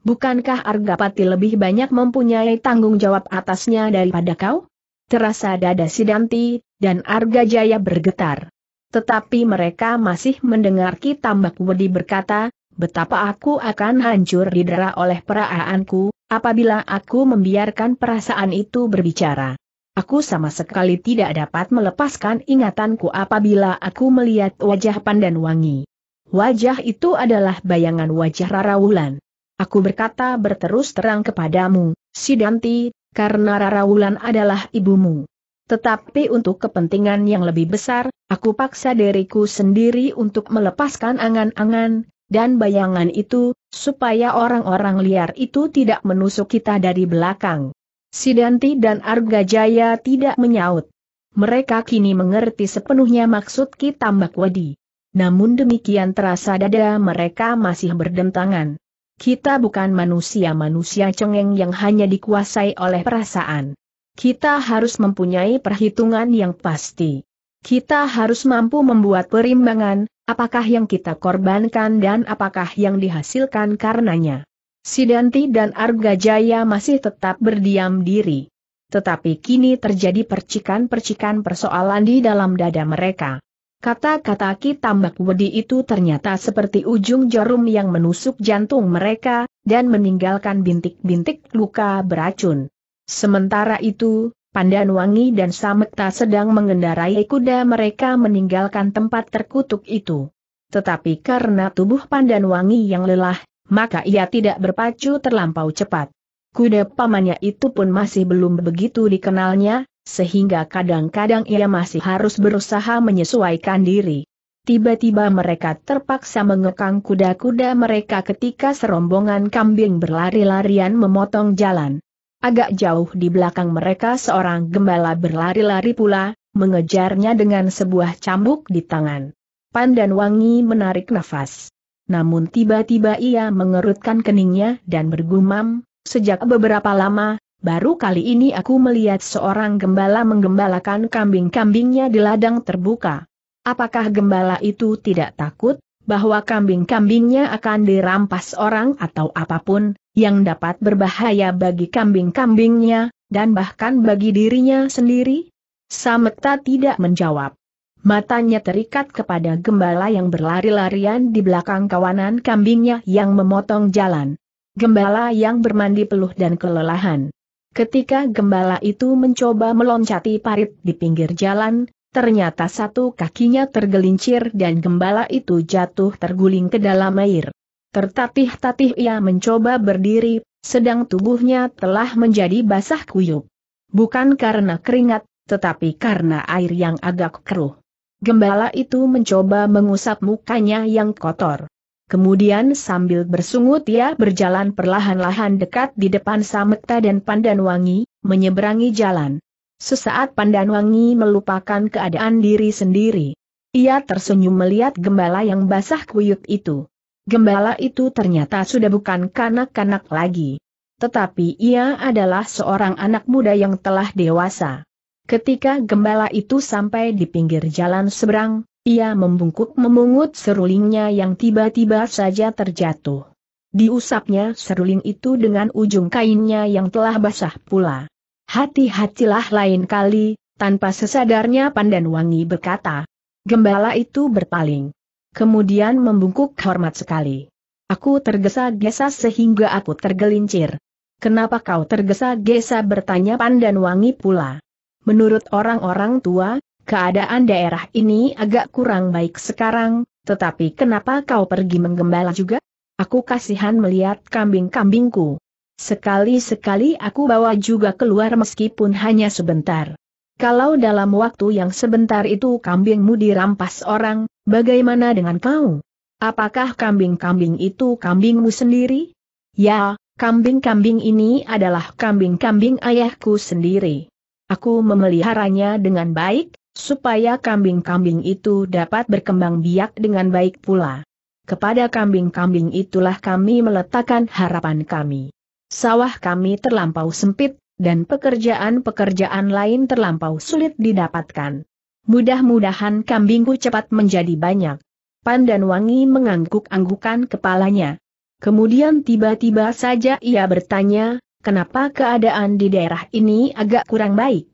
Bukankah Argapati lebih banyak mempunyai tanggung jawab atasnya daripada kau? terasa dada Sidanti, dan Arga Jaya bergetar. Tetapi mereka masih mendengar Kitambak Wedi berkata, betapa aku akan hancur didera oleh peraaanku, apabila aku membiarkan perasaan itu berbicara. Aku sama sekali tidak dapat melepaskan ingatanku apabila aku melihat wajah pandan wangi. Wajah itu adalah bayangan wajah Rara Wulan. Aku berkata berterus terang kepadamu, Sidanti, karena Rara Wulan adalah ibumu. Tetapi untuk kepentingan yang lebih besar, aku paksa diriku sendiri untuk melepaskan angan-angan, dan bayangan itu, supaya orang-orang liar itu tidak menusuk kita dari belakang. Sidanti dan Argajaya tidak menyaut. Mereka kini mengerti sepenuhnya maksud Ki Mbak Wadi. Namun demikian terasa dada mereka masih berdentangan. Kita bukan manusia-manusia cengeng yang hanya dikuasai oleh perasaan. Kita harus mempunyai perhitungan yang pasti. Kita harus mampu membuat perimbangan, apakah yang kita korbankan dan apakah yang dihasilkan karenanya. Sidanti dan Arga Jaya masih tetap berdiam diri. Tetapi kini terjadi percikan-percikan persoalan di dalam dada mereka. Kata-kata Ki Tambak Wedi itu ternyata seperti ujung jarum yang menusuk jantung mereka, dan meninggalkan bintik-bintik luka beracun. Sementara itu, Pandan Wangi dan Samekta sedang mengendarai kuda mereka meninggalkan tempat terkutuk itu. Tetapi karena tubuh Pandan Wangi yang lelah, maka ia tidak berpacu terlampau cepat. Kuda pamannya itu pun masih belum begitu dikenalnya, sehingga kadang-kadang ia masih harus berusaha menyesuaikan diri. Tiba-tiba mereka terpaksa mengekang kuda-kuda mereka ketika serombongan kambing berlari-larian memotong jalan. Agak jauh di belakang mereka seorang gembala berlari-lari pula, mengejarnya dengan sebuah cambuk di tangan. Pan dan Wangi menarik nafas. Namun tiba-tiba ia mengerutkan keningnya dan bergumam, sejak beberapa lama, baru kali ini aku melihat seorang gembala menggembalakan kambing-kambingnya di ladang terbuka. Apakah gembala itu tidak takut bahwa kambing-kambingnya akan dirampas orang atau apapun yang dapat berbahaya bagi kambing-kambingnya dan bahkan bagi dirinya sendiri? Sameta tidak menjawab. Matanya terikat kepada gembala yang berlari-larian di belakang kawanan kambingnya yang memotong jalan. Gembala yang bermandi peluh dan kelelahan. Ketika gembala itu mencoba meloncati parit di pinggir jalan, ternyata satu kakinya tergelincir dan gembala itu jatuh terguling ke dalam air. Tertatih-tatih ia mencoba berdiri, sedang tubuhnya telah menjadi basah kuyup. Bukan karena keringat, tetapi karena air yang agak keruh. Gembala itu mencoba mengusap mukanya yang kotor. Kemudian sambil bersungut ia berjalan perlahan-lahan dekat di depan Samekta dan Pandanwangi, menyeberangi jalan. Sesaat Pandanwangi melupakan keadaan diri sendiri. Ia tersenyum melihat gembala yang basah kuyup itu. Gembala itu ternyata sudah bukan kanak-kanak lagi. Tetapi ia adalah seorang anak muda yang telah dewasa. Ketika gembala itu sampai di pinggir jalan seberang, ia membungkuk memungut serulingnya yang tiba-tiba saja terjatuh. Diusapnya seruling itu dengan ujung kainnya yang telah basah pula. Hati-hatilah lain kali, tanpa sesadarnya Pandan Wangi berkata. Gembala itu berpaling. Kemudian membungkuk hormat sekali. Aku tergesa-gesa sehingga aku tergelincir. Kenapa kau tergesa-gesa bertanya Pandan Wangi pula? Menurut orang-orang tua, Keadaan daerah ini agak kurang baik sekarang, tetapi kenapa kau pergi menggembala juga? Aku kasihan melihat kambing-kambingku. Sekali-sekali aku bawa juga keluar meskipun hanya sebentar. Kalau dalam waktu yang sebentar itu kambingmu dirampas orang, bagaimana dengan kau? Apakah kambing-kambing itu kambingmu sendiri? Ya, kambing-kambing ini adalah kambing-kambing ayahku sendiri. Aku memeliharanya dengan baik, supaya kambing-kambing itu dapat berkembang biak dengan baik pula. Kepada kambing-kambing itulah kami meletakkan harapan kami. Sawah kami terlampau sempit, dan pekerjaan-pekerjaan lain terlampau sulit didapatkan. Mudah-mudahan kambingku cepat menjadi banyak. Pan dan Wangi mengangguk-anggukan kepalanya. Kemudian tiba-tiba saja ia bertanya, kenapa keadaan di daerah ini agak kurang baik?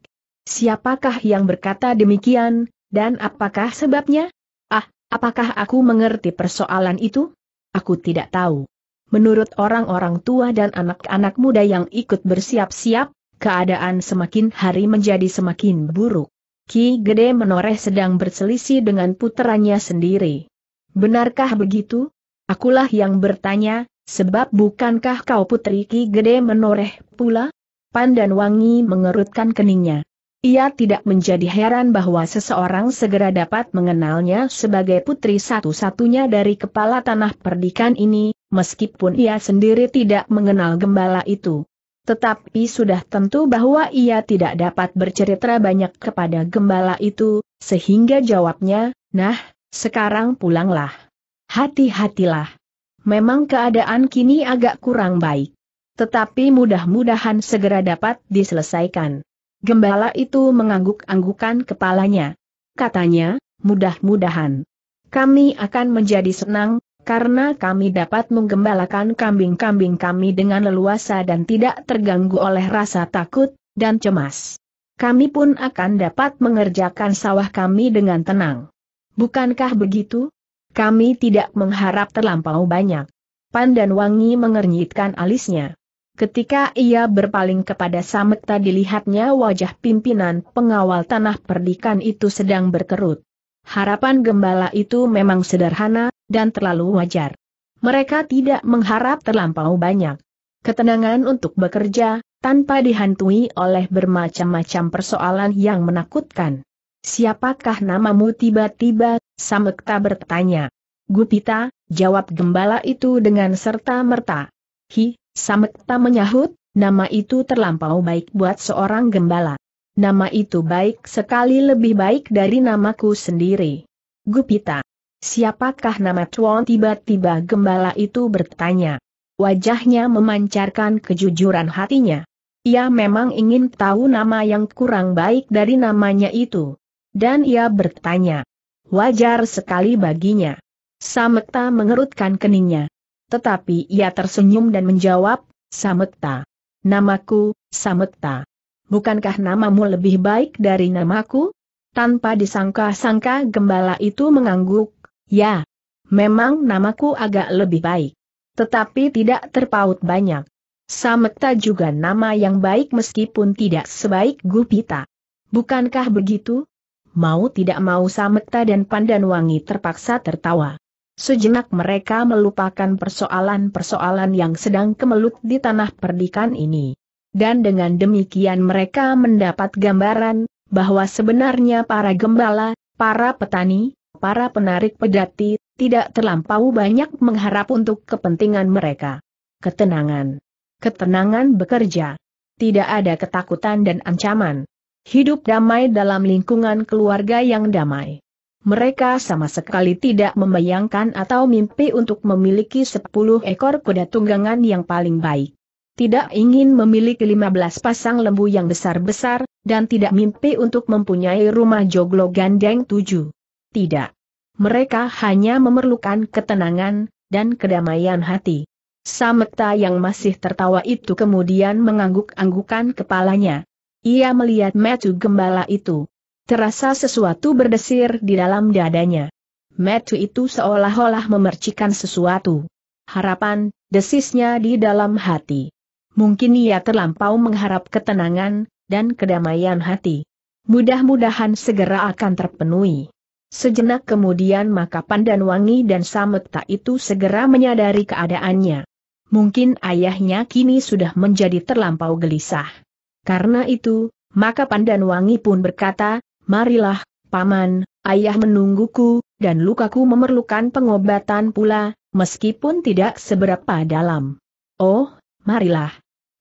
Siapakah yang berkata demikian, dan apakah sebabnya? Ah, apakah aku mengerti persoalan itu? Aku tidak tahu. Menurut orang-orang tua dan anak-anak muda yang ikut bersiap-siap, keadaan semakin hari menjadi semakin buruk. Ki Gede Menoreh sedang berselisih dengan puteranya sendiri. Benarkah begitu? Akulah yang bertanya, sebab bukankah kau putri Ki Gede Menoreh pula? Pandan Wangi mengerutkan keningnya. Ia tidak menjadi heran bahwa seseorang segera dapat mengenalnya sebagai putri satu-satunya dari kepala tanah perdikan ini, meskipun ia sendiri tidak mengenal gembala itu. Tetapi sudah tentu bahwa ia tidak dapat bercerita banyak kepada gembala itu, sehingga jawabnya, nah, sekarang pulanglah. Hati-hatilah. Memang keadaan kini agak kurang baik. Tetapi mudah-mudahan segera dapat diselesaikan. Gembala itu mengangguk-anggukan kepalanya. Katanya, mudah-mudahan kami akan menjadi senang, karena kami dapat menggembalakan kambing-kambing kami dengan leluasa dan tidak terganggu oleh rasa takut dan cemas. Kami pun akan dapat mengerjakan sawah kami dengan tenang. Bukankah begitu? Kami tidak mengharap terlampau banyak. Pandan Wangi mengernyitkan alisnya. Ketika ia berpaling kepada Samekta dilihatnya wajah pimpinan pengawal tanah perdikan itu sedang berkerut. Harapan gembala itu memang sederhana, dan terlalu wajar. Mereka tidak mengharap terlampau banyak. Ketenangan untuk bekerja, tanpa dihantui oleh bermacam-macam persoalan yang menakutkan. Siapakah namamu tiba-tiba, Samekta bertanya. Gupita, jawab gembala itu dengan serta merta. Hi, Samekta menyahut, nama itu terlampau baik buat seorang gembala. Nama itu baik sekali lebih baik dari namaku sendiri. Gupita. Siapakah nama Chuan tiba-tiba gembala itu bertanya. Wajahnya memancarkan kejujuran hatinya. Ia memang ingin tahu nama yang kurang baik dari namanya itu. Dan ia bertanya. Wajar sekali baginya. Samekta mengerutkan keningnya. Tetapi ia tersenyum dan menjawab, Samekta. Namaku, Samekta. Bukankah namamu lebih baik dari namaku? Tanpa disangka-sangka gembala itu mengangguk, ya. Memang namaku agak lebih baik. Tetapi tidak terpaut banyak. Samekta juga nama yang baik meskipun tidak sebaik Gupita. Bukankah begitu? Mau tidak mau Samekta dan Pandanwangi terpaksa tertawa. Sejenak mereka melupakan persoalan-persoalan yang sedang kemelut di tanah perdikan ini. Dan dengan demikian mereka mendapat gambaran, bahwa sebenarnya para gembala, para petani, para penarik pedati, tidak terlampau banyak mengharap untuk kepentingan mereka. Ketenangan. Ketenangan bekerja. Tidak ada ketakutan dan ancaman hidup damai dalam lingkungan keluarga yang damai. Mereka sama sekali tidak membayangkan atau mimpi untuk memiliki 10 ekor kuda tunggangan yang paling baik. Tidak ingin memiliki 15 pasang lembu yang besar-besar, dan tidak mimpi untuk mempunyai rumah joglo gandeng tujuh. Tidak. Mereka hanya memerlukan ketenangan, dan kedamaian hati. Sameta yang masih tertawa itu kemudian mengangguk-anggukan kepalanya. Ia melihat Metu Gembala itu. Terasa sesuatu berdesir di dalam dadanya. Matthew itu seolah-olah memercikan sesuatu. Harapan, desisnya di dalam hati. Mungkin ia terlampau mengharap ketenangan, dan kedamaian hati. Mudah-mudahan segera akan terpenuhi. Sejenak kemudian maka Pandan Wangi dan tak itu segera menyadari keadaannya. Mungkin ayahnya kini sudah menjadi terlampau gelisah. Karena itu, maka Pandan Wangi pun berkata, marilah, paman, ayah menungguku, dan lukaku memerlukan pengobatan pula, meskipun tidak seberapa dalam. Oh, marilah.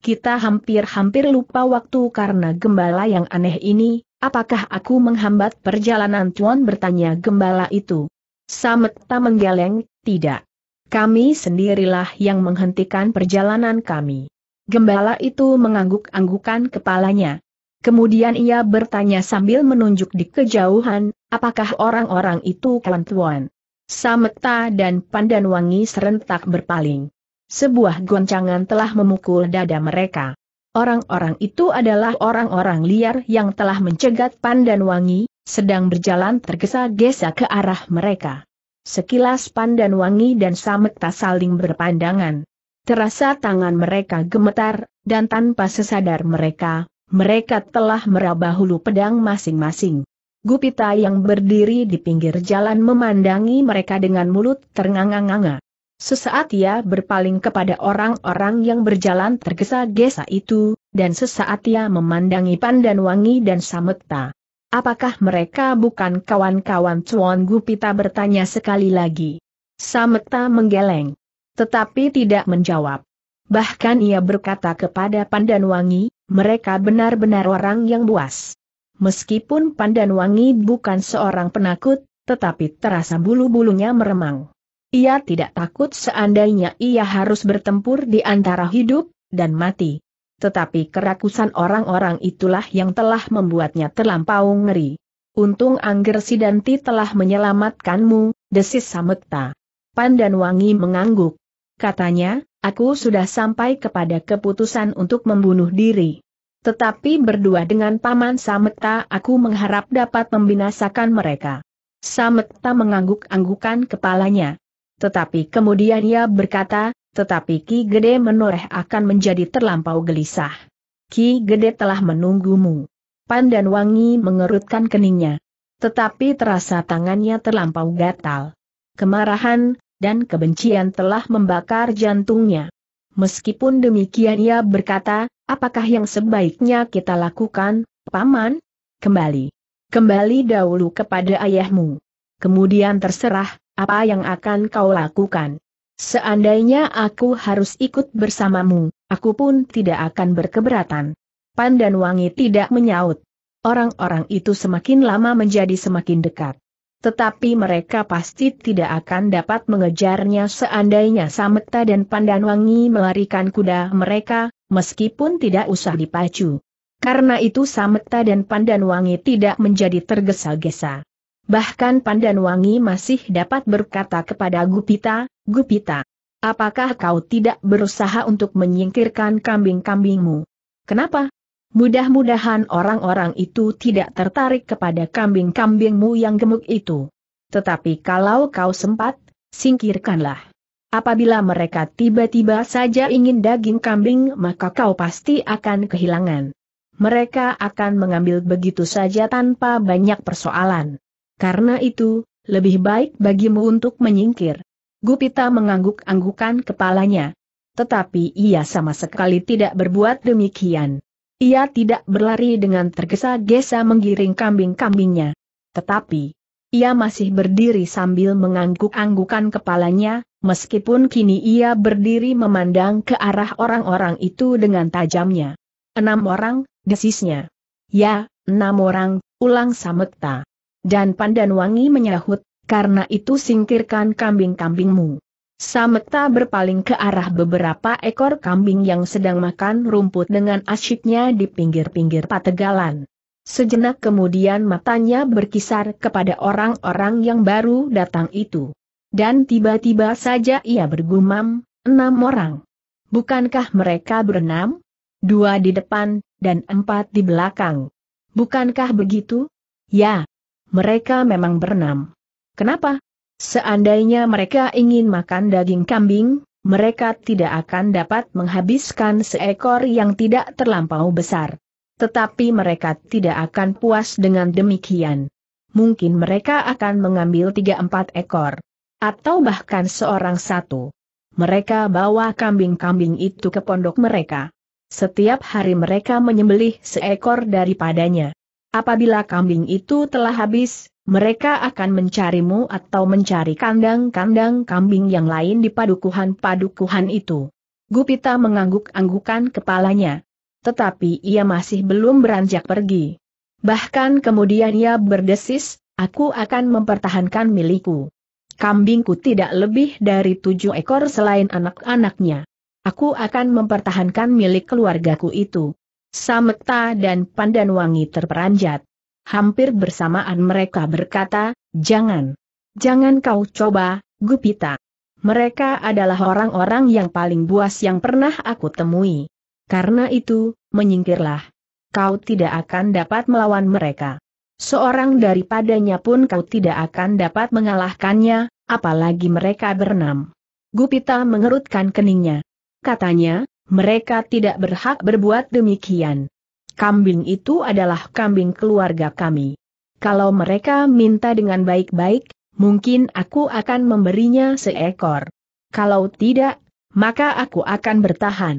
Kita hampir-hampir lupa waktu karena gembala yang aneh ini, apakah aku menghambat perjalanan Tuan bertanya gembala itu. Sametta menggeleng, tidak. Kami sendirilah yang menghentikan perjalanan kami. Gembala itu mengangguk-anggukan kepalanya. Kemudian ia bertanya sambil menunjuk di kejauhan, apakah orang-orang itu kawan tuan? Sameta dan Pandanwangi serentak berpaling. Sebuah goncangan telah memukul dada mereka. Orang-orang itu adalah orang-orang liar yang telah mencegat Pandanwangi, sedang berjalan tergesa-gesa ke arah mereka. Sekilas Pandanwangi dan Sameta saling berpandangan. Terasa tangan mereka gemetar, dan tanpa sesadar mereka mereka telah meraba hulu pedang masing-masing. Gupita yang berdiri di pinggir jalan memandangi mereka dengan mulut ternganga-nganga. Sesaat ia berpaling kepada orang-orang yang berjalan tergesa-gesa itu, dan sesaat ia memandangi pandan wangi dan Samekta. Apakah mereka bukan kawan-kawan Cuan Gupita bertanya sekali lagi. Samekta menggeleng. Tetapi tidak menjawab. Bahkan ia berkata kepada Pandanwangi, mereka benar-benar orang yang buas. Meskipun Pandanwangi bukan seorang penakut, tetapi terasa bulu-bulunya meremang. Ia tidak takut seandainya ia harus bertempur di antara hidup dan mati. Tetapi kerakusan orang-orang itulah yang telah membuatnya terlampau ngeri. Untung Angger Sidanti telah menyelamatkanmu, desis Samekta. Pandanwangi mengangguk. Katanya, Aku sudah sampai kepada keputusan untuk membunuh diri. Tetapi berdua dengan Paman Sameta aku mengharap dapat membinasakan mereka. Sameta mengangguk-anggukan kepalanya. Tetapi kemudian ia berkata, tetapi Ki Gede menoreh akan menjadi terlampau gelisah. Ki Gede telah menunggumu. Pan dan Wangi mengerutkan keningnya. Tetapi terasa tangannya terlampau gatal. Kemarahan, dan kebencian telah membakar jantungnya. Meskipun demikian ia berkata, apakah yang sebaiknya kita lakukan, Paman? Kembali. Kembali dahulu kepada ayahmu. Kemudian terserah, apa yang akan kau lakukan. Seandainya aku harus ikut bersamamu, aku pun tidak akan berkeberatan. Pandan Wangi tidak menyaut. Orang-orang itu semakin lama menjadi semakin dekat tetapi mereka pasti tidak akan dapat mengejarnya seandainya Sametta dan Pandanwangi melarikan kuda mereka, meskipun tidak usah dipacu. Karena itu Sametta dan Pandanwangi tidak menjadi tergesa-gesa. Bahkan Pandanwangi masih dapat berkata kepada Gupita, Gupita, apakah kau tidak berusaha untuk menyingkirkan kambing-kambingmu? Kenapa, Mudah-mudahan orang-orang itu tidak tertarik kepada kambing-kambingmu yang gemuk itu. Tetapi kalau kau sempat, singkirkanlah. Apabila mereka tiba-tiba saja ingin daging kambing maka kau pasti akan kehilangan. Mereka akan mengambil begitu saja tanpa banyak persoalan. Karena itu, lebih baik bagimu untuk menyingkir. Gupita mengangguk-anggukan kepalanya. Tetapi ia sama sekali tidak berbuat demikian. Ia tidak berlari dengan tergesa-gesa menggiring kambing-kambingnya. Tetapi, ia masih berdiri sambil mengangguk-anggukan kepalanya, meskipun kini ia berdiri memandang ke arah orang-orang itu dengan tajamnya. Enam orang, desisnya. Ya, enam orang, ulang Samekta. Dan pandan wangi menyahut, karena itu singkirkan kambing-kambingmu. Sameta berpaling ke arah beberapa ekor kambing yang sedang makan rumput dengan asyiknya di pinggir-pinggir pategalan. Sejenak kemudian matanya berkisar kepada orang-orang yang baru datang itu. Dan tiba-tiba saja ia bergumam, enam orang. Bukankah mereka berenam? Dua di depan, dan empat di belakang. Bukankah begitu? Ya, mereka memang berenam. Kenapa? Seandainya mereka ingin makan daging kambing, mereka tidak akan dapat menghabiskan seekor yang tidak terlampau besar. Tetapi mereka tidak akan puas dengan demikian. Mungkin mereka akan mengambil tiga empat ekor. Atau bahkan seorang satu. Mereka bawa kambing-kambing itu ke pondok mereka. Setiap hari mereka menyembelih seekor daripadanya. Apabila kambing itu telah habis, mereka akan mencarimu atau mencari kandang-kandang kambing yang lain di padukuhan-padukuhan itu. Gupita mengangguk-anggukan kepalanya. Tetapi ia masih belum beranjak pergi. Bahkan kemudian ia berdesis, aku akan mempertahankan milikku. Kambingku tidak lebih dari tujuh ekor selain anak-anaknya. Aku akan mempertahankan milik keluargaku itu. Sameta dan Pandanwangi terperanjat. Hampir bersamaan mereka berkata, jangan. Jangan kau coba, Gupita. Mereka adalah orang-orang yang paling buas yang pernah aku temui. Karena itu, menyingkirlah. Kau tidak akan dapat melawan mereka. Seorang daripadanya pun kau tidak akan dapat mengalahkannya, apalagi mereka bernam. Gupita mengerutkan keningnya. Katanya, mereka tidak berhak berbuat demikian kambing itu adalah kambing keluarga kami. Kalau mereka minta dengan baik-baik, mungkin aku akan memberinya seekor. Kalau tidak, maka aku akan bertahan.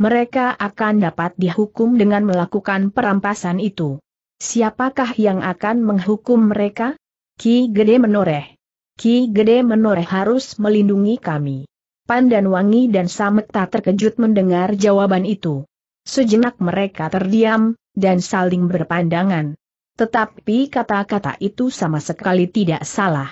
Mereka akan dapat dihukum dengan melakukan perampasan itu. Siapakah yang akan menghukum mereka? Ki Gede Menoreh. Ki Gede Menoreh harus melindungi kami. Pandan Wangi dan Samekta terkejut mendengar jawaban itu. Sejenak mereka terdiam, dan saling berpandangan. Tetapi kata-kata itu sama sekali tidak salah.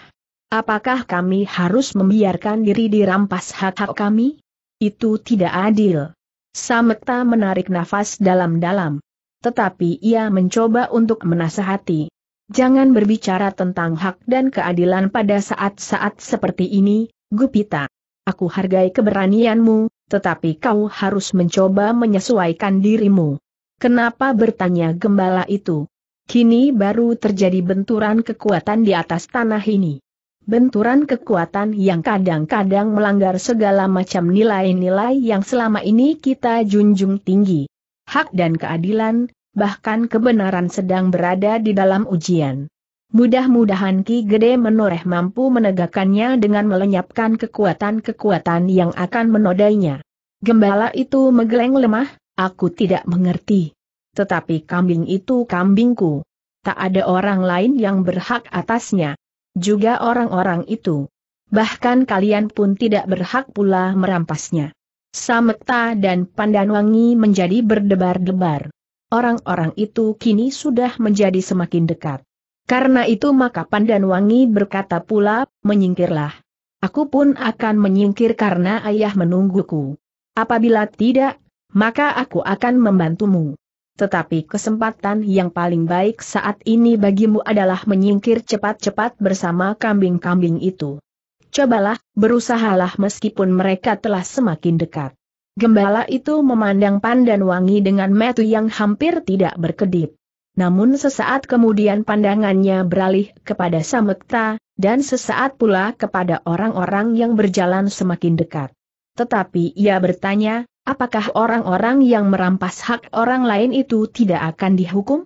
Apakah kami harus membiarkan diri dirampas hak-hak kami? Itu tidak adil. Sameta menarik nafas dalam-dalam. Tetapi ia mencoba untuk menasehati. Jangan berbicara tentang hak dan keadilan pada saat-saat seperti ini, Gupita. Aku hargai keberanianmu, tetapi kau harus mencoba menyesuaikan dirimu. Kenapa bertanya gembala itu? Kini baru terjadi benturan kekuatan di atas tanah ini. Benturan kekuatan yang kadang-kadang melanggar segala macam nilai-nilai yang selama ini kita junjung tinggi. Hak dan keadilan, bahkan kebenaran sedang berada di dalam ujian. Mudah-mudahan Ki Gede Menoreh mampu menegakkannya dengan melenyapkan kekuatan-kekuatan yang akan menodainya. Gembala itu menggeleng lemah, aku tidak mengerti. Tetapi kambing itu kambingku. Tak ada orang lain yang berhak atasnya. Juga orang-orang itu. Bahkan kalian pun tidak berhak pula merampasnya. Sametta dan Pandanwangi menjadi berdebar-debar. Orang-orang itu kini sudah menjadi semakin dekat. Karena itu maka Pandan Wangi berkata pula, menyingkirlah. Aku pun akan menyingkir karena ayah menungguku. Apabila tidak, maka aku akan membantumu. Tetapi kesempatan yang paling baik saat ini bagimu adalah menyingkir cepat-cepat bersama kambing-kambing itu. Cobalah, berusahalah meskipun mereka telah semakin dekat. Gembala itu memandang Pandan Wangi dengan metu yang hampir tidak berkedip. Namun sesaat kemudian pandangannya beralih kepada Samekta, dan sesaat pula kepada orang-orang yang berjalan semakin dekat. Tetapi ia bertanya, apakah orang-orang yang merampas hak orang lain itu tidak akan dihukum?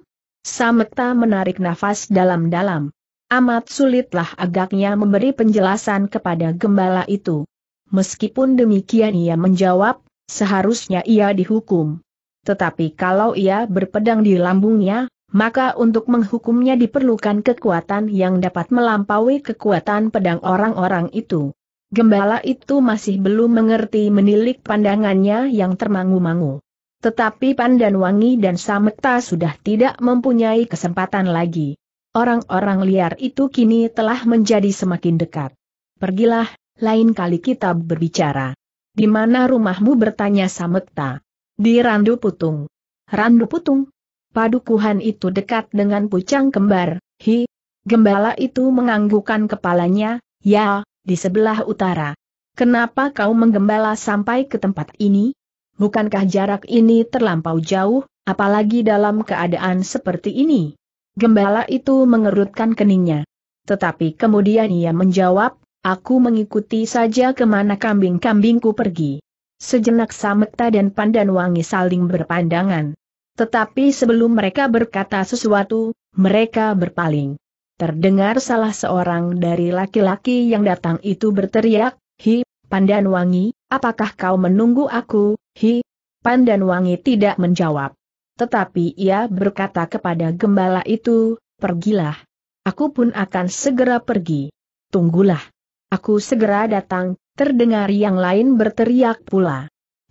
Samekta menarik nafas dalam-dalam. Amat sulitlah agaknya memberi penjelasan kepada gembala itu. Meskipun demikian ia menjawab, seharusnya ia dihukum. Tetapi kalau ia berpedang di lambungnya, maka untuk menghukumnya diperlukan kekuatan yang dapat melampaui kekuatan pedang orang-orang itu. Gembala itu masih belum mengerti menilik pandangannya yang termangu-mangu. Tetapi Pandan Wangi dan Sameta sudah tidak mempunyai kesempatan lagi. Orang-orang liar itu kini telah menjadi semakin dekat. Pergilah, lain kali kita berbicara. Di mana rumahmu bertanya Sameta? Di Randu Putung. Randu Putung? padukuhan itu dekat dengan pucang kembar, hi. Gembala itu menganggukan kepalanya, ya, di sebelah utara. Kenapa kau menggembala sampai ke tempat ini? Bukankah jarak ini terlampau jauh, apalagi dalam keadaan seperti ini? Gembala itu mengerutkan keningnya. Tetapi kemudian ia menjawab, aku mengikuti saja kemana kambing-kambingku pergi. Sejenak Samekta dan Pandan Wangi saling berpandangan. Tetapi sebelum mereka berkata sesuatu, mereka berpaling. Terdengar salah seorang dari laki-laki yang datang itu berteriak, Hi, Pandan Wangi, apakah kau menunggu aku, Hi? Pandan Wangi tidak menjawab. Tetapi ia berkata kepada gembala itu, pergilah. Aku pun akan segera pergi. Tunggulah. Aku segera datang, terdengar yang lain berteriak pula.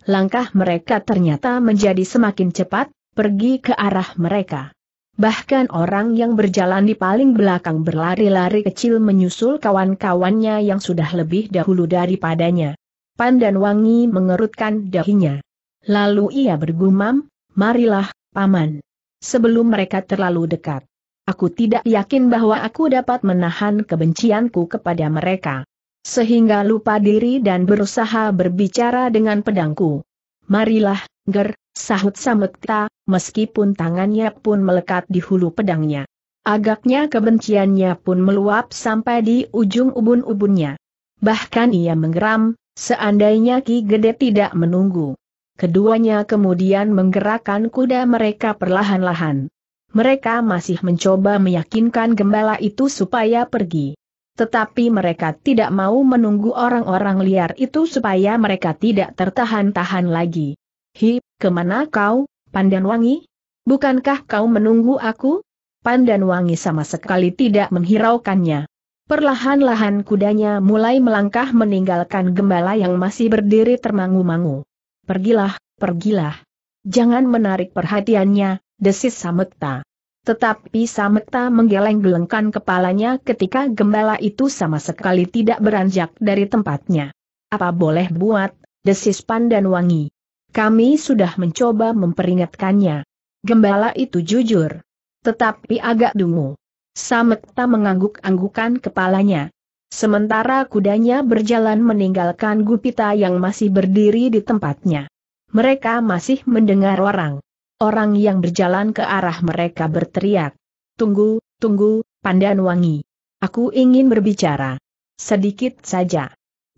Langkah mereka ternyata menjadi semakin cepat, pergi ke arah mereka. Bahkan orang yang berjalan di paling belakang berlari-lari kecil menyusul kawan-kawannya yang sudah lebih dahulu daripadanya. pan dan Wangi mengerutkan dahinya. Lalu ia bergumam, marilah, Paman. Sebelum mereka terlalu dekat. Aku tidak yakin bahwa aku dapat menahan kebencianku kepada mereka. Sehingga lupa diri dan berusaha berbicara dengan pedangku. Marilah, Ger, sahut Samekta, meskipun tangannya pun melekat di hulu pedangnya. Agaknya kebenciannya pun meluap sampai di ujung ubun-ubunnya. Bahkan ia menggeram, seandainya Ki Gede tidak menunggu. Keduanya kemudian menggerakkan kuda mereka perlahan-lahan. Mereka masih mencoba meyakinkan gembala itu supaya pergi. Tetapi mereka tidak mau menunggu orang-orang liar itu supaya mereka tidak tertahan-tahan lagi. Hi, kemana kau, Pandan Wangi, Bukankah kau menunggu aku? Pandan Wangi sama sekali tidak menghiraukannya. Perlahan-lahan kudanya mulai melangkah meninggalkan gembala yang masih berdiri termangu-mangu. Pergilah, pergilah. Jangan menarik perhatiannya, desis Samekta. Tetapi Samekta menggeleng-gelengkan kepalanya ketika gembala itu sama sekali tidak beranjak dari tempatnya. Apa boleh buat, desis Pandan Wangi. Kami sudah mencoba memperingatkannya. Gembala itu jujur. Tetapi agak dungu. Sametta mengangguk-anggukan kepalanya. Sementara kudanya berjalan meninggalkan Gupita yang masih berdiri di tempatnya. Mereka masih mendengar orang. Orang yang berjalan ke arah mereka berteriak. Tunggu, tunggu, Pandan Wangi. Aku ingin berbicara. Sedikit saja.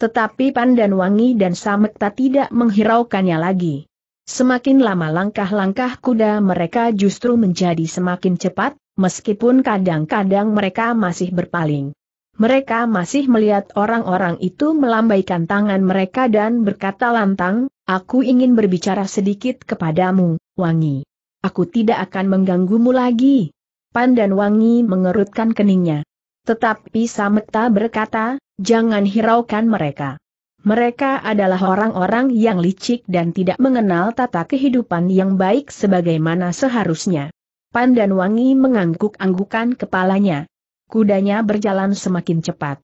Tetapi Pandan Wangi dan Samekta tidak menghiraukannya lagi. Semakin lama langkah-langkah kuda mereka justru menjadi semakin cepat, meskipun kadang-kadang mereka masih berpaling. Mereka masih melihat orang-orang itu melambaikan tangan mereka dan berkata lantang, aku ingin berbicara sedikit kepadamu, Wangi. Aku tidak akan mengganggumu lagi. Pandan Wangi mengerutkan keningnya. Tetapi Sameta berkata, jangan hiraukan mereka. Mereka adalah orang-orang yang licik dan tidak mengenal tata kehidupan yang baik sebagaimana seharusnya. Pandan Wangi mengangguk-anggukan kepalanya. Kudanya berjalan semakin cepat.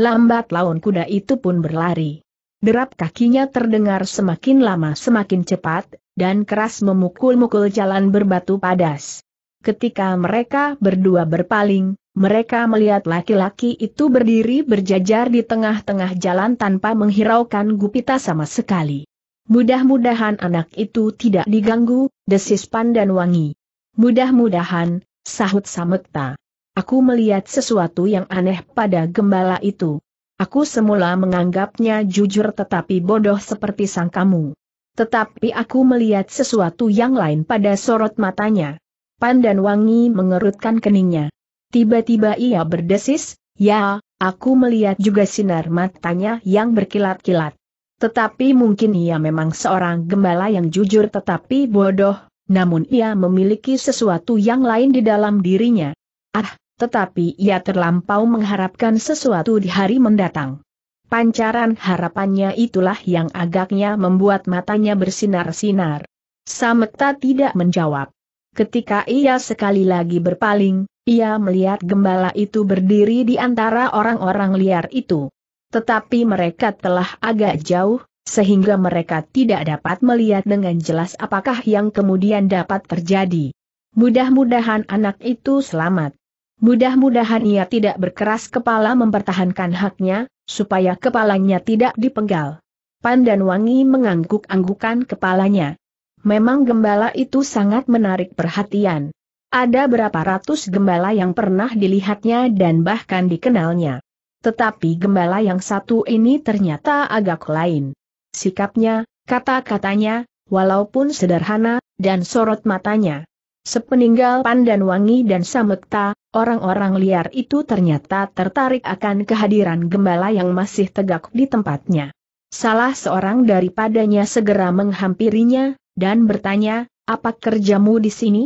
Lambat laun kuda itu pun berlari. Derap kakinya terdengar semakin lama semakin cepat, dan keras memukul-mukul jalan berbatu padas. Ketika mereka berdua berpaling, mereka melihat laki-laki itu berdiri berjajar di tengah-tengah jalan tanpa menghiraukan Gupita sama sekali. Mudah-mudahan anak itu tidak diganggu, desis pandan wangi. Mudah-mudahan, sahut Samekta. Aku melihat sesuatu yang aneh pada gembala itu. Aku semula menganggapnya jujur tetapi bodoh seperti sang kamu. Tetapi aku melihat sesuatu yang lain pada sorot matanya. Pandan wangi mengerutkan keningnya. Tiba-tiba ia berdesis, ya, aku melihat juga sinar matanya yang berkilat-kilat. Tetapi mungkin ia memang seorang gembala yang jujur tetapi bodoh, namun ia memiliki sesuatu yang lain di dalam dirinya. Ah, tetapi ia terlampau mengharapkan sesuatu di hari mendatang. Pancaran harapannya itulah yang agaknya membuat matanya bersinar-sinar. Sameta tidak menjawab. Ketika ia sekali lagi berpaling, ia melihat gembala itu berdiri di antara orang-orang liar itu. Tetapi mereka telah agak jauh, sehingga mereka tidak dapat melihat dengan jelas apakah yang kemudian dapat terjadi. Mudah-mudahan anak itu selamat. Mudah-mudahan ia tidak berkeras kepala mempertahankan haknya, supaya kepalanya tidak dipenggal. Pandan Wangi mengangguk-anggukan kepalanya. Memang gembala itu sangat menarik perhatian. Ada berapa ratus gembala yang pernah dilihatnya dan bahkan dikenalnya. Tetapi gembala yang satu ini ternyata agak lain. Sikapnya, kata-katanya, walaupun sederhana, dan sorot matanya. Sepeninggal pandan wangi dan Samekta, orang-orang liar itu ternyata tertarik akan kehadiran gembala yang masih tegak di tempatnya. Salah seorang daripadanya segera menghampirinya, dan bertanya, apa kerjamu di sini?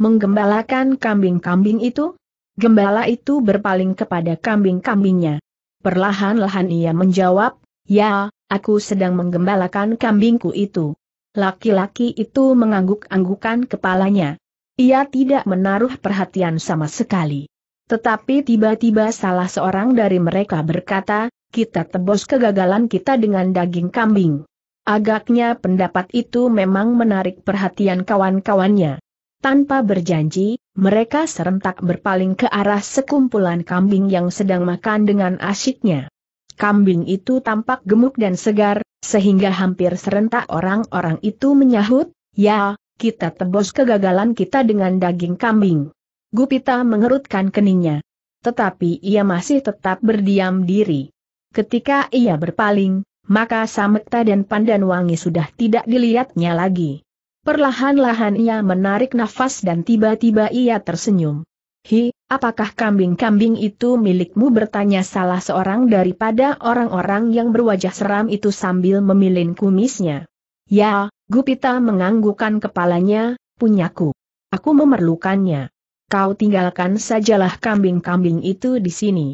Menggembalakan kambing-kambing itu? Gembala itu berpaling kepada kambing-kambingnya. Perlahan-lahan ia menjawab, ya, aku sedang menggembalakan kambingku itu. Laki-laki itu mengangguk-anggukan kepalanya. Ia tidak menaruh perhatian sama sekali. Tetapi tiba-tiba salah seorang dari mereka berkata, kita tebus kegagalan kita dengan daging kambing. Agaknya pendapat itu memang menarik perhatian kawan-kawannya. Tanpa berjanji, mereka serentak berpaling ke arah sekumpulan kambing yang sedang makan dengan asyiknya. Kambing itu tampak gemuk dan segar, sehingga hampir serentak orang-orang itu menyahut, ya, kita tebus kegagalan kita dengan daging kambing. Gupita mengerutkan keningnya. Tetapi ia masih tetap berdiam diri. Ketika ia berpaling, maka Samekta dan Pandan Wangi sudah tidak dilihatnya lagi. Perlahan-lahan ia menarik nafas dan tiba-tiba ia tersenyum. Hi, apakah kambing-kambing itu milikmu bertanya salah seorang daripada orang-orang yang berwajah seram itu sambil memilin kumisnya. Ya, Gupita menganggukkan kepalanya, punyaku. Aku memerlukannya. Kau tinggalkan sajalah kambing-kambing itu di sini.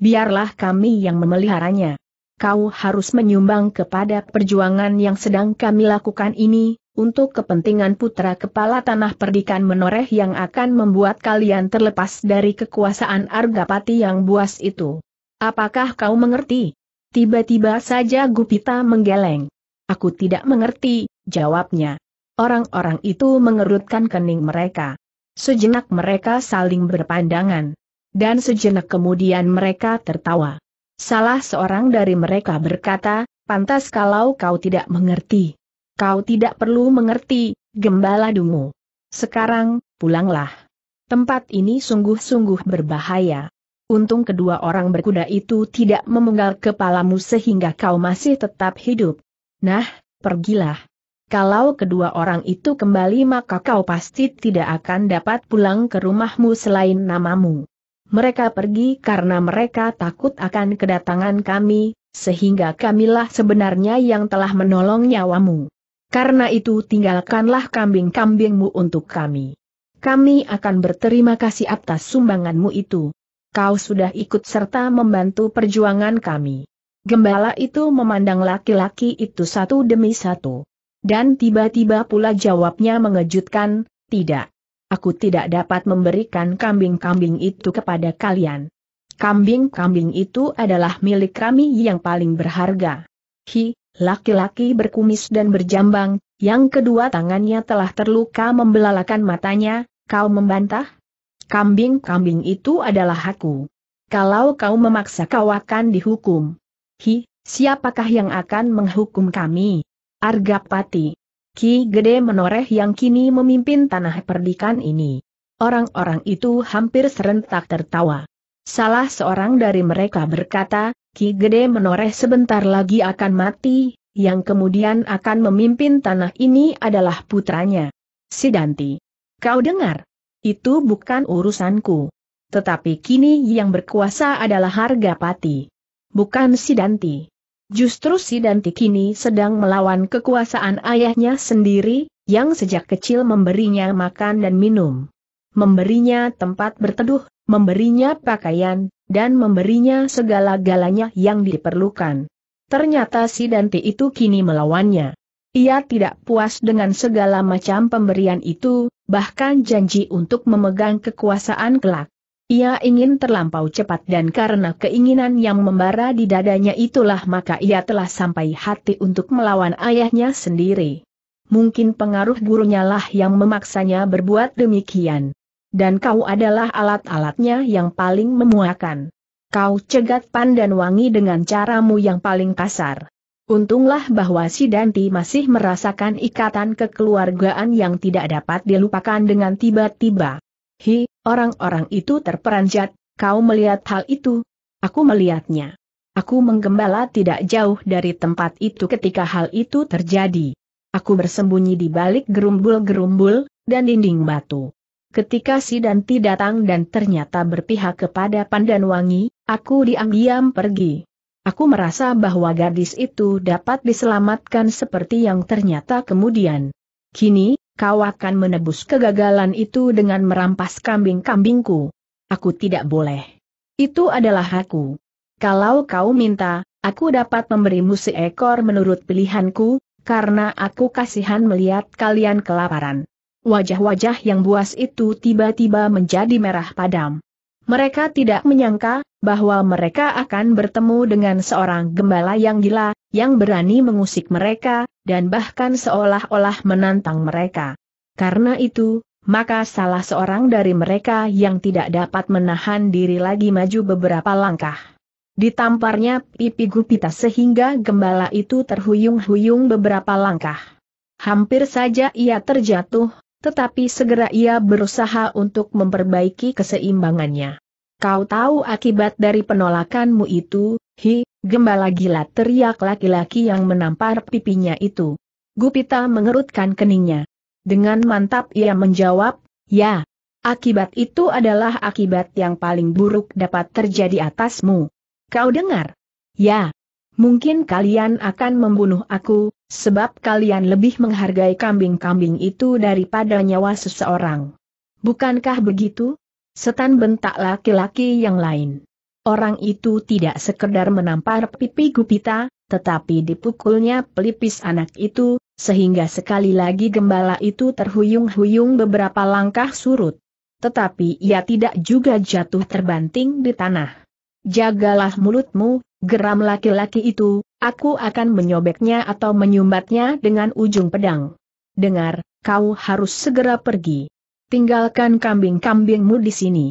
Biarlah kami yang memeliharanya kau harus menyumbang kepada perjuangan yang sedang kami lakukan ini, untuk kepentingan putra kepala tanah perdikan menoreh yang akan membuat kalian terlepas dari kekuasaan Argapati yang buas itu. Apakah kau mengerti? Tiba-tiba saja Gupita menggeleng. Aku tidak mengerti, jawabnya. Orang-orang itu mengerutkan kening mereka. Sejenak mereka saling berpandangan. Dan sejenak kemudian mereka tertawa. Salah seorang dari mereka berkata, pantas kalau kau tidak mengerti. Kau tidak perlu mengerti, gembala dungu. Sekarang, pulanglah. Tempat ini sungguh-sungguh berbahaya. Untung kedua orang berkuda itu tidak memenggal kepalamu sehingga kau masih tetap hidup. Nah, pergilah. Kalau kedua orang itu kembali maka kau pasti tidak akan dapat pulang ke rumahmu selain namamu. Mereka pergi karena mereka takut akan kedatangan kami, sehingga kamilah sebenarnya yang telah menolong nyawamu. Karena itu tinggalkanlah kambing-kambingmu untuk kami. Kami akan berterima kasih atas sumbanganmu itu. Kau sudah ikut serta membantu perjuangan kami. Gembala itu memandang laki-laki itu satu demi satu. Dan tiba-tiba pula jawabnya mengejutkan, tidak aku tidak dapat memberikan kambing-kambing itu kepada kalian. Kambing-kambing itu adalah milik kami yang paling berharga. Hi, laki-laki berkumis dan berjambang, yang kedua tangannya telah terluka membelalakan matanya, kau membantah? Kambing-kambing itu adalah aku. Kalau kau memaksa kau akan dihukum. Hi, siapakah yang akan menghukum kami? Argapati. Ki Gede Menoreh yang kini memimpin tanah perdikan ini. Orang-orang itu hampir serentak tertawa. Salah seorang dari mereka berkata, Ki Gede Menoreh sebentar lagi akan mati, yang kemudian akan memimpin tanah ini adalah putranya. Sidanti. Kau dengar? Itu bukan urusanku. Tetapi kini yang berkuasa adalah harga pati. Bukan Sidanti. Justru si Danti kini sedang melawan kekuasaan ayahnya sendiri, yang sejak kecil memberinya makan dan minum. Memberinya tempat berteduh, memberinya pakaian, dan memberinya segala-galanya yang diperlukan. Ternyata si Danti itu kini melawannya. Ia tidak puas dengan segala macam pemberian itu, bahkan janji untuk memegang kekuasaan kelak. Ia ingin terlampau cepat dan karena keinginan yang membara di dadanya itulah maka ia telah sampai hati untuk melawan ayahnya sendiri. Mungkin pengaruh gurunya lah yang memaksanya berbuat demikian. Dan kau adalah alat-alatnya yang paling memuakan. Kau cegat pandan wangi dengan caramu yang paling kasar. Untunglah bahwa si Danti masih merasakan ikatan kekeluargaan yang tidak dapat dilupakan dengan tiba-tiba. Hi, Orang-orang itu terperanjat, kau melihat hal itu? Aku melihatnya. Aku menggembala tidak jauh dari tempat itu ketika hal itu terjadi. Aku bersembunyi di balik gerumbul-gerumbul, dan dinding batu. Ketika Sidanti datang dan ternyata berpihak kepada pandan Wangi, aku diam-diam pergi. Aku merasa bahwa gadis itu dapat diselamatkan seperti yang ternyata kemudian. Kini, kau akan menebus kegagalan itu dengan merampas kambing-kambingku. Aku tidak boleh. Itu adalah aku. Kalau kau minta, aku dapat memberimu seekor menurut pilihanku, karena aku kasihan melihat kalian kelaparan. Wajah-wajah yang buas itu tiba-tiba menjadi merah padam. Mereka tidak menyangka bahwa mereka akan bertemu dengan seorang gembala yang gila, yang berani mengusik mereka, dan bahkan seolah-olah menantang mereka. Karena itu, maka salah seorang dari mereka yang tidak dapat menahan diri lagi maju beberapa langkah. Ditamparnya pipi gupita sehingga gembala itu terhuyung-huyung beberapa langkah. Hampir saja ia terjatuh, tetapi segera ia berusaha untuk memperbaiki keseimbangannya. Kau tahu akibat dari penolakanmu itu, hi, gembala gila teriak laki-laki yang menampar pipinya itu. Gupita mengerutkan keningnya. Dengan mantap ia menjawab, ya. Akibat itu adalah akibat yang paling buruk dapat terjadi atasmu. Kau dengar? Ya mungkin kalian akan membunuh aku, sebab kalian lebih menghargai kambing-kambing itu daripada nyawa seseorang. Bukankah begitu? Setan bentak laki-laki yang lain. Orang itu tidak sekedar menampar pipi Gupita, tetapi dipukulnya pelipis anak itu, sehingga sekali lagi gembala itu terhuyung-huyung beberapa langkah surut. Tetapi ia tidak juga jatuh terbanting di tanah. Jagalah mulutmu, Geram laki-laki itu, aku akan menyobeknya atau menyumbatnya dengan ujung pedang. Dengar, kau harus segera pergi. Tinggalkan kambing-kambingmu di sini.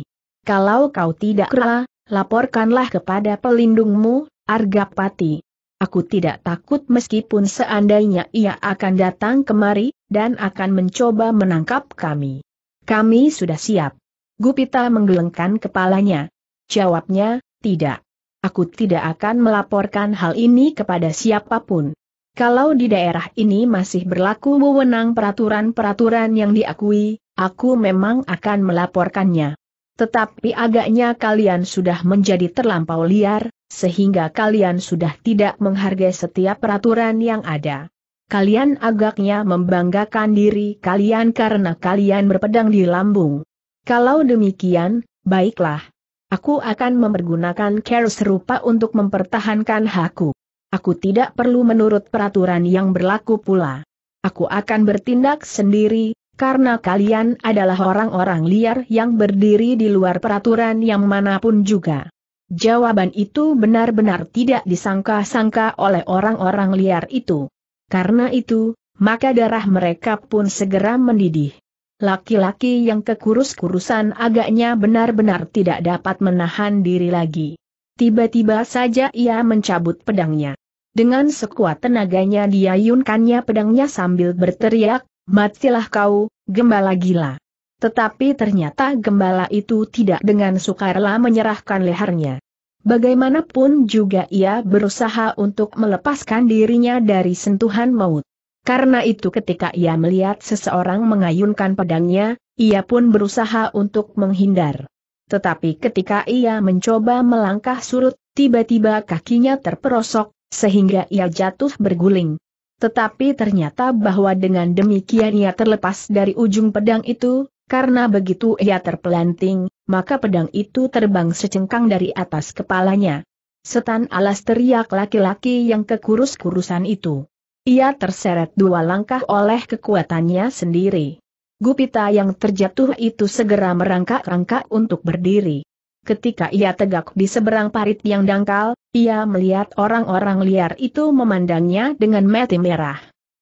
Kalau kau tidak rela, laporkanlah kepada pelindungmu, Argapati. Aku tidak takut meskipun seandainya ia akan datang kemari, dan akan mencoba menangkap kami. Kami sudah siap. Gupita menggelengkan kepalanya. Jawabnya, tidak. Aku tidak akan melaporkan hal ini kepada siapapun. Kalau di daerah ini masih berlaku wewenang peraturan-peraturan yang diakui, aku memang akan melaporkannya. Tetapi agaknya kalian sudah menjadi terlampau liar, sehingga kalian sudah tidak menghargai setiap peraturan yang ada. Kalian agaknya membanggakan diri kalian karena kalian berpedang di lambung. Kalau demikian, baiklah, Aku akan mempergunakan care serupa untuk mempertahankan hakku. Aku tidak perlu menurut peraturan yang berlaku pula. Aku akan bertindak sendiri, karena kalian adalah orang-orang liar yang berdiri di luar peraturan yang manapun juga. Jawaban itu benar-benar tidak disangka-sangka oleh orang-orang liar itu. Karena itu, maka darah mereka pun segera mendidih. Laki-laki yang kekurus-kurusan agaknya benar-benar tidak dapat menahan diri lagi. Tiba-tiba saja ia mencabut pedangnya. Dengan sekuat tenaganya dia yunkannya pedangnya sambil berteriak, Matilah kau, gembala gila. Tetapi ternyata gembala itu tidak dengan sukarela menyerahkan lehernya. Bagaimanapun juga ia berusaha untuk melepaskan dirinya dari sentuhan maut. Karena itu ketika ia melihat seseorang mengayunkan pedangnya, ia pun berusaha untuk menghindar. Tetapi ketika ia mencoba melangkah surut, tiba-tiba kakinya terperosok, sehingga ia jatuh berguling. Tetapi ternyata bahwa dengan demikian ia terlepas dari ujung pedang itu, karena begitu ia terpelanting, maka pedang itu terbang secengkang dari atas kepalanya. Setan alas teriak laki-laki yang kekurus-kurusan itu. Ia terseret dua langkah oleh kekuatannya sendiri. Gupita yang terjatuh itu segera merangkak-rangkak untuk berdiri. Ketika ia tegak di seberang parit yang dangkal, ia melihat orang-orang liar itu memandangnya dengan mati merah.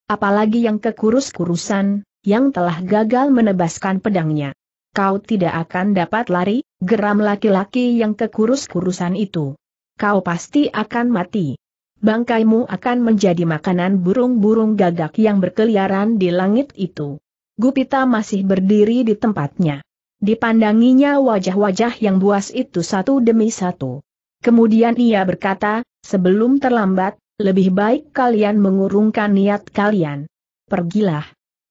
Apalagi yang kekurus-kurusan, yang telah gagal menebaskan pedangnya. Kau tidak akan dapat lari, geram laki-laki yang kekurus-kurusan itu. Kau pasti akan mati bangkaimu akan menjadi makanan burung-burung gagak yang berkeliaran di langit itu. Gupita masih berdiri di tempatnya. Dipandanginya wajah-wajah yang buas itu satu demi satu. Kemudian ia berkata, sebelum terlambat, lebih baik kalian mengurungkan niat kalian. Pergilah.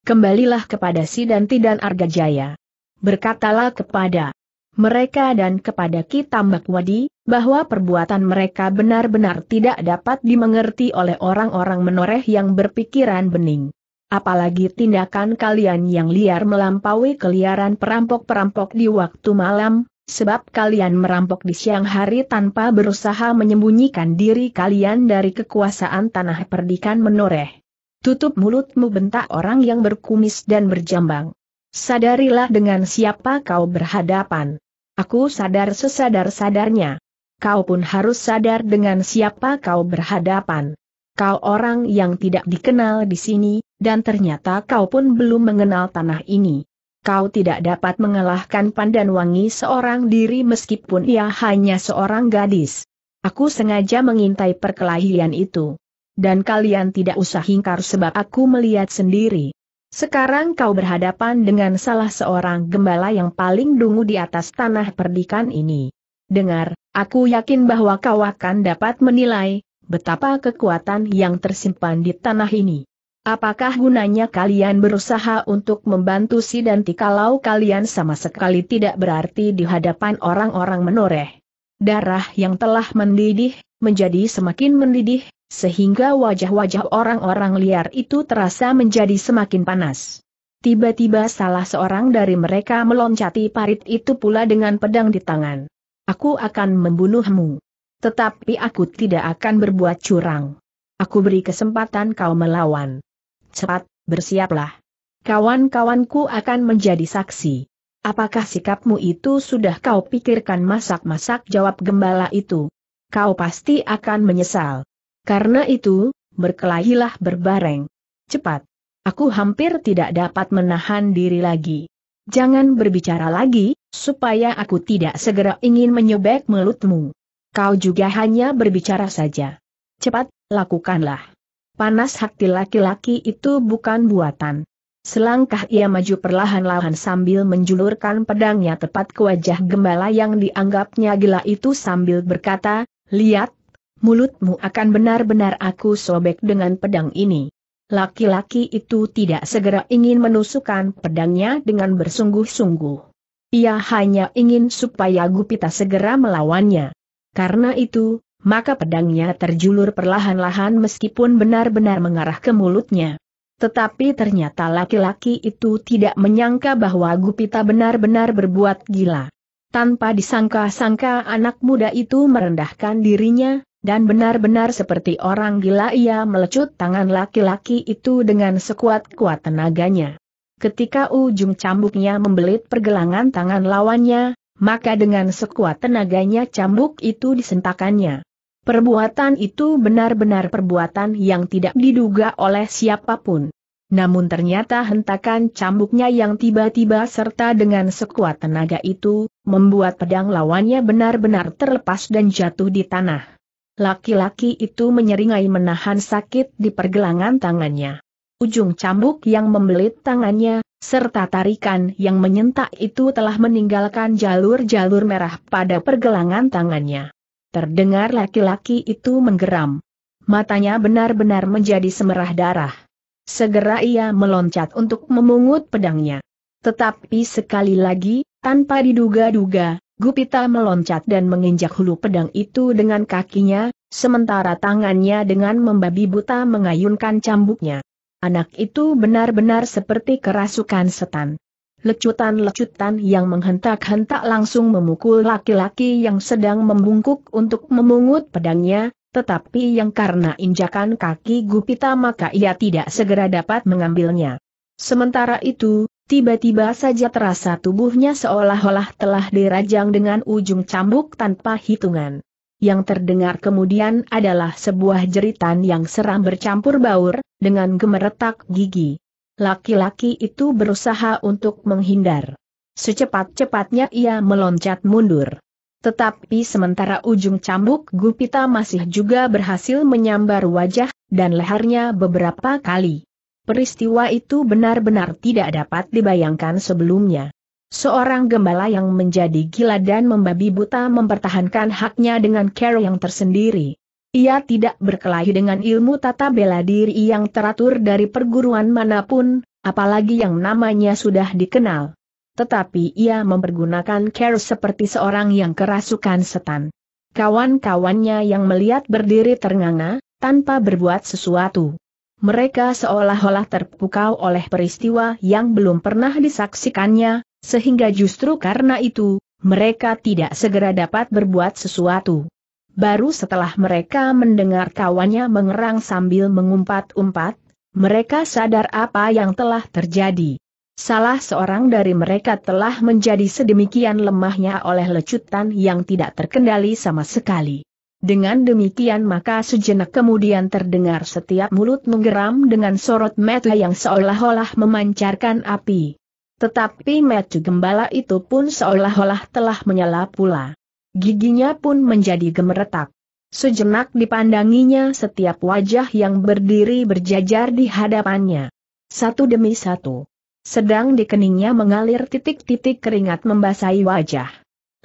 Kembalilah kepada Sidanti dan Argajaya. Berkatalah kepada mereka dan kepada Kitambak Wadi, bahwa perbuatan mereka benar-benar tidak dapat dimengerti oleh orang-orang menoreh yang berpikiran bening. Apalagi tindakan kalian yang liar melampaui keliaran perampok-perampok di waktu malam, sebab kalian merampok di siang hari tanpa berusaha menyembunyikan diri kalian dari kekuasaan tanah perdikan menoreh. Tutup mulutmu bentak orang yang berkumis dan berjambang. Sadarilah dengan siapa kau berhadapan. Aku sadar sesadar-sadarnya. Kau pun harus sadar dengan siapa kau berhadapan. Kau orang yang tidak dikenal di sini, dan ternyata kau pun belum mengenal tanah ini. Kau tidak dapat mengalahkan Pandan Wangi seorang diri meskipun ia hanya seorang gadis. Aku sengaja mengintai perkelahian itu. Dan kalian tidak usah hingkar sebab aku melihat sendiri. Sekarang kau berhadapan dengan salah seorang gembala yang paling dungu di atas tanah perdikan ini. Dengar, aku yakin bahwa kau akan dapat menilai betapa kekuatan yang tersimpan di tanah ini. Apakah gunanya kalian berusaha untuk membantu si Danti kalau kalian sama sekali tidak berarti di hadapan orang-orang menoreh? Darah yang telah mendidih, menjadi semakin mendidih, sehingga wajah-wajah orang-orang liar itu terasa menjadi semakin panas. Tiba-tiba salah seorang dari mereka meloncati parit itu pula dengan pedang di tangan. Aku akan membunuhmu. Tetapi aku tidak akan berbuat curang. Aku beri kesempatan kau melawan. Cepat, bersiaplah. Kawan-kawanku akan menjadi saksi. Apakah sikapmu itu sudah kau pikirkan masak-masak jawab gembala itu? Kau pasti akan menyesal. Karena itu, berkelahilah berbareng. Cepat. Aku hampir tidak dapat menahan diri lagi. Jangan berbicara lagi, supaya aku tidak segera ingin menyobek mulutmu. Kau juga hanya berbicara saja. Cepat, lakukanlah. Panas hati laki-laki itu bukan buatan. Selangkah ia maju perlahan-lahan sambil menjulurkan pedangnya tepat ke wajah gembala yang dianggapnya gila itu sambil berkata, Lihat, mulutmu akan benar-benar aku sobek dengan pedang ini. Laki-laki itu tidak segera ingin menusukkan pedangnya dengan bersungguh-sungguh. Ia hanya ingin supaya Gupita segera melawannya. Karena itu, maka pedangnya terjulur perlahan-lahan meskipun benar-benar mengarah ke mulutnya. Tetapi ternyata laki-laki itu tidak menyangka bahwa Gupita benar-benar berbuat gila. Tanpa disangka-sangka anak muda itu merendahkan dirinya, dan benar-benar seperti orang gila ia melecut tangan laki-laki itu dengan sekuat-kuat tenaganya. Ketika ujung cambuknya membelit pergelangan tangan lawannya, maka dengan sekuat tenaganya cambuk itu disentakannya. Perbuatan itu benar-benar perbuatan yang tidak diduga oleh siapapun. Namun ternyata hentakan cambuknya yang tiba-tiba serta dengan sekuat tenaga itu, membuat pedang lawannya benar-benar terlepas dan jatuh di tanah. Laki-laki itu menyeringai menahan sakit di pergelangan tangannya. Ujung cambuk yang membelit tangannya, serta tarikan yang menyentak itu telah meninggalkan jalur-jalur merah pada pergelangan tangannya. Terdengar laki-laki itu menggeram. Matanya benar-benar menjadi semerah darah. Segera ia meloncat untuk memungut pedangnya. Tetapi sekali lagi, tanpa diduga-duga, Gupita meloncat dan menginjak hulu pedang itu dengan kakinya, sementara tangannya dengan membabi buta mengayunkan cambuknya. Anak itu benar-benar seperti kerasukan setan. Lecutan-lecutan yang menghentak-hentak langsung memukul laki-laki yang sedang membungkuk untuk memungut pedangnya, tetapi yang karena injakan kaki Gupita maka ia tidak segera dapat mengambilnya. Sementara itu, Tiba-tiba saja terasa tubuhnya seolah-olah telah dirajang dengan ujung cambuk tanpa hitungan. Yang terdengar kemudian adalah sebuah jeritan yang seram bercampur baur, dengan gemeretak gigi. Laki-laki itu berusaha untuk menghindar. Secepat-cepatnya ia meloncat mundur. Tetapi sementara ujung cambuk gupita masih juga berhasil menyambar wajah, dan lehernya beberapa kali. Peristiwa itu benar-benar tidak dapat dibayangkan sebelumnya. Seorang gembala yang menjadi gila dan membabi buta mempertahankan haknya dengan cara yang tersendiri. Ia tidak berkelahi dengan ilmu tata bela diri yang teratur dari perguruan manapun, apalagi yang namanya sudah dikenal. Tetapi ia mempergunakan care seperti seorang yang kerasukan setan. Kawan-kawannya yang melihat berdiri ternganga, tanpa berbuat sesuatu. Mereka seolah-olah terpukau oleh peristiwa yang belum pernah disaksikannya, sehingga justru karena itu, mereka tidak segera dapat berbuat sesuatu. Baru setelah mereka mendengar kawannya mengerang sambil mengumpat-umpat, mereka sadar apa yang telah terjadi. Salah seorang dari mereka telah menjadi sedemikian lemahnya oleh lecutan yang tidak terkendali sama sekali. Dengan demikian maka sejenak kemudian terdengar setiap mulut menggeram dengan sorot mata yang seolah-olah memancarkan api. Tetapi mata gembala itu pun seolah-olah telah menyala pula. Giginya pun menjadi gemeretak. Sejenak dipandanginya setiap wajah yang berdiri berjajar di hadapannya. Satu demi satu. Sedang di keningnya mengalir titik-titik keringat membasahi wajah.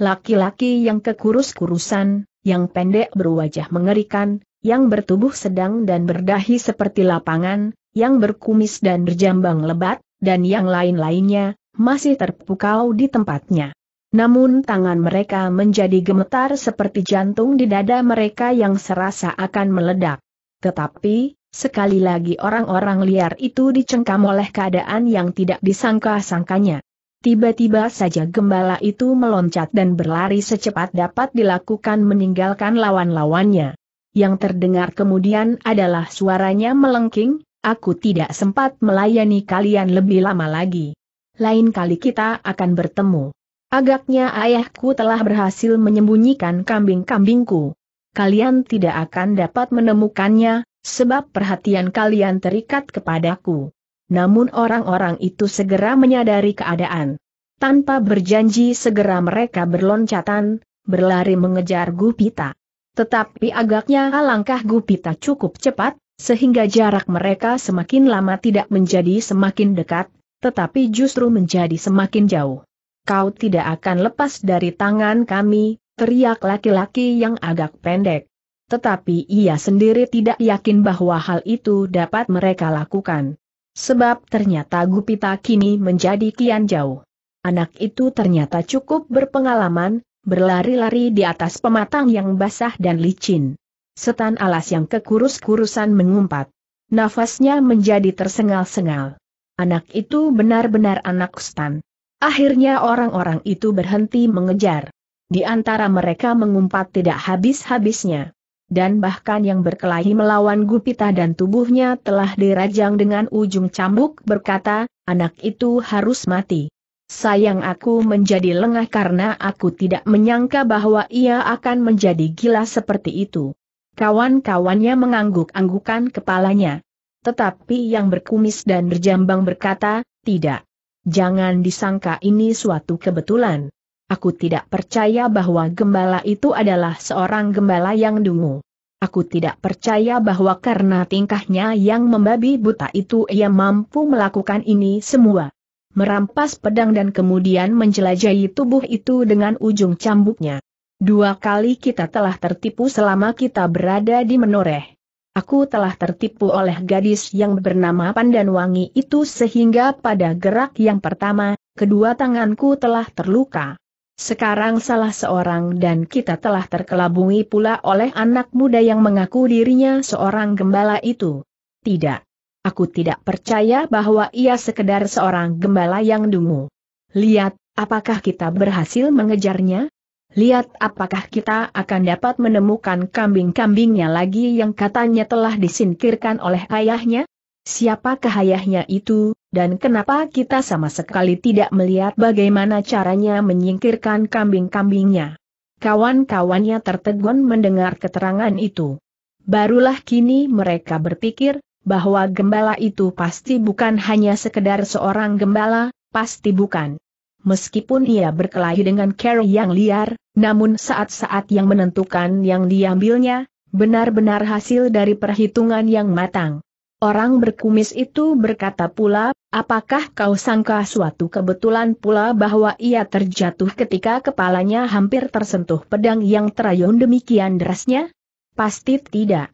Laki-laki yang kekurus-kurusan, yang pendek berwajah mengerikan, yang bertubuh sedang dan berdahi seperti lapangan, yang berkumis dan berjambang lebat, dan yang lain-lainnya, masih terpukau di tempatnya. Namun tangan mereka menjadi gemetar seperti jantung di dada mereka yang serasa akan meledak. Tetapi, sekali lagi orang-orang liar itu dicengkam oleh keadaan yang tidak disangka-sangkanya. Tiba-tiba saja gembala itu meloncat dan berlari secepat dapat dilakukan meninggalkan lawan-lawannya. Yang terdengar kemudian adalah suaranya melengking, aku tidak sempat melayani kalian lebih lama lagi. Lain kali kita akan bertemu. Agaknya ayahku telah berhasil menyembunyikan kambing-kambingku. Kalian tidak akan dapat menemukannya, sebab perhatian kalian terikat kepadaku namun orang-orang itu segera menyadari keadaan. Tanpa berjanji segera mereka berloncatan, berlari mengejar Gupita. Tetapi agaknya langkah Gupita cukup cepat, sehingga jarak mereka semakin lama tidak menjadi semakin dekat, tetapi justru menjadi semakin jauh. Kau tidak akan lepas dari tangan kami, teriak laki-laki yang agak pendek. Tetapi ia sendiri tidak yakin bahwa hal itu dapat mereka lakukan. Sebab ternyata Gupita kini menjadi kian jauh. Anak itu ternyata cukup berpengalaman, berlari-lari di atas pematang yang basah dan licin. Setan alas yang kekurus-kurusan mengumpat. Nafasnya menjadi tersengal-sengal. Anak itu benar-benar anak setan. Akhirnya orang-orang itu berhenti mengejar. Di antara mereka mengumpat tidak habis-habisnya dan bahkan yang berkelahi melawan Gupita dan tubuhnya telah dirajang dengan ujung cambuk berkata, anak itu harus mati. Sayang aku menjadi lengah karena aku tidak menyangka bahwa ia akan menjadi gila seperti itu. Kawan-kawannya mengangguk-anggukan kepalanya. Tetapi yang berkumis dan berjambang berkata, tidak. Jangan disangka ini suatu kebetulan. Aku tidak percaya bahwa gembala itu adalah seorang gembala yang dungu. Aku tidak percaya bahwa karena tingkahnya yang membabi buta itu ia mampu melakukan ini semua. Merampas pedang dan kemudian menjelajahi tubuh itu dengan ujung cambuknya. Dua kali kita telah tertipu selama kita berada di menoreh. Aku telah tertipu oleh gadis yang bernama Pandan Wangi itu sehingga pada gerak yang pertama, kedua tanganku telah terluka. Sekarang salah seorang dan kita telah terkelabungi pula oleh anak muda yang mengaku dirinya seorang gembala itu. Tidak. Aku tidak percaya bahwa ia sekedar seorang gembala yang dungu. Lihat, apakah kita berhasil mengejarnya? Lihat apakah kita akan dapat menemukan kambing-kambingnya lagi yang katanya telah disingkirkan oleh ayahnya? Siapa kehayahnya itu, dan kenapa kita sama sekali tidak melihat bagaimana caranya menyingkirkan kambing-kambingnya? Kawan-kawannya tertegun mendengar keterangan itu. Barulah kini mereka berpikir, bahwa gembala itu pasti bukan hanya sekedar seorang gembala, pasti bukan. Meskipun ia berkelahi dengan Carol yang liar, namun saat-saat yang menentukan yang diambilnya, benar-benar hasil dari perhitungan yang matang. Orang berkumis itu berkata pula, apakah kau sangka suatu kebetulan pula bahwa ia terjatuh ketika kepalanya hampir tersentuh pedang yang terayun demikian derasnya? Pasti tidak.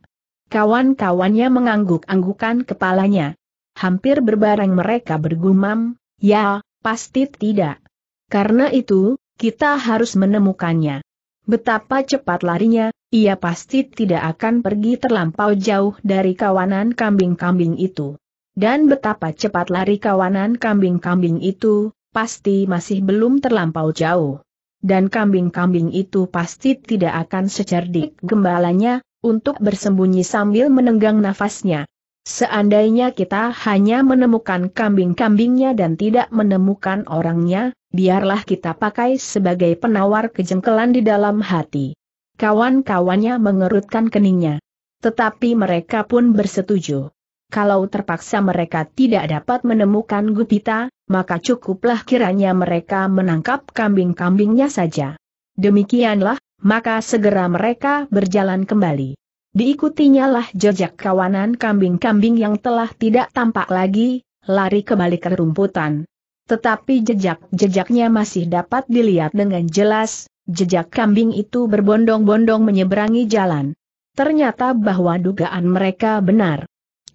Kawan-kawannya mengangguk-anggukan kepalanya. Hampir berbareng mereka bergumam, ya, pasti tidak. Karena itu, kita harus menemukannya. Betapa cepat larinya, ia pasti tidak akan pergi terlampau jauh dari kawanan kambing-kambing itu. Dan betapa cepat lari kawanan kambing-kambing itu, pasti masih belum terlampau jauh. Dan kambing-kambing itu pasti tidak akan secerdik gembalanya, untuk bersembunyi sambil menenggang nafasnya. Seandainya kita hanya menemukan kambing-kambingnya dan tidak menemukan orangnya, biarlah kita pakai sebagai penawar kejengkelan di dalam hati. Kawan-kawannya mengerutkan keningnya. Tetapi mereka pun bersetuju. Kalau terpaksa mereka tidak dapat menemukan Gupita, maka cukuplah kiranya mereka menangkap kambing-kambingnya saja. Demikianlah, maka segera mereka berjalan kembali. Diikutinya lah jejak kawanan kambing-kambing yang telah tidak tampak lagi, lari kembali ke rumputan. Tetapi jejak-jejaknya masih dapat dilihat dengan jelas, jejak kambing itu berbondong-bondong menyeberangi jalan. Ternyata bahwa dugaan mereka benar.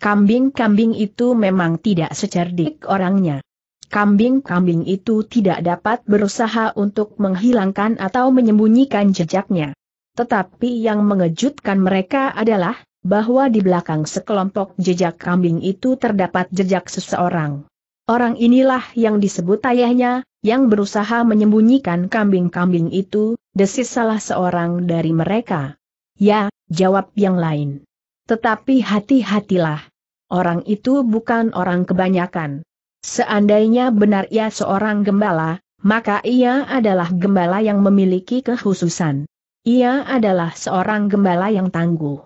Kambing-kambing itu memang tidak secerdik orangnya. Kambing-kambing itu tidak dapat berusaha untuk menghilangkan atau menyembunyikan jejaknya. Tetapi yang mengejutkan mereka adalah, bahwa di belakang sekelompok jejak kambing itu terdapat jejak seseorang. Orang inilah yang disebut ayahnya, yang berusaha menyembunyikan kambing-kambing itu, desis salah seorang dari mereka. Ya, jawab yang lain. Tetapi hati-hatilah. Orang itu bukan orang kebanyakan. Seandainya benar ia seorang gembala, maka ia adalah gembala yang memiliki kekhususan. Ia adalah seorang gembala yang tangguh.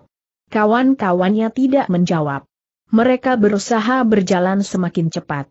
Kawan-kawannya tidak menjawab. Mereka berusaha berjalan semakin cepat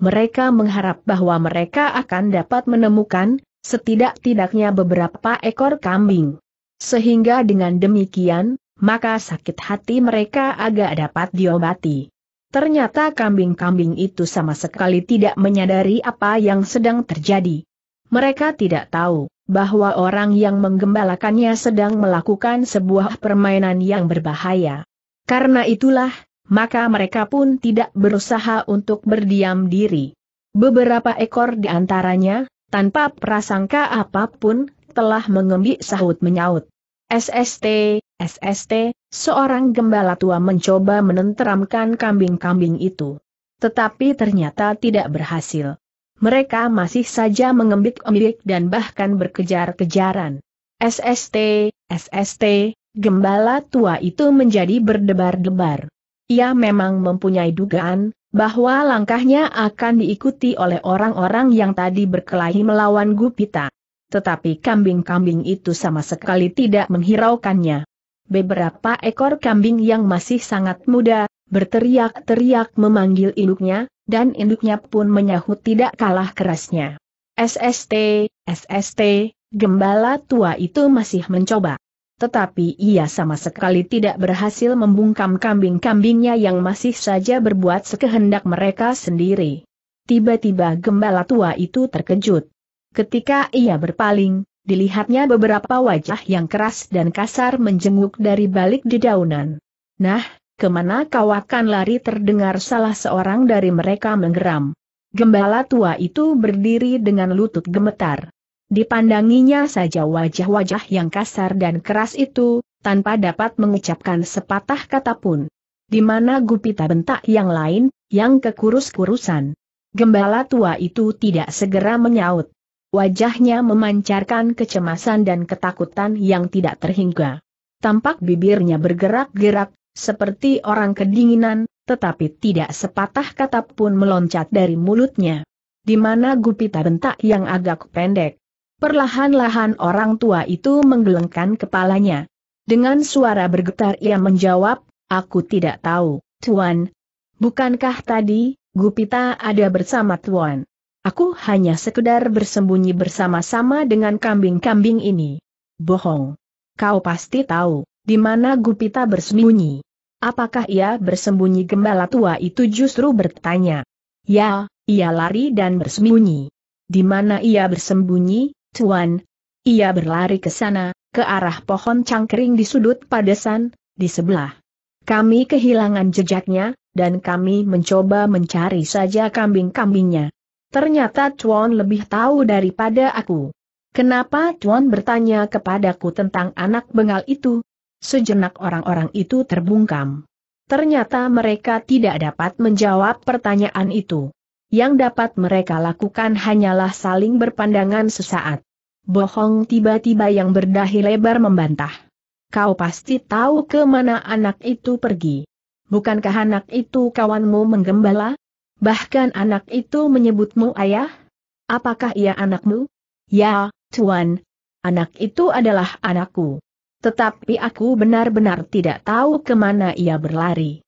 mereka mengharap bahwa mereka akan dapat menemukan, setidak-tidaknya beberapa ekor kambing. Sehingga dengan demikian, maka sakit hati mereka agak dapat diobati. Ternyata kambing-kambing itu sama sekali tidak menyadari apa yang sedang terjadi. Mereka tidak tahu bahwa orang yang menggembalakannya sedang melakukan sebuah permainan yang berbahaya. Karena itulah, maka mereka pun tidak berusaha untuk berdiam diri. Beberapa ekor di antaranya, tanpa prasangka apapun, telah mengembik sahut menyaut. SST, SST, seorang gembala tua mencoba menenteramkan kambing-kambing itu. Tetapi ternyata tidak berhasil. Mereka masih saja mengembik-embik dan bahkan berkejar-kejaran. SST, SST, gembala tua itu menjadi berdebar-debar. Ia memang mempunyai dugaan, bahwa langkahnya akan diikuti oleh orang-orang yang tadi berkelahi melawan Gupita. Tetapi kambing-kambing itu sama sekali tidak menghiraukannya. Beberapa ekor kambing yang masih sangat muda, berteriak-teriak memanggil induknya, dan induknya pun menyahut tidak kalah kerasnya. SST, SST, gembala tua itu masih mencoba tetapi ia sama sekali tidak berhasil membungkam kambing-kambingnya yang masih saja berbuat sekehendak mereka sendiri. Tiba-tiba gembala tua itu terkejut. Ketika ia berpaling, dilihatnya beberapa wajah yang keras dan kasar menjenguk dari balik dedaunan. Nah, kemana kau akan lari terdengar salah seorang dari mereka menggeram. Gembala tua itu berdiri dengan lutut gemetar. Dipandanginya saja wajah-wajah yang kasar dan keras itu, tanpa dapat mengucapkan sepatah kata pun. Di mana gupita bentak yang lain, yang kekurus-kurusan. Gembala tua itu tidak segera menyaut. Wajahnya memancarkan kecemasan dan ketakutan yang tidak terhingga. Tampak bibirnya bergerak-gerak, seperti orang kedinginan, tetapi tidak sepatah kata pun meloncat dari mulutnya. Di mana gupita bentak yang agak pendek, Perlahan-lahan orang tua itu menggelengkan kepalanya. Dengan suara bergetar ia menjawab, aku tidak tahu, Tuan. Bukankah tadi, Gupita ada bersama Tuan? Aku hanya sekedar bersembunyi bersama-sama dengan kambing-kambing ini. Bohong. Kau pasti tahu, di mana Gupita bersembunyi. Apakah ia bersembunyi gembala tua itu justru bertanya. Ya, ia lari dan bersembunyi. Di mana ia bersembunyi, Tuan, ia berlari ke sana, ke arah pohon cangkering di sudut padesan, di sebelah. Kami kehilangan jejaknya, dan kami mencoba mencari saja kambing-kambingnya. Ternyata Tuan lebih tahu daripada aku. Kenapa Tuan bertanya kepadaku tentang anak bengal itu? Sejenak orang-orang itu terbungkam. Ternyata mereka tidak dapat menjawab pertanyaan itu. Yang dapat mereka lakukan hanyalah saling berpandangan sesaat. Bohong tiba-tiba yang berdahi lebar membantah. Kau pasti tahu ke mana anak itu pergi. Bukankah anak itu kawanmu menggembala? Bahkan anak itu menyebutmu ayah? Apakah ia anakmu? Ya, Tuan. Anak itu adalah anakku. Tetapi aku benar-benar tidak tahu kemana ia berlari.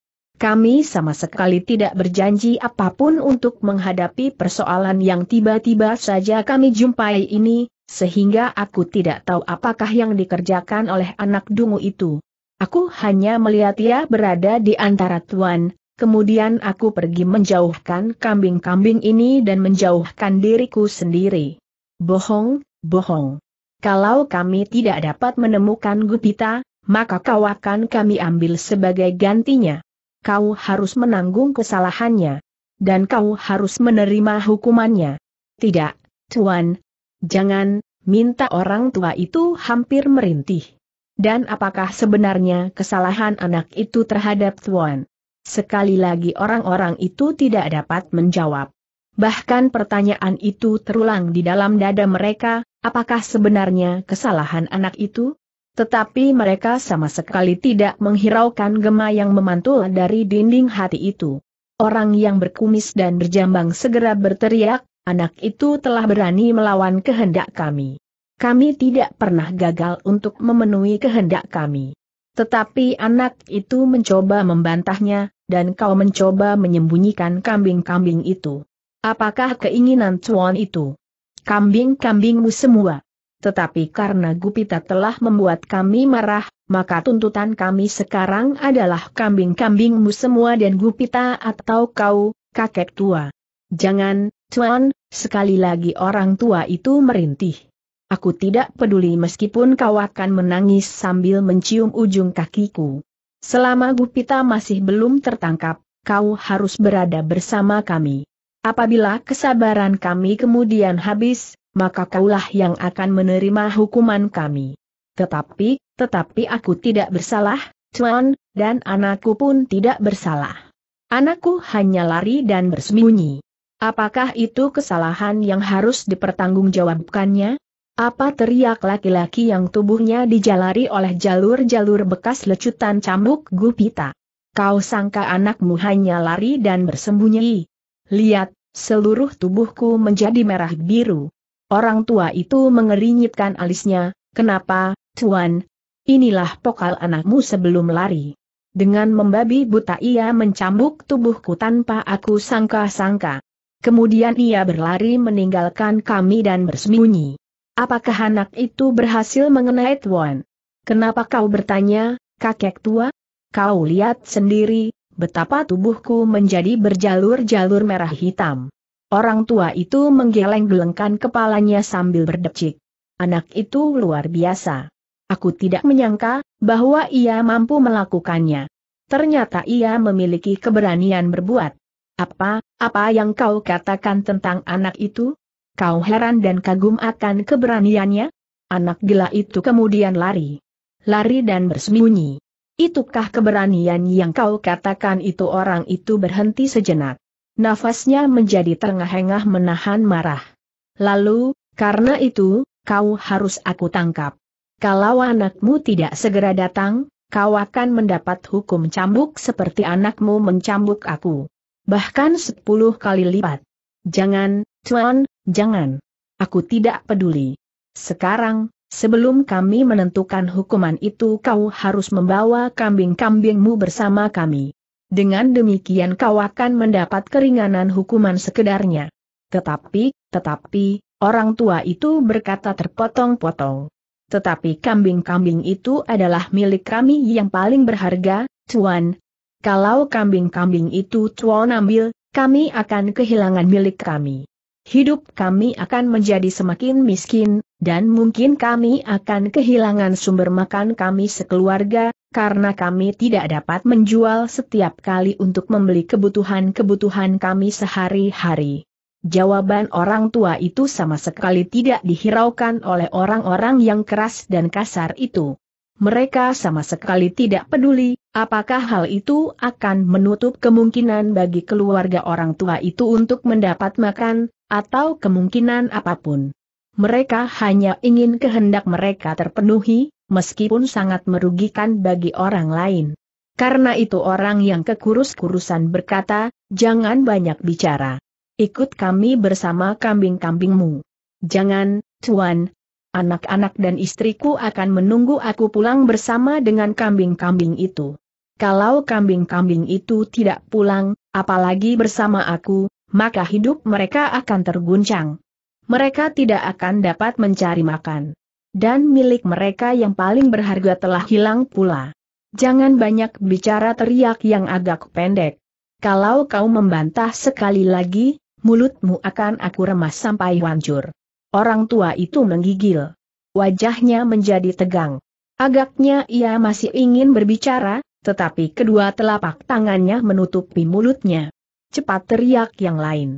Kami sama sekali tidak berjanji apapun untuk menghadapi persoalan yang tiba-tiba saja kami jumpai ini, sehingga aku tidak tahu apakah yang dikerjakan oleh anak dungu itu. Aku hanya melihat ia berada di antara tuan, kemudian aku pergi menjauhkan kambing-kambing ini dan menjauhkan diriku sendiri. Bohong, bohong. Kalau kami tidak dapat menemukan Gupita, maka kau akan kami ambil sebagai gantinya kau harus menanggung kesalahannya. Dan kau harus menerima hukumannya. Tidak, Tuan. Jangan, minta orang tua itu hampir merintih. Dan apakah sebenarnya kesalahan anak itu terhadap Tuan? Sekali lagi orang-orang itu tidak dapat menjawab. Bahkan pertanyaan itu terulang di dalam dada mereka, apakah sebenarnya kesalahan anak itu? Tetapi mereka sama sekali tidak menghiraukan gema yang memantul dari dinding hati itu. Orang yang berkumis dan berjambang segera berteriak, anak itu telah berani melawan kehendak kami. Kami tidak pernah gagal untuk memenuhi kehendak kami. Tetapi anak itu mencoba membantahnya, dan kau mencoba menyembunyikan kambing-kambing itu. Apakah keinginan tuan itu? Kambing-kambingmu semua tetapi karena Gupita telah membuat kami marah, maka tuntutan kami sekarang adalah kambing-kambingmu semua dan Gupita atau kau, kakek tua. Jangan, Cuan, sekali lagi orang tua itu merintih. Aku tidak peduli meskipun kau akan menangis sambil mencium ujung kakiku. Selama Gupita masih belum tertangkap, kau harus berada bersama kami. Apabila kesabaran kami kemudian habis, maka kaulah yang akan menerima hukuman kami. Tetapi, tetapi aku tidak bersalah, Tuan, dan anakku pun tidak bersalah. Anakku hanya lari dan bersembunyi. Apakah itu kesalahan yang harus dipertanggungjawabkannya? Apa teriak laki-laki yang tubuhnya dijalari oleh jalur-jalur bekas lecutan cambuk gupita? Kau sangka anakmu hanya lari dan bersembunyi? Lihat, seluruh tubuhku menjadi merah biru. Orang tua itu mengerinyitkan alisnya, kenapa, Tuan? Inilah pokal anakmu sebelum lari. Dengan membabi buta ia mencambuk tubuhku tanpa aku sangka-sangka. Kemudian ia berlari meninggalkan kami dan bersembunyi. Apakah anak itu berhasil mengenai Tuan? Kenapa kau bertanya, kakek tua? Kau lihat sendiri, betapa tubuhku menjadi berjalur-jalur merah hitam. Orang tua itu menggeleng-gelengkan kepalanya sambil berdecik. Anak itu luar biasa. Aku tidak menyangka bahwa ia mampu melakukannya. Ternyata ia memiliki keberanian berbuat. Apa, apa yang kau katakan tentang anak itu? Kau heran dan kagum akan keberaniannya? Anak gila itu kemudian lari. Lari dan bersembunyi. Itukah keberanian yang kau katakan itu orang itu berhenti sejenak. Nafasnya menjadi terengah-engah menahan marah. Lalu, karena itu, kau harus aku tangkap. Kalau anakmu tidak segera datang, kau akan mendapat hukum cambuk seperti anakmu mencambuk aku. Bahkan sepuluh kali lipat. Jangan, Tuan, jangan. Aku tidak peduli. Sekarang, sebelum kami menentukan hukuman itu kau harus membawa kambing-kambingmu bersama kami. Dengan demikian kau akan mendapat keringanan hukuman sekedarnya. Tetapi, tetapi, orang tua itu berkata terpotong-potong. Tetapi kambing-kambing itu adalah milik kami yang paling berharga, Tuan. Kalau kambing-kambing itu Tuan ambil, kami akan kehilangan milik kami. Hidup kami akan menjadi semakin miskin, dan mungkin kami akan kehilangan sumber makan kami sekeluarga, karena kami tidak dapat menjual setiap kali untuk membeli kebutuhan-kebutuhan kami sehari-hari. Jawaban orang tua itu sama sekali tidak dihiraukan oleh orang-orang yang keras dan kasar itu. Mereka sama sekali tidak peduli, apakah hal itu akan menutup kemungkinan bagi keluarga orang tua itu untuk mendapat makan, atau kemungkinan apapun. Mereka hanya ingin kehendak mereka terpenuhi, meskipun sangat merugikan bagi orang lain. Karena itu orang yang kekurus-kurusan berkata, jangan banyak bicara. Ikut kami bersama kambing-kambingmu. Jangan, Tuan. Anak-anak dan istriku akan menunggu aku pulang bersama dengan kambing-kambing itu. Kalau kambing-kambing itu tidak pulang, apalagi bersama aku, maka hidup mereka akan terguncang. Mereka tidak akan dapat mencari makan. Dan milik mereka yang paling berharga telah hilang pula. Jangan banyak bicara teriak yang agak pendek. Kalau kau membantah sekali lagi, mulutmu akan aku remas sampai hancur. Orang tua itu menggigil. Wajahnya menjadi tegang. Agaknya ia masih ingin berbicara, tetapi kedua telapak tangannya menutupi mulutnya. Cepat teriak yang lain.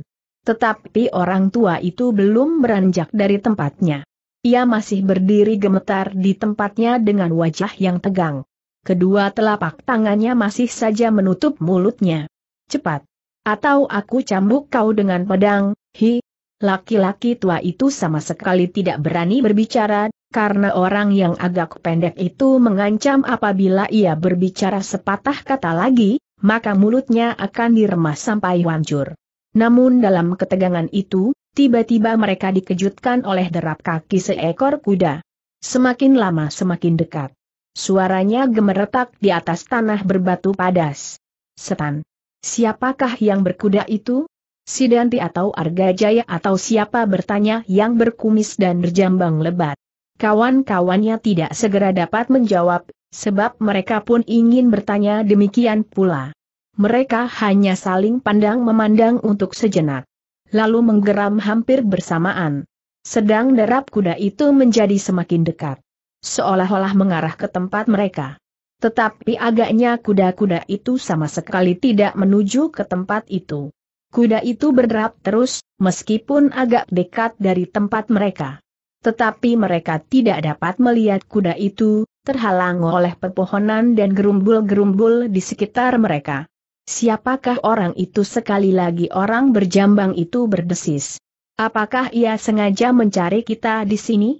Tetapi orang tua itu belum beranjak dari tempatnya. Ia masih berdiri gemetar di tempatnya dengan wajah yang tegang. Kedua telapak tangannya masih saja menutup mulutnya. Cepat! Atau aku cambuk kau dengan pedang, hi! Laki-laki tua itu sama sekali tidak berani berbicara, karena orang yang agak pendek itu mengancam apabila ia berbicara sepatah kata lagi, maka mulutnya akan diremas sampai hancur. Namun dalam ketegangan itu, tiba-tiba mereka dikejutkan oleh derap kaki seekor kuda. Semakin lama semakin dekat. Suaranya gemeretak di atas tanah berbatu padas. Setan. Siapakah yang berkuda itu? Sidanti atau Arga Jaya atau siapa bertanya yang berkumis dan berjambang lebat. Kawan-kawannya tidak segera dapat menjawab, sebab mereka pun ingin bertanya demikian pula. Mereka hanya saling pandang memandang untuk sejenak lalu menggeram hampir bersamaan. Sedang derap kuda itu menjadi semakin dekat. Seolah-olah mengarah ke tempat mereka. Tetapi agaknya kuda-kuda itu sama sekali tidak menuju ke tempat itu. Kuda itu berderap terus, meskipun agak dekat dari tempat mereka. Tetapi mereka tidak dapat melihat kuda itu, terhalang oleh pepohonan dan gerumbul-gerumbul di sekitar mereka. Siapakah orang itu sekali lagi orang berjambang itu berdesis. Apakah ia sengaja mencari kita di sini?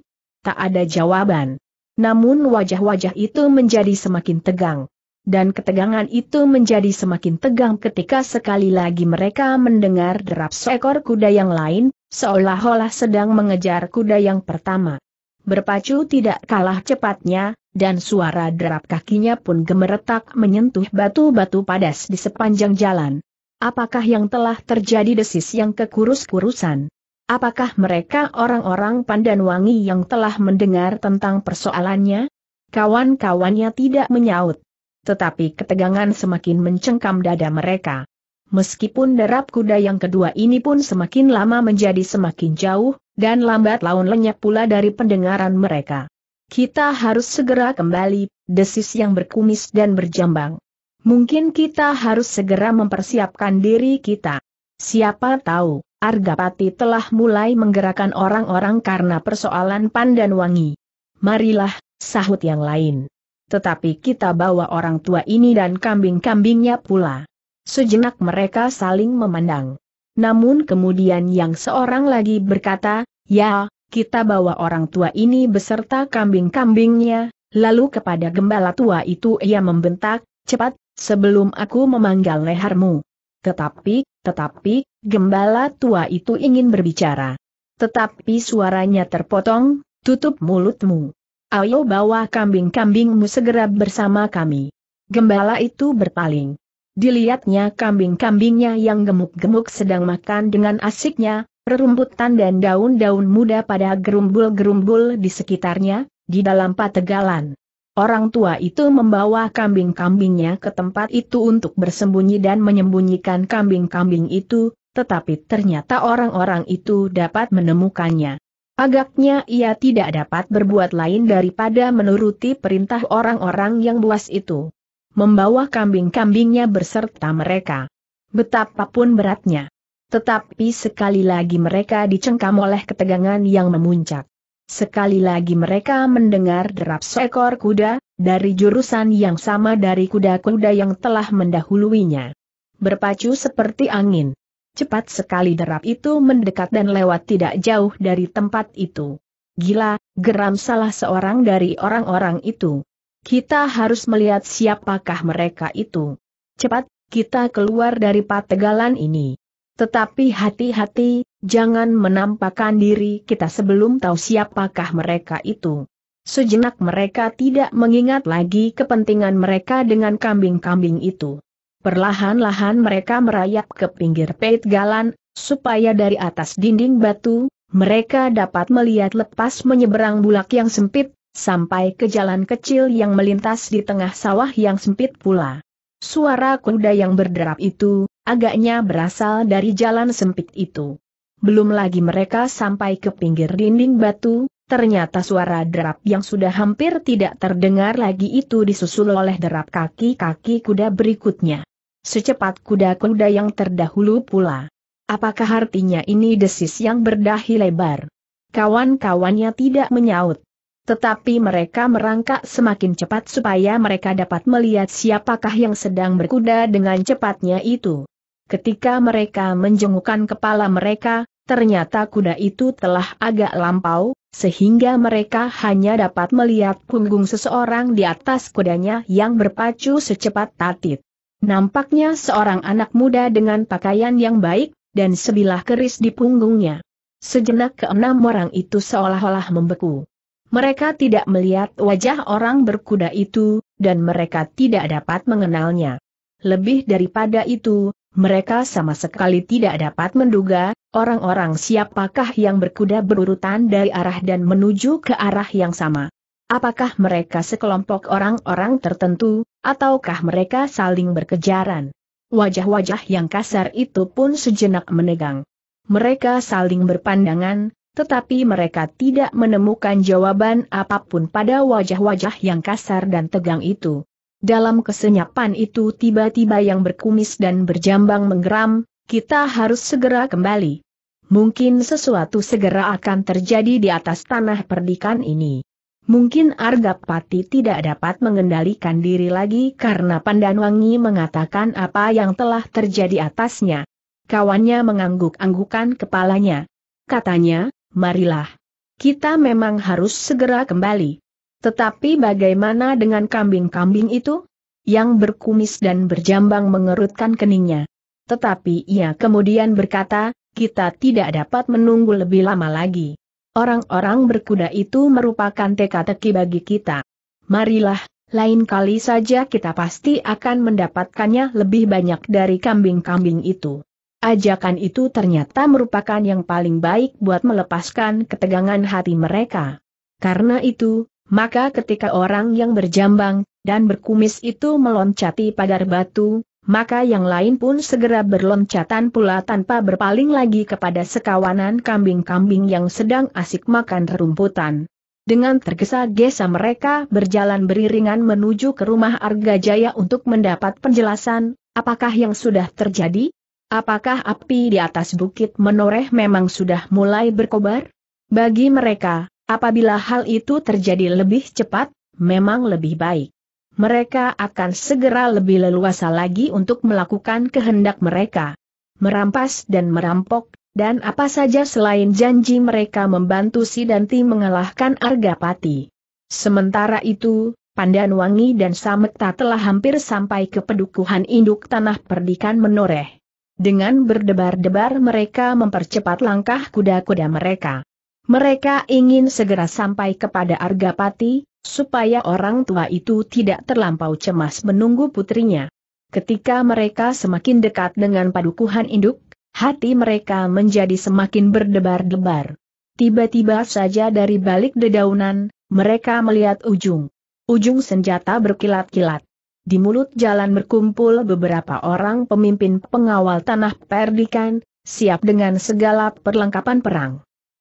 Tak ada jawaban. Namun wajah-wajah itu menjadi semakin tegang dan ketegangan itu menjadi semakin tegang ketika sekali lagi mereka mendengar derap seekor kuda yang lain, seolah-olah sedang mengejar kuda yang pertama. Berpacu tidak kalah cepatnya, dan suara derap kakinya pun gemeretak menyentuh batu-batu padas di sepanjang jalan. Apakah yang telah terjadi desis yang kekurus-kurusan? Apakah mereka orang-orang pandan wangi yang telah mendengar tentang persoalannya? Kawan-kawannya tidak menyaut. Tetapi ketegangan semakin mencengkam dada mereka. Meskipun derap kuda yang kedua ini pun semakin lama menjadi semakin jauh, dan lambat laun lenyap pula dari pendengaran mereka. Kita harus segera kembali, desis yang berkumis dan berjambang. Mungkin kita harus segera mempersiapkan diri kita. Siapa tahu, Argapati telah mulai menggerakkan orang-orang karena persoalan pandan wangi. Marilah, sahut yang lain. Tetapi kita bawa orang tua ini dan kambing-kambingnya pula. Sejenak mereka saling memandang. Namun kemudian yang seorang lagi berkata, Ya, kita bawa orang tua ini beserta kambing-kambingnya, lalu kepada gembala tua itu ia membentak, cepat, sebelum aku memanggal lehermu. Tetapi, tetapi, gembala tua itu ingin berbicara. Tetapi suaranya terpotong, tutup mulutmu. Ayo bawa kambing-kambingmu segera bersama kami. Gembala itu berpaling. Dilihatnya kambing-kambingnya yang gemuk-gemuk sedang makan dengan asiknya, Rerumputan dan daun-daun muda pada gerumbul-gerumbul di sekitarnya, di dalam pategalan. Orang tua itu membawa kambing-kambingnya ke tempat itu untuk bersembunyi dan menyembunyikan kambing-kambing itu, tetapi ternyata orang-orang itu dapat menemukannya. Agaknya ia tidak dapat berbuat lain daripada menuruti perintah orang-orang yang buas itu. Membawa kambing-kambingnya berserta mereka. Betapapun beratnya. Tetapi sekali lagi mereka dicengkam oleh ketegangan yang memuncak. Sekali lagi mereka mendengar derap seekor kuda, dari jurusan yang sama dari kuda-kuda yang telah mendahuluinya. Berpacu seperti angin. Cepat sekali derap itu mendekat dan lewat tidak jauh dari tempat itu. Gila, geram salah seorang dari orang-orang itu. Kita harus melihat siapakah mereka itu. Cepat, kita keluar dari pategalan ini. Tetapi hati-hati, jangan menampakkan diri kita sebelum tahu siapakah mereka itu. Sejenak mereka tidak mengingat lagi kepentingan mereka dengan kambing-kambing itu. Perlahan-lahan mereka merayap ke pinggir peit galan, supaya dari atas dinding batu, mereka dapat melihat lepas menyeberang bulak yang sempit, sampai ke jalan kecil yang melintas di tengah sawah yang sempit pula. Suara kuda yang berderap itu, agaknya berasal dari jalan sempit itu. Belum lagi mereka sampai ke pinggir dinding batu, ternyata suara derap yang sudah hampir tidak terdengar lagi itu disusul oleh derap kaki-kaki kuda berikutnya. Secepat kuda-kuda yang terdahulu pula. Apakah artinya ini desis yang berdahi lebar? Kawan-kawannya tidak menyaut. Tetapi mereka merangkak semakin cepat supaya mereka dapat melihat siapakah yang sedang berkuda dengan cepatnya itu. Ketika mereka menjengukkan kepala mereka, ternyata kuda itu telah agak lampau, sehingga mereka hanya dapat melihat punggung seseorang di atas kudanya yang berpacu secepat tatit. Nampaknya seorang anak muda dengan pakaian yang baik, dan sebilah keris di punggungnya. Sejenak keenam orang itu seolah-olah membeku. Mereka tidak melihat wajah orang berkuda itu, dan mereka tidak dapat mengenalnya. Lebih daripada itu, mereka sama sekali tidak dapat menduga, orang-orang siapakah yang berkuda berurutan dari arah dan menuju ke arah yang sama. Apakah mereka sekelompok orang-orang tertentu, ataukah mereka saling berkejaran? Wajah-wajah yang kasar itu pun sejenak menegang. Mereka saling berpandangan, tetapi mereka tidak menemukan jawaban apapun pada wajah-wajah yang kasar dan tegang itu. Dalam kesenyapan itu tiba-tiba yang berkumis dan berjambang menggeram, kita harus segera kembali. Mungkin sesuatu segera akan terjadi di atas tanah perdikan ini. Mungkin Argapati tidak dapat mengendalikan diri lagi karena Pandanwangi mengatakan apa yang telah terjadi atasnya. Kawannya mengangguk-anggukan kepalanya. Katanya, marilah. Kita memang harus segera kembali. Tetapi bagaimana dengan kambing-kambing itu? Yang berkumis dan berjambang mengerutkan keningnya. Tetapi ia kemudian berkata, kita tidak dapat menunggu lebih lama lagi. Orang-orang berkuda itu merupakan teka-teki bagi kita. Marilah, lain kali saja kita pasti akan mendapatkannya lebih banyak dari kambing-kambing itu. Ajakan itu ternyata merupakan yang paling baik buat melepaskan ketegangan hati mereka. Karena itu, maka ketika orang yang berjambang dan berkumis itu meloncati pagar batu, maka yang lain pun segera berloncatan pula tanpa berpaling lagi kepada sekawanan kambing-kambing yang sedang asik makan rerumputan. Dengan tergesa-gesa mereka berjalan beriringan menuju ke rumah Arga Jaya untuk mendapat penjelasan, apakah yang sudah terjadi? Apakah api di atas bukit menoreh memang sudah mulai berkobar? Bagi mereka, Apabila hal itu terjadi lebih cepat, memang lebih baik. Mereka akan segera lebih leluasa lagi untuk melakukan kehendak mereka. Merampas dan merampok, dan apa saja selain janji mereka membantu si Danti mengalahkan Argapati. Sementara itu, Wangi dan Sametta telah hampir sampai ke pedukuhan induk tanah perdikan menoreh. Dengan berdebar-debar mereka mempercepat langkah kuda-kuda mereka. Mereka ingin segera sampai kepada Argapati, supaya orang tua itu tidak terlampau cemas menunggu putrinya. Ketika mereka semakin dekat dengan padukuhan induk, hati mereka menjadi semakin berdebar-debar. Tiba-tiba saja dari balik dedaunan, mereka melihat ujung. Ujung senjata berkilat-kilat. Di mulut jalan berkumpul beberapa orang pemimpin pengawal tanah perdikan, siap dengan segala perlengkapan perang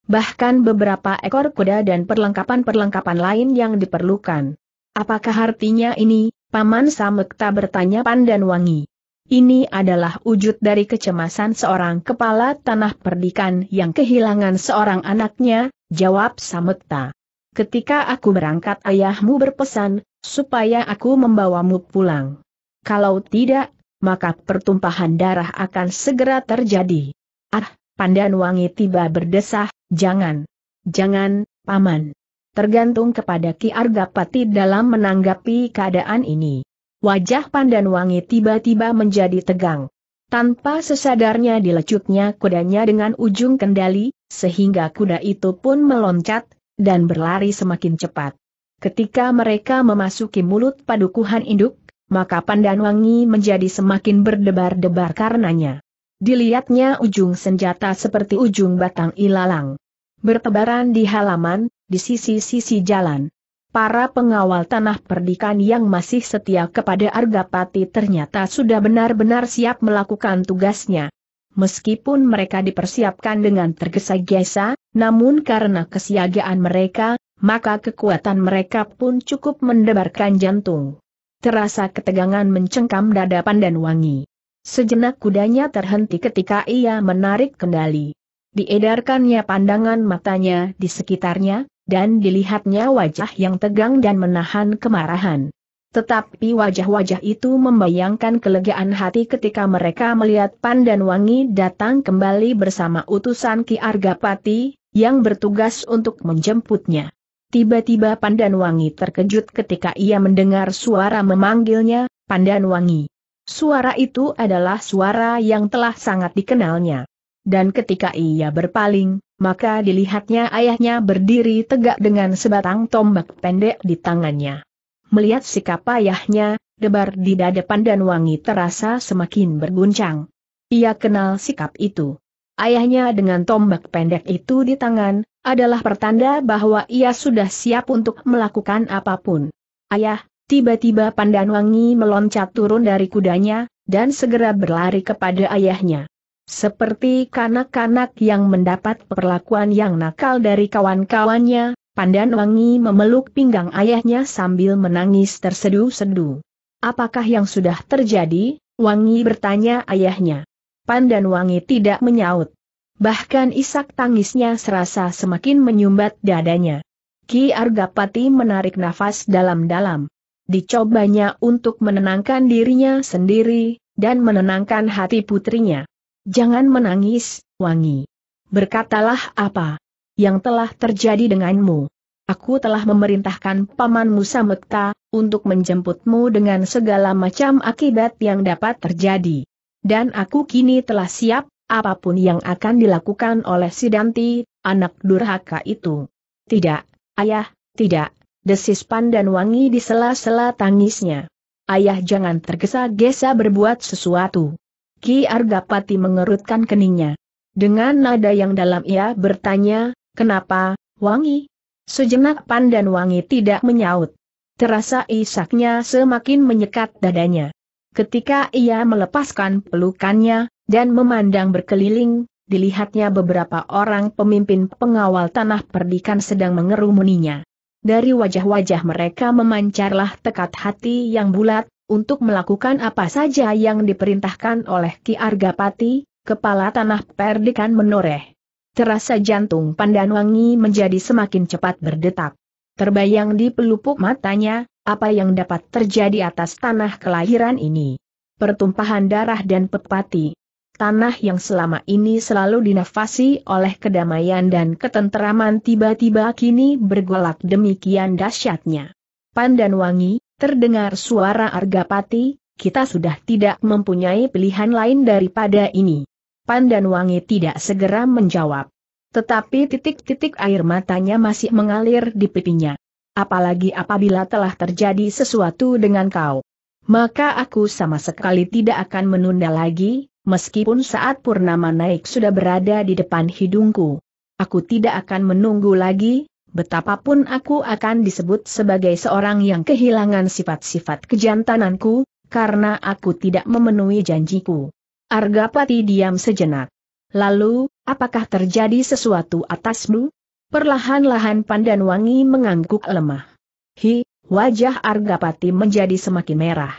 bahkan beberapa ekor kuda dan perlengkapan-perlengkapan lain yang diperlukan. Apakah artinya ini, Paman Samekta bertanya Pandan Wangi. Ini adalah wujud dari kecemasan seorang kepala tanah perdikan yang kehilangan seorang anaknya, jawab Samekta. Ketika aku berangkat ayahmu berpesan, supaya aku membawamu pulang. Kalau tidak, maka pertumpahan darah akan segera terjadi. Ah, Pandan wangi tiba berdesah, jangan, jangan, paman. Tergantung kepada Ki Arga Argapati dalam menanggapi keadaan ini. Wajah Pandan wangi tiba-tiba menjadi tegang. Tanpa sesadarnya dilecutnya kudanya dengan ujung kendali, sehingga kuda itu pun meloncat, dan berlari semakin cepat. Ketika mereka memasuki mulut padukuhan induk, maka Pandan Wangi menjadi semakin berdebar-debar karenanya. Dilihatnya ujung senjata seperti ujung batang ilalang. Bertebaran di halaman, di sisi-sisi jalan. Para pengawal tanah perdikan yang masih setia kepada Argapati ternyata sudah benar-benar siap melakukan tugasnya. Meskipun mereka dipersiapkan dengan tergesa-gesa, namun karena kesiagaan mereka, maka kekuatan mereka pun cukup mendebarkan jantung. Terasa ketegangan mencengkam dada pandan wangi. Sejenak kudanya terhenti ketika ia menarik kendali. Diedarkannya pandangan matanya di sekitarnya, dan dilihatnya wajah yang tegang dan menahan kemarahan. Tetapi wajah-wajah itu membayangkan kelegaan hati ketika mereka melihat Pandan Wangi datang kembali bersama utusan Ki Argapati, yang bertugas untuk menjemputnya. Tiba-tiba Pandan Wangi terkejut ketika ia mendengar suara memanggilnya, Pandan Wangi. Suara itu adalah suara yang telah sangat dikenalnya. Dan ketika ia berpaling, maka dilihatnya ayahnya berdiri tegak dengan sebatang tombak pendek di tangannya. Melihat sikap ayahnya, debar di dada pandan wangi terasa semakin berguncang. Ia kenal sikap itu. Ayahnya dengan tombak pendek itu di tangan, adalah pertanda bahwa ia sudah siap untuk melakukan apapun. Ayah, Tiba-tiba Pandan Wangi meloncat turun dari kudanya, dan segera berlari kepada ayahnya. Seperti kanak-kanak yang mendapat perlakuan yang nakal dari kawan-kawannya, Pandan Wangi memeluk pinggang ayahnya sambil menangis terseduh-seduh. Apakah yang sudah terjadi? Wangi bertanya ayahnya. Pandan Wangi tidak menyaut. Bahkan isak tangisnya serasa semakin menyumbat dadanya. Ki Argapati menarik nafas dalam-dalam dicobanya untuk menenangkan dirinya sendiri, dan menenangkan hati putrinya. Jangan menangis, Wangi. Berkatalah apa yang telah terjadi denganmu. Aku telah memerintahkan pamanmu Samekta, untuk menjemputmu dengan segala macam akibat yang dapat terjadi. Dan aku kini telah siap, apapun yang akan dilakukan oleh Sidanti, anak durhaka itu. Tidak, ayah, tidak, desis pandan wangi di sela-sela tangisnya. Ayah jangan tergesa-gesa berbuat sesuatu. Ki Argapati mengerutkan keningnya. Dengan nada yang dalam ia bertanya, kenapa, wangi? Sejenak pandan wangi tidak menyaut. Terasa isaknya semakin menyekat dadanya. Ketika ia melepaskan pelukannya, dan memandang berkeliling, dilihatnya beberapa orang pemimpin pengawal tanah perdikan sedang mengerumuninya dari wajah-wajah mereka memancarlah tekad hati yang bulat, untuk melakukan apa saja yang diperintahkan oleh Ki Argapati, Kepala Tanah Perdikan menoreh. Terasa jantung pandan wangi menjadi semakin cepat berdetak. Terbayang di pelupuk matanya, apa yang dapat terjadi atas tanah kelahiran ini. Pertumpahan darah dan pepati. Tanah yang selama ini selalu dinafasi oleh kedamaian dan ketenteraman tiba-tiba kini bergolak demikian dahsyatnya. Pandan wangi, terdengar suara Argapati, kita sudah tidak mempunyai pilihan lain daripada ini. Pandan wangi tidak segera menjawab. Tetapi titik-titik air matanya masih mengalir di pipinya. Apalagi apabila telah terjadi sesuatu dengan kau. Maka aku sama sekali tidak akan menunda lagi, Meskipun saat purnama naik sudah berada di depan hidungku. Aku tidak akan menunggu lagi, betapapun aku akan disebut sebagai seorang yang kehilangan sifat-sifat kejantananku, karena aku tidak memenuhi janjiku. Argapati diam sejenak. Lalu, apakah terjadi sesuatu atasmu? Perlahan-lahan Pandan Wangi mengangguk lemah. Hi, wajah Argapati menjadi semakin merah.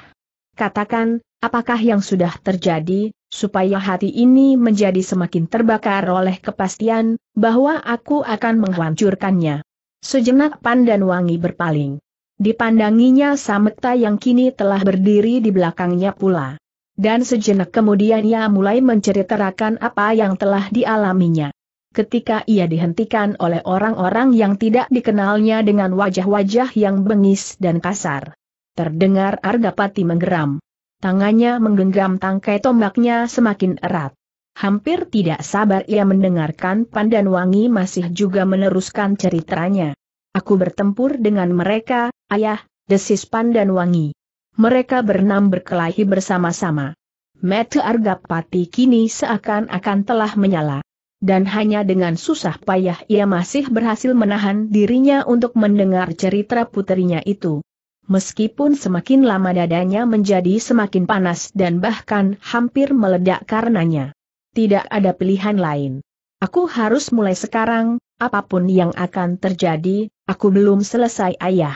Katakan, apakah yang sudah terjadi, supaya hati ini menjadi semakin terbakar oleh kepastian, bahwa aku akan menghancurkannya. Sejenak Pandan Wangi berpaling. Dipandanginya Sameta yang kini telah berdiri di belakangnya pula. Dan sejenak kemudian ia mulai menceritakan apa yang telah dialaminya. Ketika ia dihentikan oleh orang-orang yang tidak dikenalnya dengan wajah-wajah yang bengis dan kasar. Terdengar Argapati menggeram tangannya menggenggam tangkai tombaknya semakin erat. Hampir tidak sabar ia mendengarkan Pandan Wangi masih juga meneruskan ceritanya. Aku bertempur dengan mereka, ayah, desis Pandan Wangi. Mereka bernam berkelahi bersama-sama. Mata Argapati kini seakan-akan telah menyala. Dan hanya dengan susah payah ia masih berhasil menahan dirinya untuk mendengar cerita putrinya itu. Meskipun semakin lama dadanya menjadi semakin panas dan bahkan hampir meledak karenanya. Tidak ada pilihan lain. Aku harus mulai sekarang, apapun yang akan terjadi, aku belum selesai ayah.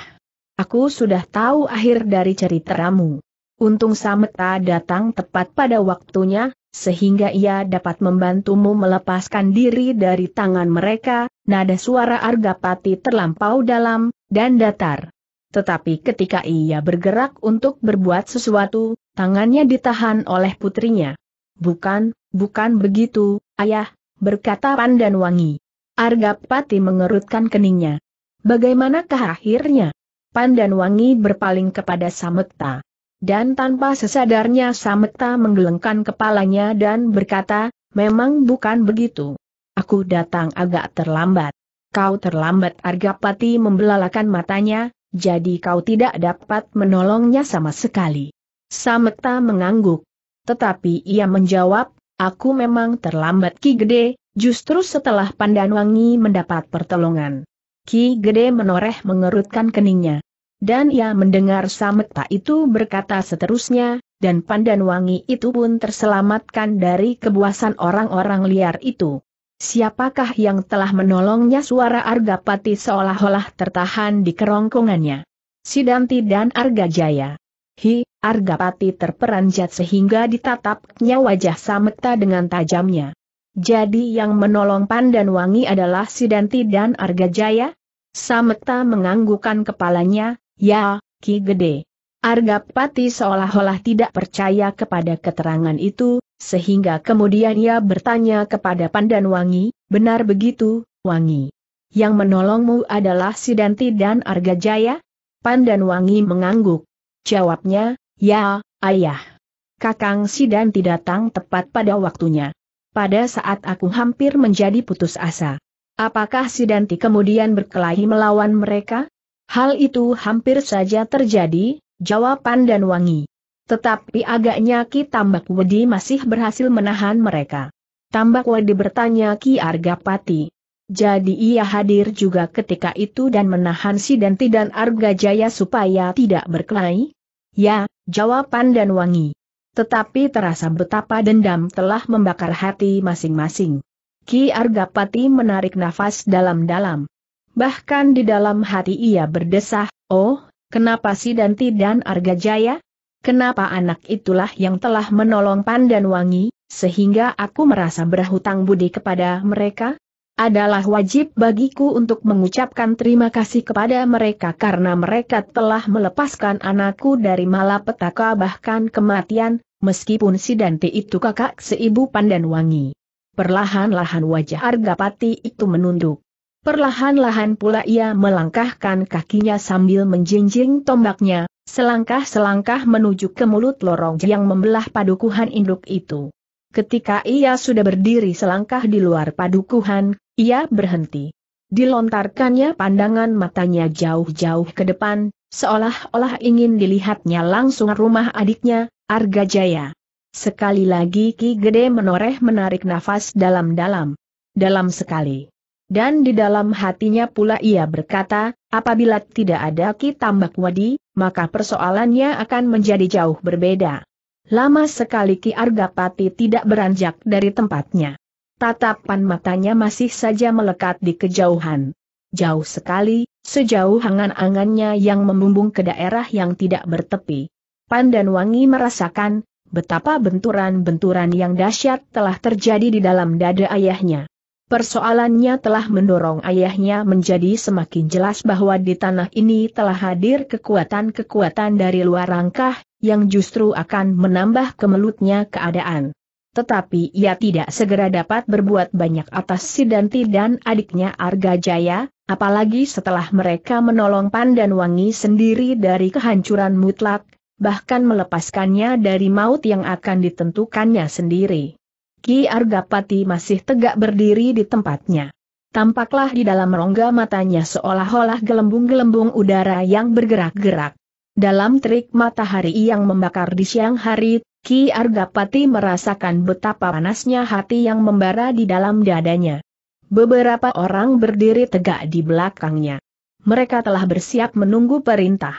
Aku sudah tahu akhir dari ceritamu. Untung Sameta datang tepat pada waktunya, sehingga ia dapat membantumu melepaskan diri dari tangan mereka, nada suara Argapati terlampau dalam, dan datar. Tetapi ketika ia bergerak untuk berbuat sesuatu, tangannya ditahan oleh putrinya. Bukan, bukan begitu, ayah, berkata Pandan Wangi. Argapati mengerutkan keningnya. Bagaimanakah akhirnya? Pandan Wangi berpaling kepada Samekta. Dan tanpa sesadarnya Samekta menggelengkan kepalanya dan berkata, memang bukan begitu. Aku datang agak terlambat. Kau terlambat Argapati membelalakan matanya, jadi kau tidak dapat menolongnya sama sekali. Sameta mengangguk. Tetapi ia menjawab, aku memang terlambat Ki Gede, justru setelah Pandanwangi mendapat pertolongan. Ki Gede menoreh mengerutkan keningnya. Dan ia mendengar Sameta itu berkata seterusnya, dan Pandanwangi itu pun terselamatkan dari kebuasan orang-orang liar itu. Siapakah yang telah menolongnya suara Argapati seolah-olah tertahan di kerongkongannya. Sidanti dan Argajaya. Hi, Argapati terperanjat sehingga ditatapnya wajah Sameta dengan tajamnya. Jadi yang menolong Pandan Wangi adalah Sidanti dan Argajaya? Sameta menganggukan kepalanya, ya, Ki Gede. Argapati seolah-olah tidak percaya kepada keterangan itu, sehingga kemudian ia bertanya kepada Pandan Wangi, benar begitu, Wangi. Yang menolongmu adalah Sidanti dan Arga Jaya? Pandan Wangi mengangguk. Jawabnya, ya, ayah. Kakang Sidanti datang tepat pada waktunya. Pada saat aku hampir menjadi putus asa. Apakah Sidanti kemudian berkelahi melawan mereka? Hal itu hampir saja terjadi, jawab Pandan Wangi. Tetapi agaknya Ki Tambak Wedi masih berhasil menahan mereka. Tambak Wedi bertanya Ki Argapati. Jadi ia hadir juga ketika itu dan menahan si Denti dan Jaya supaya tidak berkelahi? Ya, jawaban dan wangi. Tetapi terasa betapa dendam telah membakar hati masing-masing. Ki Argapati menarik nafas dalam-dalam. Bahkan di dalam hati ia berdesah, oh, kenapa si Danti dan Jaya? kenapa anak itulah yang telah menolong Pandan Wangi, sehingga aku merasa berhutang budi kepada mereka? Adalah wajib bagiku untuk mengucapkan terima kasih kepada mereka karena mereka telah melepaskan anakku dari malapetaka bahkan kematian, meskipun si Dante itu kakak seibu Pandan Wangi. Perlahan-lahan wajah Argapati itu menunduk. Perlahan-lahan pula ia melangkahkan kakinya sambil menjinjing tombaknya, selangkah-selangkah menuju ke mulut lorong yang membelah padukuhan induk itu. Ketika ia sudah berdiri selangkah di luar padukuhan, ia berhenti. Dilontarkannya pandangan matanya jauh-jauh ke depan, seolah-olah ingin dilihatnya langsung rumah adiknya, Arga Jaya. Sekali lagi Ki Gede menoreh menarik nafas dalam-dalam. Dalam sekali. Dan di dalam hatinya pula ia berkata, apabila tidak ada Ki Tambak Wadi, maka persoalannya akan menjadi jauh berbeda. Lama sekali Ki Argapati tidak beranjak dari tempatnya. Tatapan matanya masih saja melekat di kejauhan. Jauh sekali, sejauh angan-angannya yang membumbung ke daerah yang tidak bertepi. Pandan Wangi merasakan, betapa benturan-benturan yang dahsyat telah terjadi di dalam dada ayahnya. Persoalannya telah mendorong ayahnya menjadi semakin jelas bahwa di tanah ini telah hadir kekuatan-kekuatan dari luar rangkah, yang justru akan menambah kemelutnya keadaan. Tetapi ia tidak segera dapat berbuat banyak atas Sidanti dan adiknya Arga Jaya, apalagi setelah mereka menolong Pandan Wangi sendiri dari kehancuran mutlak, bahkan melepaskannya dari maut yang akan ditentukannya sendiri. Ki Argapati masih tegak berdiri di tempatnya. Tampaklah di dalam rongga matanya seolah-olah gelembung-gelembung udara yang bergerak-gerak. Dalam terik matahari yang membakar di siang hari, Ki Argapati merasakan betapa panasnya hati yang membara di dalam dadanya. Beberapa orang berdiri tegak di belakangnya. Mereka telah bersiap menunggu perintah.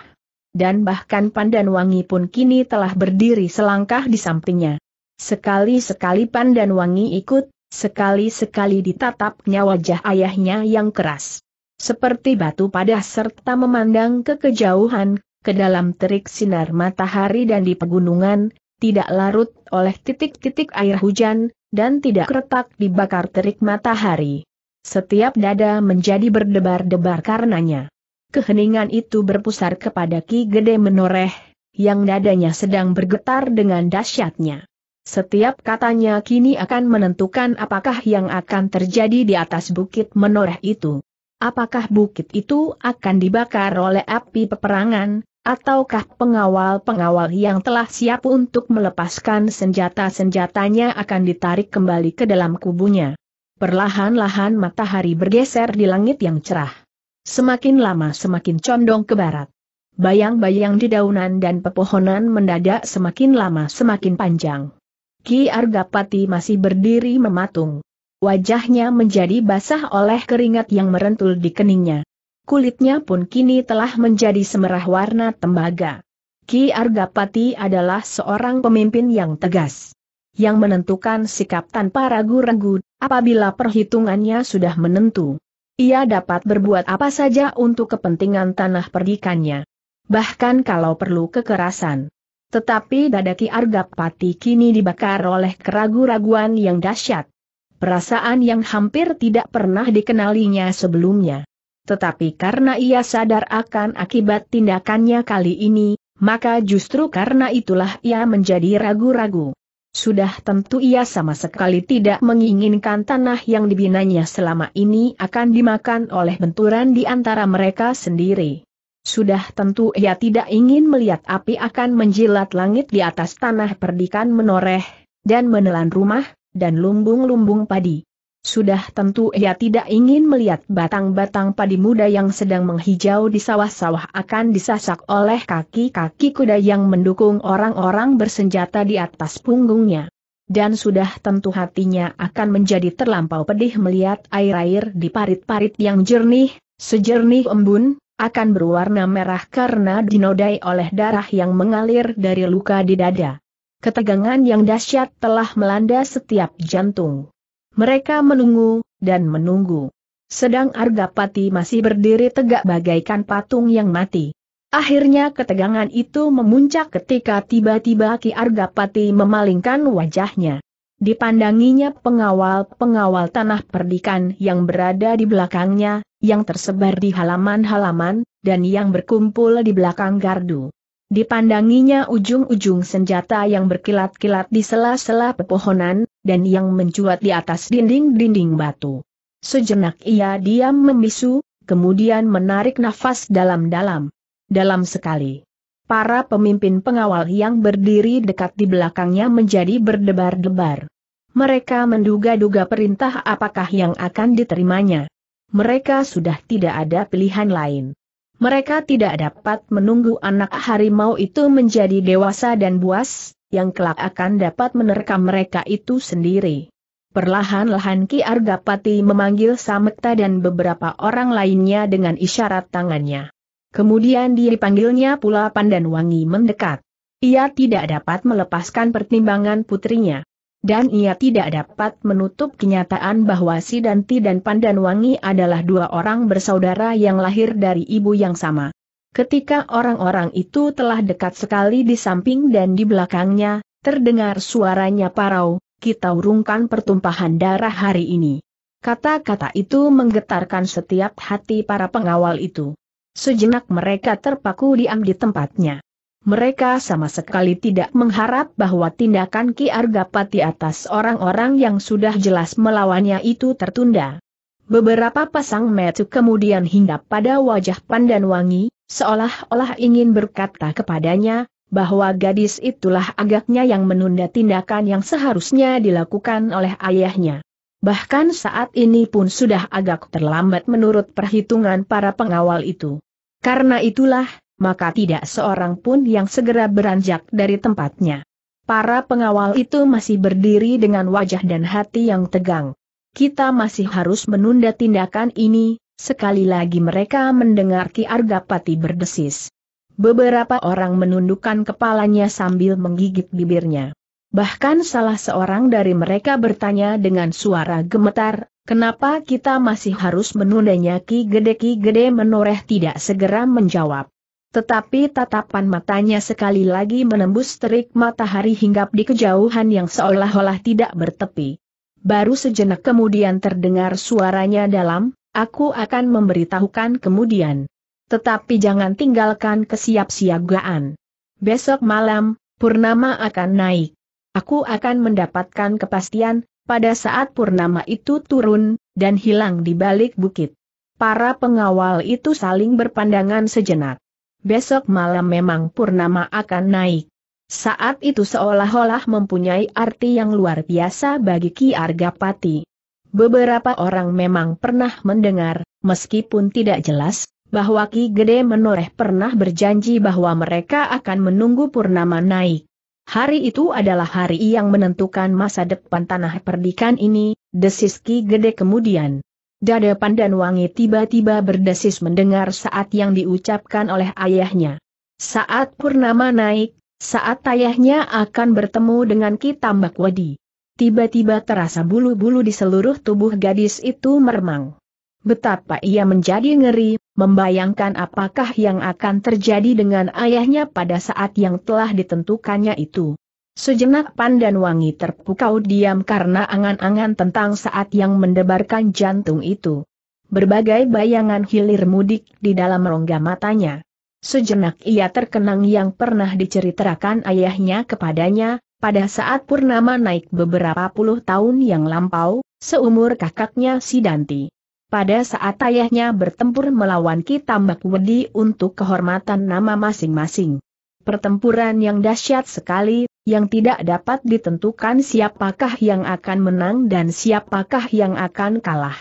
Dan bahkan Pandan Wangi pun kini telah berdiri selangkah di sampingnya. Sekali-sekali Pandan Wangi ikut, sekali-sekali ditatapnya wajah ayahnya yang keras. Seperti batu padah serta memandang ke kejauhan, ke dalam terik sinar matahari dan di pegunungan, tidak larut oleh titik-titik air hujan, dan tidak retak dibakar terik matahari. Setiap dada menjadi berdebar-debar karenanya. Keheningan itu berpusar kepada Ki Gede Menoreh, yang dadanya sedang bergetar dengan dahsyatnya. Setiap katanya kini akan menentukan apakah yang akan terjadi di atas bukit menoreh itu. Apakah bukit itu akan dibakar oleh api peperangan, ataukah pengawal-pengawal yang telah siap untuk melepaskan senjata-senjatanya akan ditarik kembali ke dalam kubunya. Perlahan-lahan matahari bergeser di langit yang cerah. Semakin lama semakin condong ke barat. Bayang-bayang di daunan dan pepohonan mendadak semakin lama semakin panjang. Ki Argapati masih berdiri mematung. Wajahnya menjadi basah oleh keringat yang merentul di keningnya. Kulitnya pun kini telah menjadi semerah warna tembaga. Ki Argapati adalah seorang pemimpin yang tegas. Yang menentukan sikap tanpa ragu-ragu, apabila perhitungannya sudah menentu. Ia dapat berbuat apa saja untuk kepentingan tanah perdikannya. Bahkan kalau perlu kekerasan. Tetapi dada Ki Argapati kini dibakar oleh keraguan-raguan yang dahsyat. Perasaan yang hampir tidak pernah dikenalinya sebelumnya. Tetapi karena ia sadar akan akibat tindakannya kali ini, maka justru karena itulah ia menjadi ragu-ragu. Sudah tentu ia sama sekali tidak menginginkan tanah yang dibinanya selama ini akan dimakan oleh benturan di antara mereka sendiri. Sudah tentu ia tidak ingin melihat api akan menjilat langit di atas tanah perdikan menoreh, dan menelan rumah, dan lumbung-lumbung padi. Sudah tentu ia tidak ingin melihat batang-batang padi muda yang sedang menghijau di sawah-sawah akan disasak oleh kaki-kaki kuda yang mendukung orang-orang bersenjata di atas punggungnya. Dan sudah tentu hatinya akan menjadi terlampau pedih melihat air-air di parit-parit yang jernih, sejernih embun, akan berwarna merah karena dinodai oleh darah yang mengalir dari luka di dada. Ketegangan yang dahsyat telah melanda setiap jantung. Mereka menunggu, dan menunggu. Sedang Argapati masih berdiri tegak bagaikan patung yang mati. Akhirnya ketegangan itu memuncak ketika tiba-tiba Ki Argapati memalingkan wajahnya. Dipandanginya pengawal-pengawal tanah perdikan yang berada di belakangnya, yang tersebar di halaman-halaman, dan yang berkumpul di belakang gardu. Dipandanginya ujung-ujung senjata yang berkilat-kilat di sela-sela pepohonan, dan yang mencuat di atas dinding-dinding batu. Sejenak ia diam membisu, kemudian menarik nafas dalam-dalam. Dalam sekali para pemimpin pengawal yang berdiri dekat di belakangnya menjadi berdebar-debar. Mereka menduga-duga perintah apakah yang akan diterimanya. Mereka sudah tidak ada pilihan lain. Mereka tidak dapat menunggu anak harimau itu menjadi dewasa dan buas, yang kelak akan dapat menerkam mereka itu sendiri. Perlahan-lahan Ki Argapati memanggil Samekta dan beberapa orang lainnya dengan isyarat tangannya. Kemudian dipanggilnya pula Pandan Wangi mendekat. Ia tidak dapat melepaskan pertimbangan putrinya. Dan ia tidak dapat menutup kenyataan bahwa Sidanti dan Pandan Wangi adalah dua orang bersaudara yang lahir dari ibu yang sama. Ketika orang-orang itu telah dekat sekali di samping dan di belakangnya, terdengar suaranya parau, kita urungkan pertumpahan darah hari ini. Kata-kata itu menggetarkan setiap hati para pengawal itu. Sejenak mereka terpaku diam di tempatnya. Mereka sama sekali tidak mengharap bahwa tindakan Ki Argapati atas orang-orang yang sudah jelas melawannya itu tertunda. Beberapa pasang metu kemudian hinggap pada wajah Pandan Wangi, seolah-olah ingin berkata kepadanya, bahwa gadis itulah agaknya yang menunda tindakan yang seharusnya dilakukan oleh ayahnya. Bahkan saat ini pun sudah agak terlambat menurut perhitungan para pengawal itu. Karena itulah, maka tidak seorang pun yang segera beranjak dari tempatnya. Para pengawal itu masih berdiri dengan wajah dan hati yang tegang. Kita masih harus menunda tindakan ini, sekali lagi mereka mendengar Ki Argapati berdesis. Beberapa orang menundukkan kepalanya sambil menggigit bibirnya. Bahkan salah seorang dari mereka bertanya dengan suara gemetar, kenapa kita masih harus menundanya Ki Gede Ki Gede menoreh tidak segera menjawab. Tetapi tatapan matanya sekali lagi menembus terik matahari hinggap di kejauhan yang seolah-olah tidak bertepi. Baru sejenak kemudian terdengar suaranya dalam, aku akan memberitahukan kemudian. Tetapi jangan tinggalkan kesiapsiagaan. Besok malam, Purnama akan naik. Aku akan mendapatkan kepastian, pada saat purnama itu turun, dan hilang di balik bukit. Para pengawal itu saling berpandangan sejenak. Besok malam memang purnama akan naik. Saat itu seolah-olah mempunyai arti yang luar biasa bagi Ki Argapati. Beberapa orang memang pernah mendengar, meskipun tidak jelas, bahwa Ki Gede Menoreh pernah berjanji bahwa mereka akan menunggu purnama naik. Hari itu adalah hari yang menentukan masa depan tanah perdikan ini, desis Ki Gede kemudian. Dada Pandan Wangi tiba-tiba berdesis mendengar saat yang diucapkan oleh ayahnya. Saat Purnama naik, saat ayahnya akan bertemu dengan Ki Tambak Wadi. Tiba-tiba terasa bulu-bulu di seluruh tubuh gadis itu meremang. Betapa ia menjadi ngeri, membayangkan apakah yang akan terjadi dengan ayahnya pada saat yang telah ditentukannya itu. Sejenak pandan wangi terpukau diam karena angan-angan tentang saat yang mendebarkan jantung itu. Berbagai bayangan hilir mudik di dalam rongga matanya. Sejenak ia terkenang yang pernah diceritakan ayahnya kepadanya, pada saat Purnama naik beberapa puluh tahun yang lampau, seumur kakaknya si Danti. Pada saat ayahnya bertempur melawan Mbak Wedi untuk kehormatan nama masing-masing. Pertempuran yang dahsyat sekali, yang tidak dapat ditentukan siapakah yang akan menang dan siapakah yang akan kalah.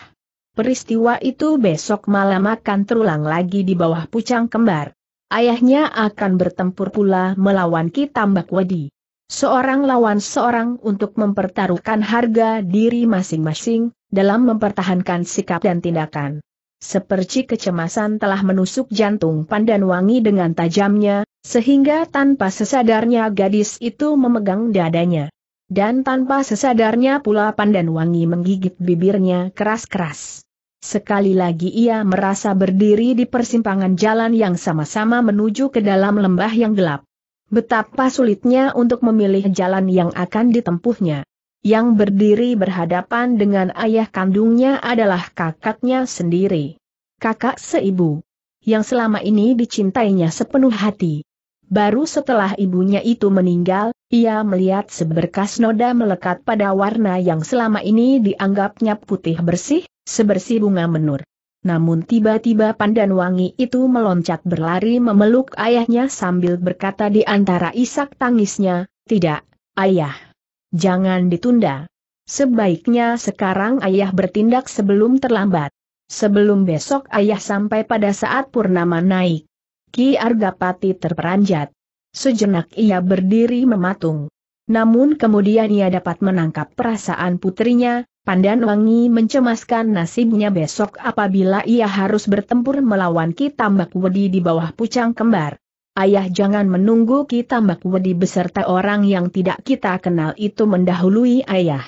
Peristiwa itu besok malam akan terulang lagi di bawah pucang kembar. Ayahnya akan bertempur pula melawan Mbak Wedi. Seorang lawan seorang untuk mempertaruhkan harga diri masing-masing, dalam mempertahankan sikap dan tindakan. Seperti kecemasan telah menusuk jantung Pandan Wangi dengan tajamnya, sehingga tanpa sesadarnya gadis itu memegang dadanya. Dan tanpa sesadarnya pula Pandan Wangi menggigit bibirnya keras-keras. Sekali lagi ia merasa berdiri di persimpangan jalan yang sama-sama menuju ke dalam lembah yang gelap. Betapa sulitnya untuk memilih jalan yang akan ditempuhnya yang berdiri berhadapan dengan ayah kandungnya adalah kakaknya sendiri. Kakak seibu, yang selama ini dicintainya sepenuh hati. Baru setelah ibunya itu meninggal, ia melihat seberkas noda melekat pada warna yang selama ini dianggapnya putih bersih, sebersih bunga menur. Namun tiba-tiba Pandan Wangi itu meloncat berlari memeluk ayahnya sambil berkata di antara isak tangisnya, Tidak, ayah. Jangan ditunda. Sebaiknya sekarang ayah bertindak sebelum terlambat. Sebelum besok ayah sampai pada saat purnama naik. Ki Argapati terperanjat. Sejenak ia berdiri mematung. Namun kemudian ia dapat menangkap perasaan putrinya, Pandan Wangi mencemaskan nasibnya besok apabila ia harus bertempur melawan Ki Tambak Wedi di bawah pucang kembar ayah jangan menunggu kita Makwedi beserta orang yang tidak kita kenal itu mendahului ayah.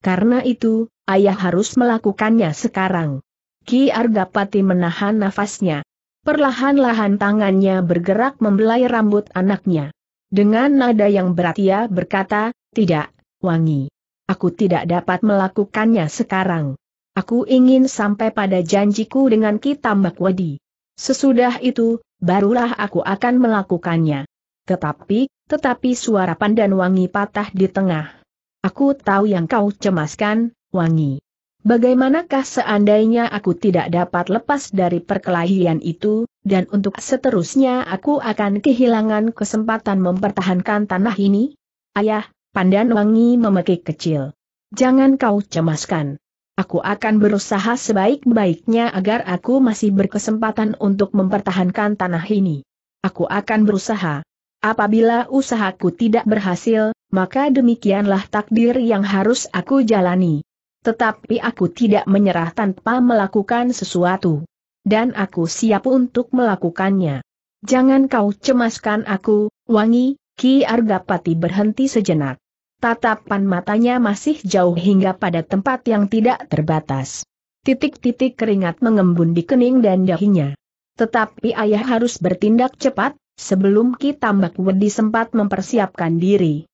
Karena itu, ayah harus melakukannya sekarang. Ki Argapati menahan nafasnya. Perlahan-lahan tangannya bergerak membelai rambut anaknya. Dengan nada yang berat ia berkata, tidak, Wangi. Aku tidak dapat melakukannya sekarang. Aku ingin sampai pada janjiku dengan Ki Tambak Sesudah itu, barulah aku akan melakukannya. Tetapi, tetapi suara pandan wangi patah di tengah. Aku tahu yang kau cemaskan, wangi. Bagaimanakah seandainya aku tidak dapat lepas dari perkelahian itu, dan untuk seterusnya aku akan kehilangan kesempatan mempertahankan tanah ini? Ayah, Pandan Wangi memekik kecil. Jangan kau cemaskan. Aku akan berusaha sebaik-baiknya agar aku masih berkesempatan untuk mempertahankan tanah ini. Aku akan berusaha. Apabila usahaku tidak berhasil, maka demikianlah takdir yang harus aku jalani. Tetapi aku tidak menyerah tanpa melakukan sesuatu. Dan aku siap untuk melakukannya. Jangan kau cemaskan aku, Wangi, Ki Argapati berhenti sejenak. Tatapan matanya masih jauh hingga pada tempat yang tidak terbatas. Titik-titik keringat mengembun di kening dan dahinya. Tetapi ayah harus bertindak cepat, sebelum kita mbak Wedi sempat mempersiapkan diri.